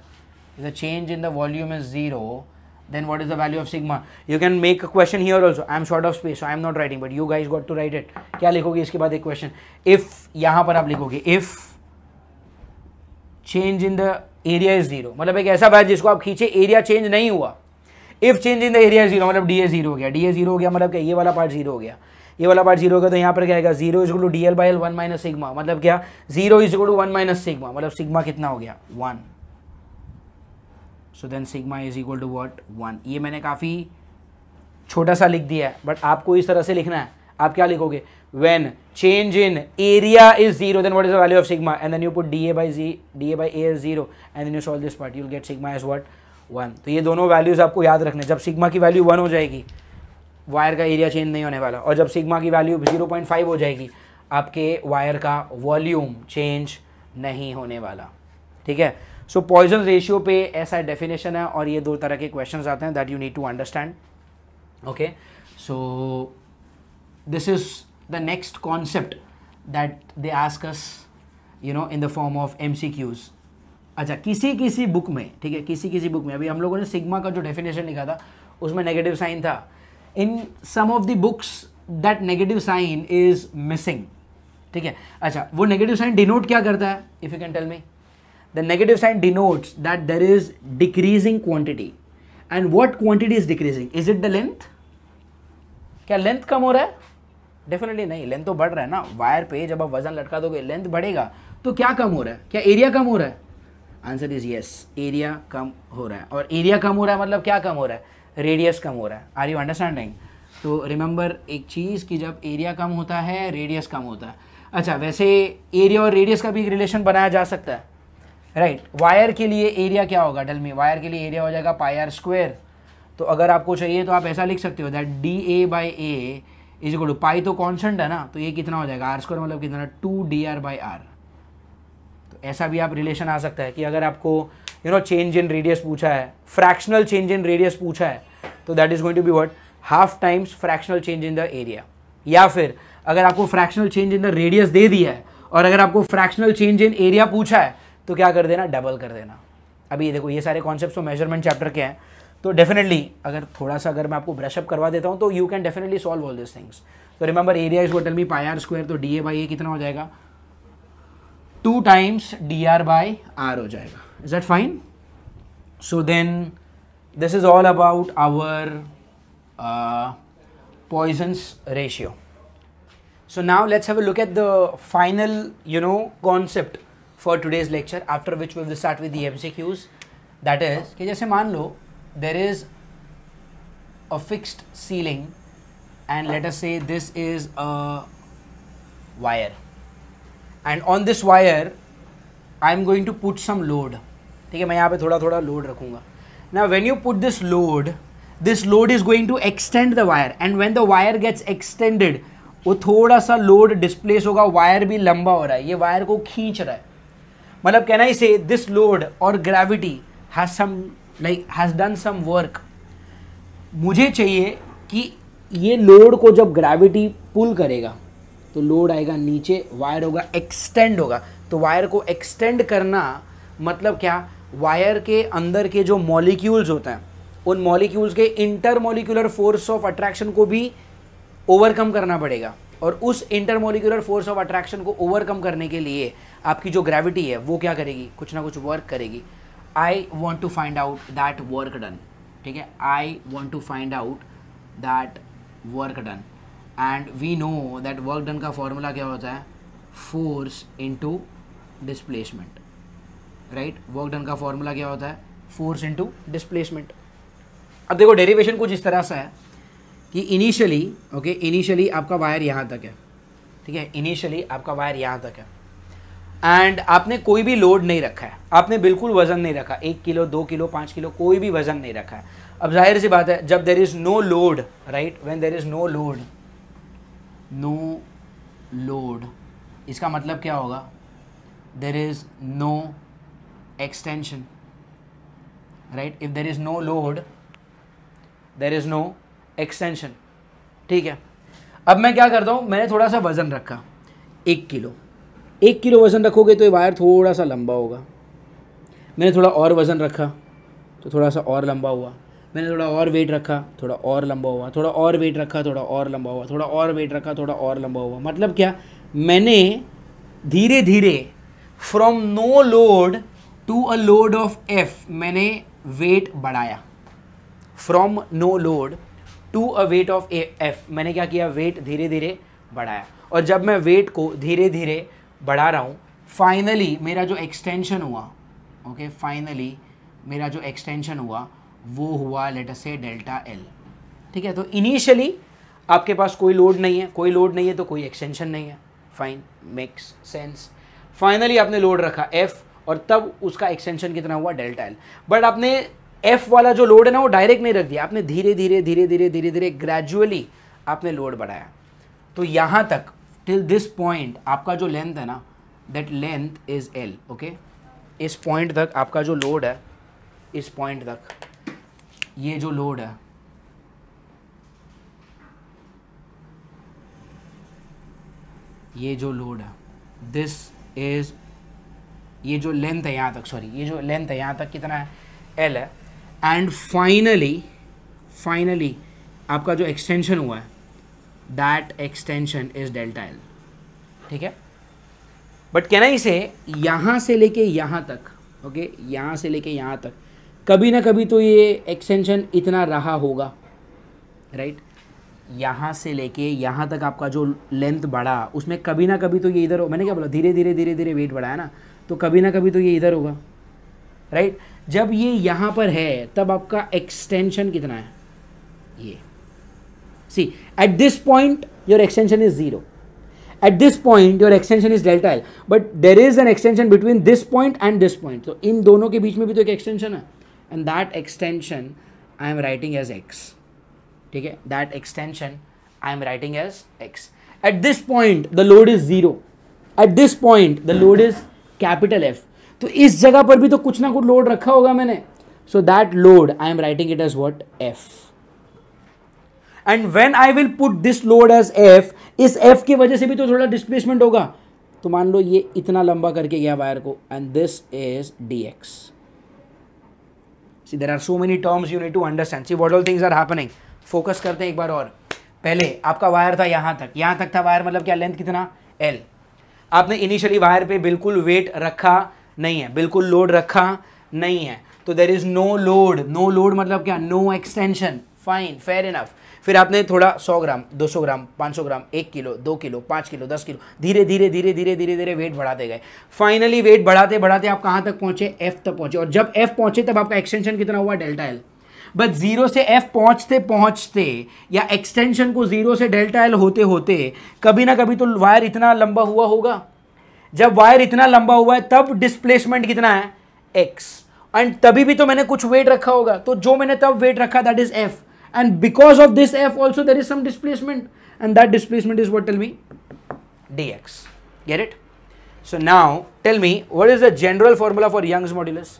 Speaker 1: if the change in the volume is zero then what is the value of sigma you can make a question here also I am short of space I am not writing but you guys got to write it क्या लिखोगे इसके बाद एक question if यहाँ पर आप लिखोगे if change in the area is zero मतलब एक ऐसा बात जिसको आप खींचे एरिया चेंज नहीं हुआ if change in the area zero मतलब डी ए जीरो हो गया डी ए जीरो हो गया मतलब क्या ये वाला पार्ट जीरो हो गया ये वाला पार्ट जीरो हो गया तो यहाँ पर क्या आएगा zero is two D L by L one minus sigma मतलब क्या zero is two one minus sigma मतलब सिग्मा कितना हो गया one so then sigma is equal to what one ये मैंने काफ़ी छोटा सा लिख दिया है बट आपको इस तरह से लिखना है आप क्या लिखोगे when change when change in area is 0 then what is the value of sigma and then you put da by z da by a is 0 and then you solve this part you'll get sigma is what one तो ये दोनों values आपको याद रखने जब sigma की value one हो जाएगी वायर का एरिया चेंज नहीं होने वाला और जब सिग्मा की वैल्यू जीरो पॉइंट फाइव हो जाएगी आपके वायर का वॉल्यूम चेंज नहीं होने वाला ठीक है सो पॉइजन रेशियो पे ऐसा डेफिनेशन है और ये दो तरह के क्वेश्चन आते हैं that you need to understand okay so this is the next concept that they ask us you know in the form of M C Qs अच्छा किसी किसी बुक में ठीक है किसी किसी बुक में अभी हम लोगों ने सिग्मा का जो डेफिनेशन लिखा था उसमें नेगेटिव साइन था in some of the books that negative sign is missing ठीक है अच्छा वो नेगेटिव साइन डिनोट क्या करता है if you can tell me the negative sign denotes that there is decreasing quantity and what quantity is decreasing is it the length क्या length कम हो रहा है डेफिनेटली नहीं लेंथ तो बढ़ रहा है ना वायर पे जब आप वजन लटका दोगे लेंथ बढ़ेगा तो क्या कम हो रहा है क्या एरिया कम हो रहा है आंसर इज येस एरिया कम हो रहा है और एरिया कम हो रहा है मतलब क्या कम हो रहा है रेडियस कम हो रहा है आर यू अंडरस्टैंडिंग तो रिमेंबर एक चीज़ कि जब एरिया कम होता है रेडियस कम होता है अच्छा वैसे एरिया और रेडियस का भी एक रिलेशन बनाया जा सकता है राइट right. वायर के लिए एरिया क्या होगा डल में वायर के लिए एरिया हो जाएगा पाई आर स्क्वेयर तो अगर आपको चाहिए तो आप ऐसा लिख सकते हो that D A by A is equal to pi तो कॉन्सेंट है ना तो ये कितना हो जाएगा आर स्क्वायर मतलब कितना two D R by R ऐसा भी आप रिलेशन आ सकता है कि अगर आपको you know change in radius पूछा है फ्रैक्शनल चेंज इन रेडियस पूछा है तो that is going to be what half times fractional change in the area या फिर अगर आपको fractional change in the radius दे दिया है और अगर आपको फ्रैक्शनल चेंज इन एरिया पूछा है तो क्या कर देना डबल कर देना अभी देखो ये सारे कॉन्सेप्ट तो मेजरमेंट चैप्टर के हैं तो डेफिनेटली अगर थोड़ा सा अगर मैं आपको ब्रशअप करवा देता हूँ तो you can definitely solve all this things तो remember area is what tell me pi R square तो डी ए बाई ए कितना हो जाएगा two times D R by R हो जाएगा is that fine so then this is all about our Poisson's ratio so now let's have a look at the final you know concept for today's lecture after which will start with the M C Qs that is कि जैसे मान लो there is a fixed ceiling and let us say this is a wire and on this wire I am going to put some load ठीक है मैं यहाँ पे थोड़ा थोड़ा लोड रखूंगा ना when you put this load this load is going to extend the wire and when the wire gets extended वो थोड़ा सा लोड डिस्प्लेस होगा वायर भी लंबा हो रहा है ये वायर को खींच रहा है मतलब कहना ही से दिस लोड और gravity has some like has done some work मुझे चाहिए कि ये लोड को जब ग्रेविटी पुल करेगा तो लोड आएगा नीचे वायर होगा एक्सटेंड होगा तो वायर को एक्सटेंड करना मतलब क्या वायर के अंदर के जो मॉलिक्यूल्स होते हैं उन मॉलिक्यूल्स के intermolecular force of attraction को भी ओवरकम करना पड़ेगा और उस intermolecular force of attraction को ओवरकम करने के लिए आपकी जो ग्रेविटी है वो क्या करेगी कुछ ना कुछ वर्क करेगी I want to find out that work done ठीक है I want to find out that work done and we know that work done का फॉर्मूला क्या होता है force into displacement right work done का फॉर्मूला क्या होता है फोर्स इंटू डिस्प्लेसमेंट अब देखो डेरिवेशन कुछ इस तरह से है कि इनिशियली ओके इनिशियली आपका वायर यहाँ तक है ठीक है इनिशियली आपका वायर यहाँ तक है एंड आपने कोई भी लोड नहीं रखा है आपने बिल्कुल वजन नहीं रखा एक किलो दो किलो पाँच किलो कोई भी वजन नहीं रखा है अब जाहिर सी बात है जब there is no load right when there is no load no load इसका मतलब क्या होगा there is no extension right if there is no load there is no extension ठीक है अब मैं क्या करता हूँ मैंने थोड़ा सा वज़न रखा एक किलो एक किलो वज़न रखोगे तो ये वायर थोड़ा सा लंबा होगा मैंने थोड़ा और वज़न रखा तो थोड़ा सा और लंबा हुआ मैंने थोड़ा और वेट रखा थोड़ा और लंबा हुआ थोड़ा और वेट रखा थोड़ा और लंबा हुआ थोड़ा और वेट रखा थोड़ा और लंबा हुआ मतलब क्या मैंने धीरे धीरे from no load to a load of F मैंने वेट बढ़ाया from no load to a weight of F मैंने क्या किया वेट धीरे धीरे बढ़ाया और जब मैं वेट को धीरे धीरे बढ़ा रहा हूँ फाइनली मेरा जो एक्सटेंशन हुआ ओके okay, फाइनली मेरा जो एक्सटेंशन हुआ वो हुआ लेटर से डेल्टा एल ठीक है तो इनिशियली आपके पास कोई लोड नहीं है कोई लोड नहीं है तो कोई एक्सटेंशन नहीं है फाइन मेक्स सेंस फाइनली आपने लोड रखा एफ़ और तब उसका एक्सटेंशन कितना हुआ डेल्टा एल बट आपने एफ वाला जो लोड है ना वो डायरेक्ट नहीं रख दिया आपने धीरे धीरे धीरे धीरे धीरे धीरे ग्रेजुअली आपने लोड बढ़ाया तो यहाँ तक टिल दिस पॉइंट आपका जो लेंथ है ना that length is L okay इस पॉइंट तक आपका जो लोड है इस पॉइंट तक ये जो लोड है ये जो लोड है दिस इज ये जो लेंथ है यहाँ तक सॉरी ये जो लेंथ है यहाँ तक कितना है एल है एंड फाइनली फाइनली आपका जो एक्सटेंशन हुआ है that extension is delta L ठीक है बट कैन आई से यहाँ से लेके यहाँ तक ओके okay? यहाँ से लेके यहाँ तक कभी ना कभी तो ये एक्सटेंशन इतना रहा होगा राइट यहाँ से लेके यहाँ तक आपका जो लेंथ बढ़ा उसमें कभी ना कभी तो ये इधर हो मैंने क्या बोला धीरे धीरे धीरे धीरे वेट बढ़ाया ना तो कभी ना कभी तो ये इधर होगा राइट जब ये यहाँ पर है तब आपका एक्सटेंशन कितना है ये see at this point your extension is zero at this point your extension is delta L but there is an extension between this point and this point तो इन दोनों के बीच में भी तो एक एक्सटेंशन है and that extension I am writing as X ठीक है that extension I am writing as X at this point the load is zero at this point the load is capital F तो इस जगह पर भी तो कुछ ना कुछ लोड रखा होगा मैंने so that load I am writing it as what F and when I will put this load as F इस एफ की वजह से भी तो थोड़ा डिस्प्लेसमेंट होगा तो मान लो ये इतना लंबा करके गया वायर को and this is D X see there are so many terms you need to understand see what all things are happening focus करते हैं एक बार और पहले आपका वायर था यहाँ तक यहाँ तक था वायर मतलब क्या लेंथ कितना एल आपने इनिशियली वायर पे बिल्कुल वेट रखा नहीं है बिल्कुल लोड रखा नहीं है तो there is no load no load मतलब क्या no extension fine fair enough फिर आपने थोड़ा सौ ग्राम दो सौ ग्राम पाँच सौ ग्राम एक किलो दो किलो पाँच किलो दस किलो धीरे धीरे धीरे धीरे धीरे धीरे वेट बढ़ाते गए फाइनली वेट बढ़ाते बढ़ाते आप कहाँ तक पहुँचे एफ तक पहुँचे और जब एफ पहुँचे तब आपका एक्सटेंशन कितना हुआ डेल्टा एल बट जीरो से एफ पहुंचते पहुंचते या एक्सटेंशन को जीरो से डेल्टा एल होते होते कभी ना कभी तो वायर इतना लंबा हुआ होगा जब वायर इतना लंबा हुआ है तब डिस्प्लेसमेंट कितना है एक्स एंड तभी भी तो मैंने कुछ वेट रखा होगा तो जो मैंने तब वेट रखा that is F and because of this f also there is some displacement and that displacement is what tell me dx get it so now tell me what is the general formula for young's modulus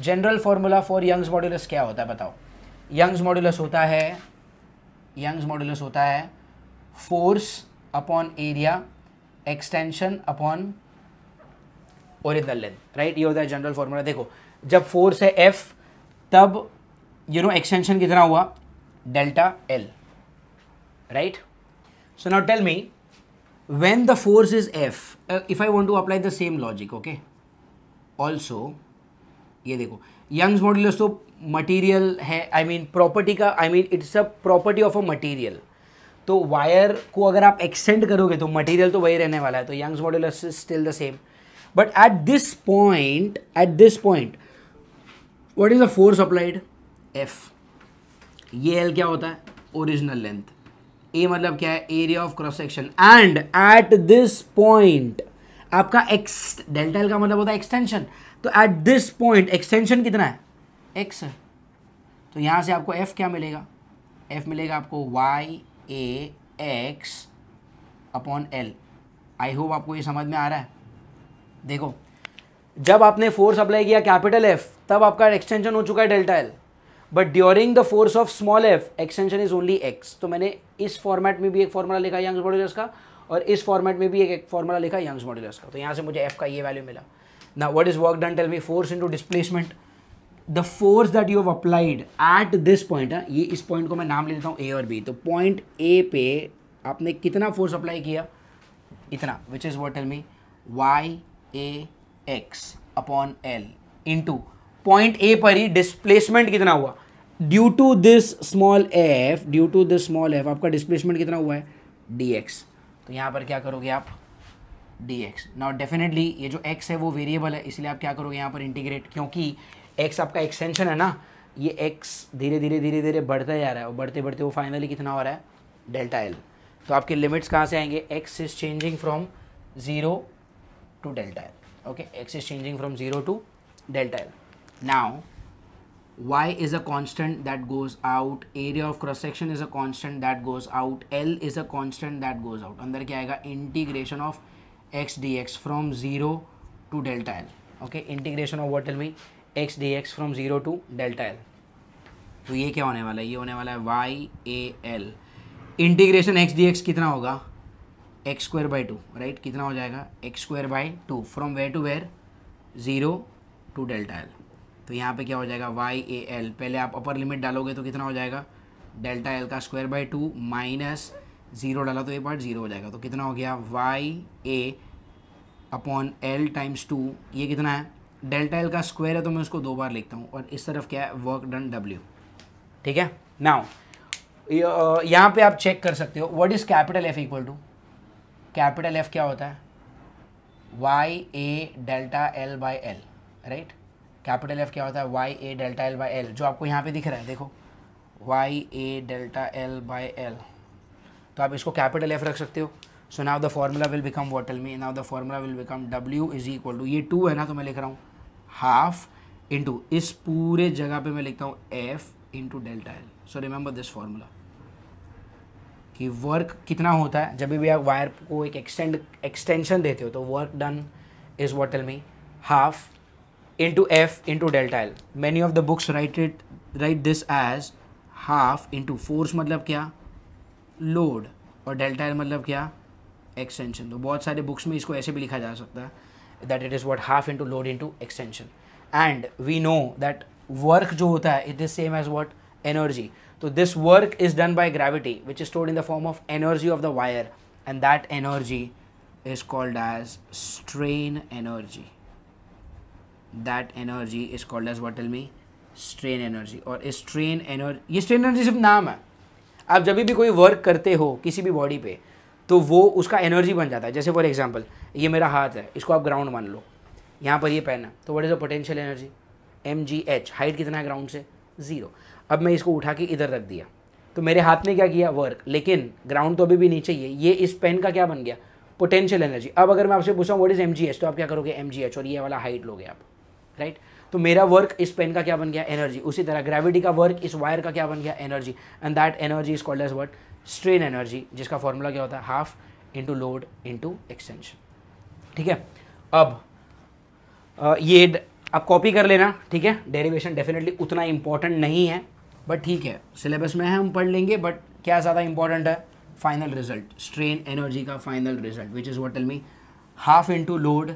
Speaker 1: general formula for young's modulus kya hota hai batao young's modulus hota hai young's modulus hota hai force upon area extension upon original length right ye hota hai general formula dekho जब force है F तब you know extension कितना हुआ delta L right so now tell me when the force is F if I want to apply the same logic okay also ये देखो Young's model तो material है आई mean property का I mean it's a property of a material तो wire को अगर आप extend करोगे तो मटेरियल तो वही रहने वाला है तो Young's modulus is still the same but at this point at this point what is the force applied F ये एल क्या होता है ओरिजिनल लेंथ ए मतलब क्या है area of cross section and at this point आपका X delta L का मतलब होता है एक्सटेंशन तो एट दिस पॉइंट एक्सटेंशन कितना है एक्स तो यहां से आपको एफ क्या मिलेगा एफ मिलेगा आपको Y A X upon L I hope आपको ये समझ में आ रहा है देखो जब आपने फोर्स अप्लाई किया कैपिटल एफ तब आपका एक्सटेंशन हो चुका है delta L but during the force of small F extension is only X तो मैंने इस फॉर्मेट में भी एक फॉर्मूला लिखा यंग्स मॉड्यूलस का और इस फॉर्मेट में भी एक, एक फॉर्मूला लिखा यंग्स मॉड्यूलस का तो यहाँ से मुझे एफ का ये वैल्यू मिला ना what is work done tell me force into displacement the force that you have applied at this point है ये इस पॉइंट को मैं नाम ले लेता हूँ ए और बी तो पॉइंट ए पे आपने कितना फोर्स अप्लाई किया इतना which is what tell me Y A X upon L into point A पर ही डिस्प्लेसमेंट कितना हुआ due to this small F due to this small F आपका डिस्प्लेसमेंट कितना हुआ है डी एक्स तो यहाँ पर क्या करोगे आप डी एक्स नॉट डेफिनेटली ये जो एक्स है वो वेरिएबल है इसलिए आप क्या करोगे यहाँ पर इंटीग्रेट क्योंकि एक्स आपका एक्सटेंशन है ना ये एक्स धीरे धीरे धीरे धीरे बढ़ता जा रहा है और बढ़ते बढ़ते वो फाइनली कितना हो रहा है डेल्टा एल तो आपके लिमिट्स कहाँ से आएंगे X is changing from zero to delta L okay X is changing from zero to delta L now y is a constant that goes out area of cross section is a constant that goes out l is a constant that goes out andar kya aayega integration of x dx from 0 to delta l okay integration of what will be x dx from 0 to delta l तो ये क्या होने वाला है ये होने वाला है y a l integration x dx कितना होगा X square by two right कितना हो जाएगा X square by two from where to where zero to delta L तो यहाँ पे क्या हो जाएगा वाई ए एल पहले आप अपर लिमिट डालोगे तो कितना हो जाएगा डेल्टा एल का square by two minus zero डाला तो ये पार्ट ज़ीरो हो जाएगा तो कितना हो गया Y A upon L times two ये कितना है डेल्टा एल का स्क्वायर है तो मैं उसको दो बार लिखता हूँ और इस तरफ क्या है वर्क डन डब्ल्यू ठीक है नाउ यहाँ पे आप चेक कर सकते हो what is capital F equal to capital F क्या होता है Y A delta L by L right capital F क्या होता है Y A delta L by L जो आपको यहाँ पे दिख रहा है देखो Y A delta L by L तो आप इसको कैपिटल एफ रख सकते हो so now the formula will become what tell me now the formula will become W is equal to ये टू है ना तो मैं लिख रहा हूँ हाफ इंटू इस पूरे जगह पे मैं लिखता हूँ F into delta L so remember this formula कि वर्क कितना होता है जब भी आप वायर को एक एक्सटेंड एक्सटेंशन देते हो तो work done is what tell me half into f into delta l many of the books write it write this as half into force मतलब क्या load और delta l मतलब क्या extension तो बहुत सारे books में इसको ऐसे भी लिखा जा सकता है that it is what half into load into extension and we know that work जो होता है it is same as what energy तो this work is done by gravity which is stored in the form of energy of the wire and that energy is called as strain energy that energy is called as what me strain energy और strain energy ये strain energy सिर्फ नाम है आप जब भी कोई work करते हो किसी भी बॉडी पे तो वो उसका एनर्जी बन जाता है जैसे फॉर एग्जाम्पल ये मेरा हाथ है इसको आप ग्राउंड मान लो यहाँ पर ये पेन है तो what is the potential energy M G H height कितना है ग्राउंड से ज़ीरो अब मैं इसको उठा के इधर रख दिया तो मेरे हाथ ने क्या किया वर्क लेकिन ग्राउंड तो अभी भी नीचे ही है ये इस पेन का क्या बन गया पोटेंशियल एनर्जी अब अगर मैं आपसे पूछा what is M G H तो आप क्या करोगे एम जी एच और ये वाला हाइट लोगे आप राइट तो मेरा वर्क इस पेन का क्या बन गया एनर्जी उसी तरह ग्रेविटी का वर्क इस वायर का क्या बन गया energy and that energy is called as word strain energy जिसका फॉर्मूला क्या होता है half into load into extension ठीक है अब ये आप कॉपी कर लेना ठीक है डेरिवेशन डेफिनेटली उतना इंपॉर्टेंट नहीं है बट ठीक है सिलेबस में है हम पढ़ लेंगे बट क्या ज़्यादा इंपॉर्टेंट है फाइनल रिजल्ट स्ट्रेन एनर्जी का final result which is what tell me half into load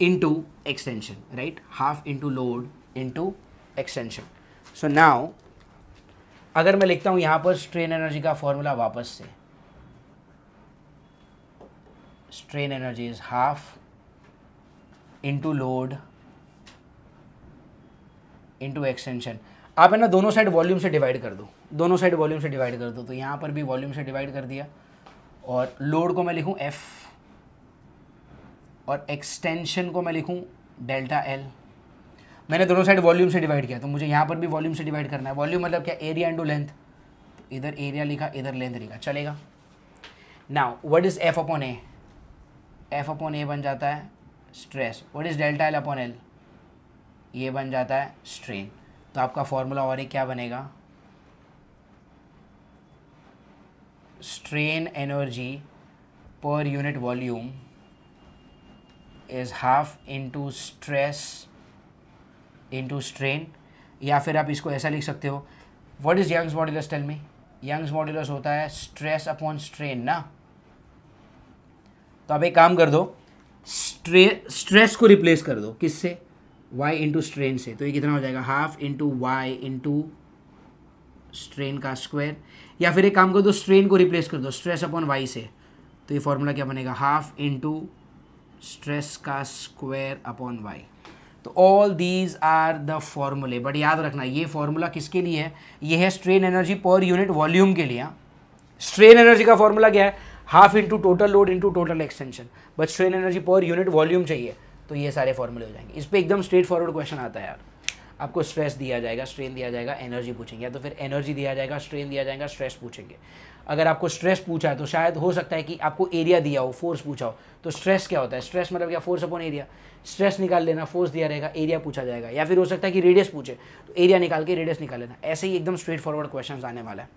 Speaker 1: into extension right half into load into extension so now अगर मैं लिखता हूं यहां पर स्ट्रेन एनर्जी का फॉर्मूला वापस से strain energy is half into load into extension आप है ना दोनों साइड वॉल्यूम से डिवाइड कर दो दोनों साइड वॉल्यूम से डिवाइड कर दो तो यहाँ पर भी वॉल्यूम से डिवाइड कर दिया और लोड को मैं लिखूँ एफ़ और एक्सटेंशन को मैं लिखूँ डेल्टा एल मैंने दोनों साइड वॉल्यूम से डिवाइड किया तो मुझे यहाँ पर भी वॉल्यूम से डिवाइड करना है वॉल्यूम मतलब क्या एरिया एंड लेंथ तो इधर एरिया लिखा इधर लेंथ लिखा चलेगा now what is F upon A F upon A बन जाता है stress what is delta L upon L ये बन जाता है स्ट्रेन तो आपका फॉर्मूला और एक क्या बनेगा strain energy per unit volume is half into stress into strain या फिर आप इसको ऐसा लिख सकते हो what is Young's modulus tell me Young's modulus होता है स्ट्रेस अपॉन स्ट्रेन ना तो आप एक काम कर दो स्ट्रे स्ट्रेस को रिप्लेस कर दो किससे वाई इंटू स्ट्रेन से तो ये कितना हो जाएगा half into Y into strain का स्क्वायर या फिर एक काम कर दो स्ट्रेन को रिप्लेस कर दो स्ट्रेस अपॉन वाई से तो ये फॉर्मूला क्या बनेगा हाफ इंटू स्ट्रेस का स्क्वायर अपॉन वाई तो ऑल दीज आर द फॉर्मूले बट याद रखना ये फॉर्मूला किसके लिए है ये है strain energy per unit volume के लिए स्ट्रेन हाँ। एनर्जी का फॉर्मूला क्या है half into total load into total extension but strain energy per unit volume चाहिए तो ये सारे फॉर्मूले हो जाएंगे इस पर एकदम स्ट्रेट फॉरवर्ड क्वेश्चन आता है यार आपको स्ट्रेस दिया जाएगा स्ट्रेन दिया जाएगा एनर्जी पूछेंगे या तो फिर एनर्जी दिया जाएगा स्ट्रेन दिया जाएगा स्ट्रेस पूछेंगे अगर आपको स्ट्रेस पूछा है तो शायद हो सकता है कि आपको एरिया दिया हो फोर्स पूछा हो तो स्ट्रेस क्या होता है स्ट्रेस मतलब क्या फोर्स अपॉन एरिया स्ट्रेस निकाल लेना फोर्स दिया रहेगा एरिया पूछा जाएगा या फिर हो सकता है कि रेडियस पूछे तो एरिया निकाल के रेडियस निकाल लेना ऐसे ही एकदम स्ट्रेट फॉरवर्ड क्वेश्चन आने वाला है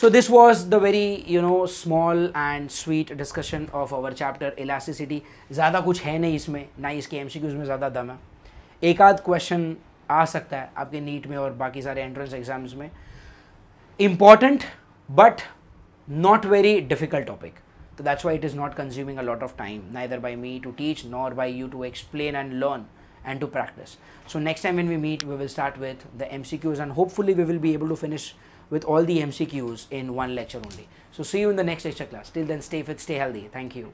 Speaker 1: so this was the very you know small and sweet discussion of our chapter elasticity ज़्यादा कुछ है नहीं इसमें ना इसके एम सी में ज़्यादा दम है एक आध क्वेश्चन आ सकता है आपके नीट में और बाकी सारे एंट्रेंस एग्जाम्स में important but not very difficult topic. So that's why it is not consuming a lot of time, neither by me to teach nor by you to explain and learn and to practice. So next time when we meet, we will start with the MCQs and hopefully we will be able to finish with all the MCQs in one lecture only. So see you in the next lecture class. Till then, stay fit, stay healthy. Thank you.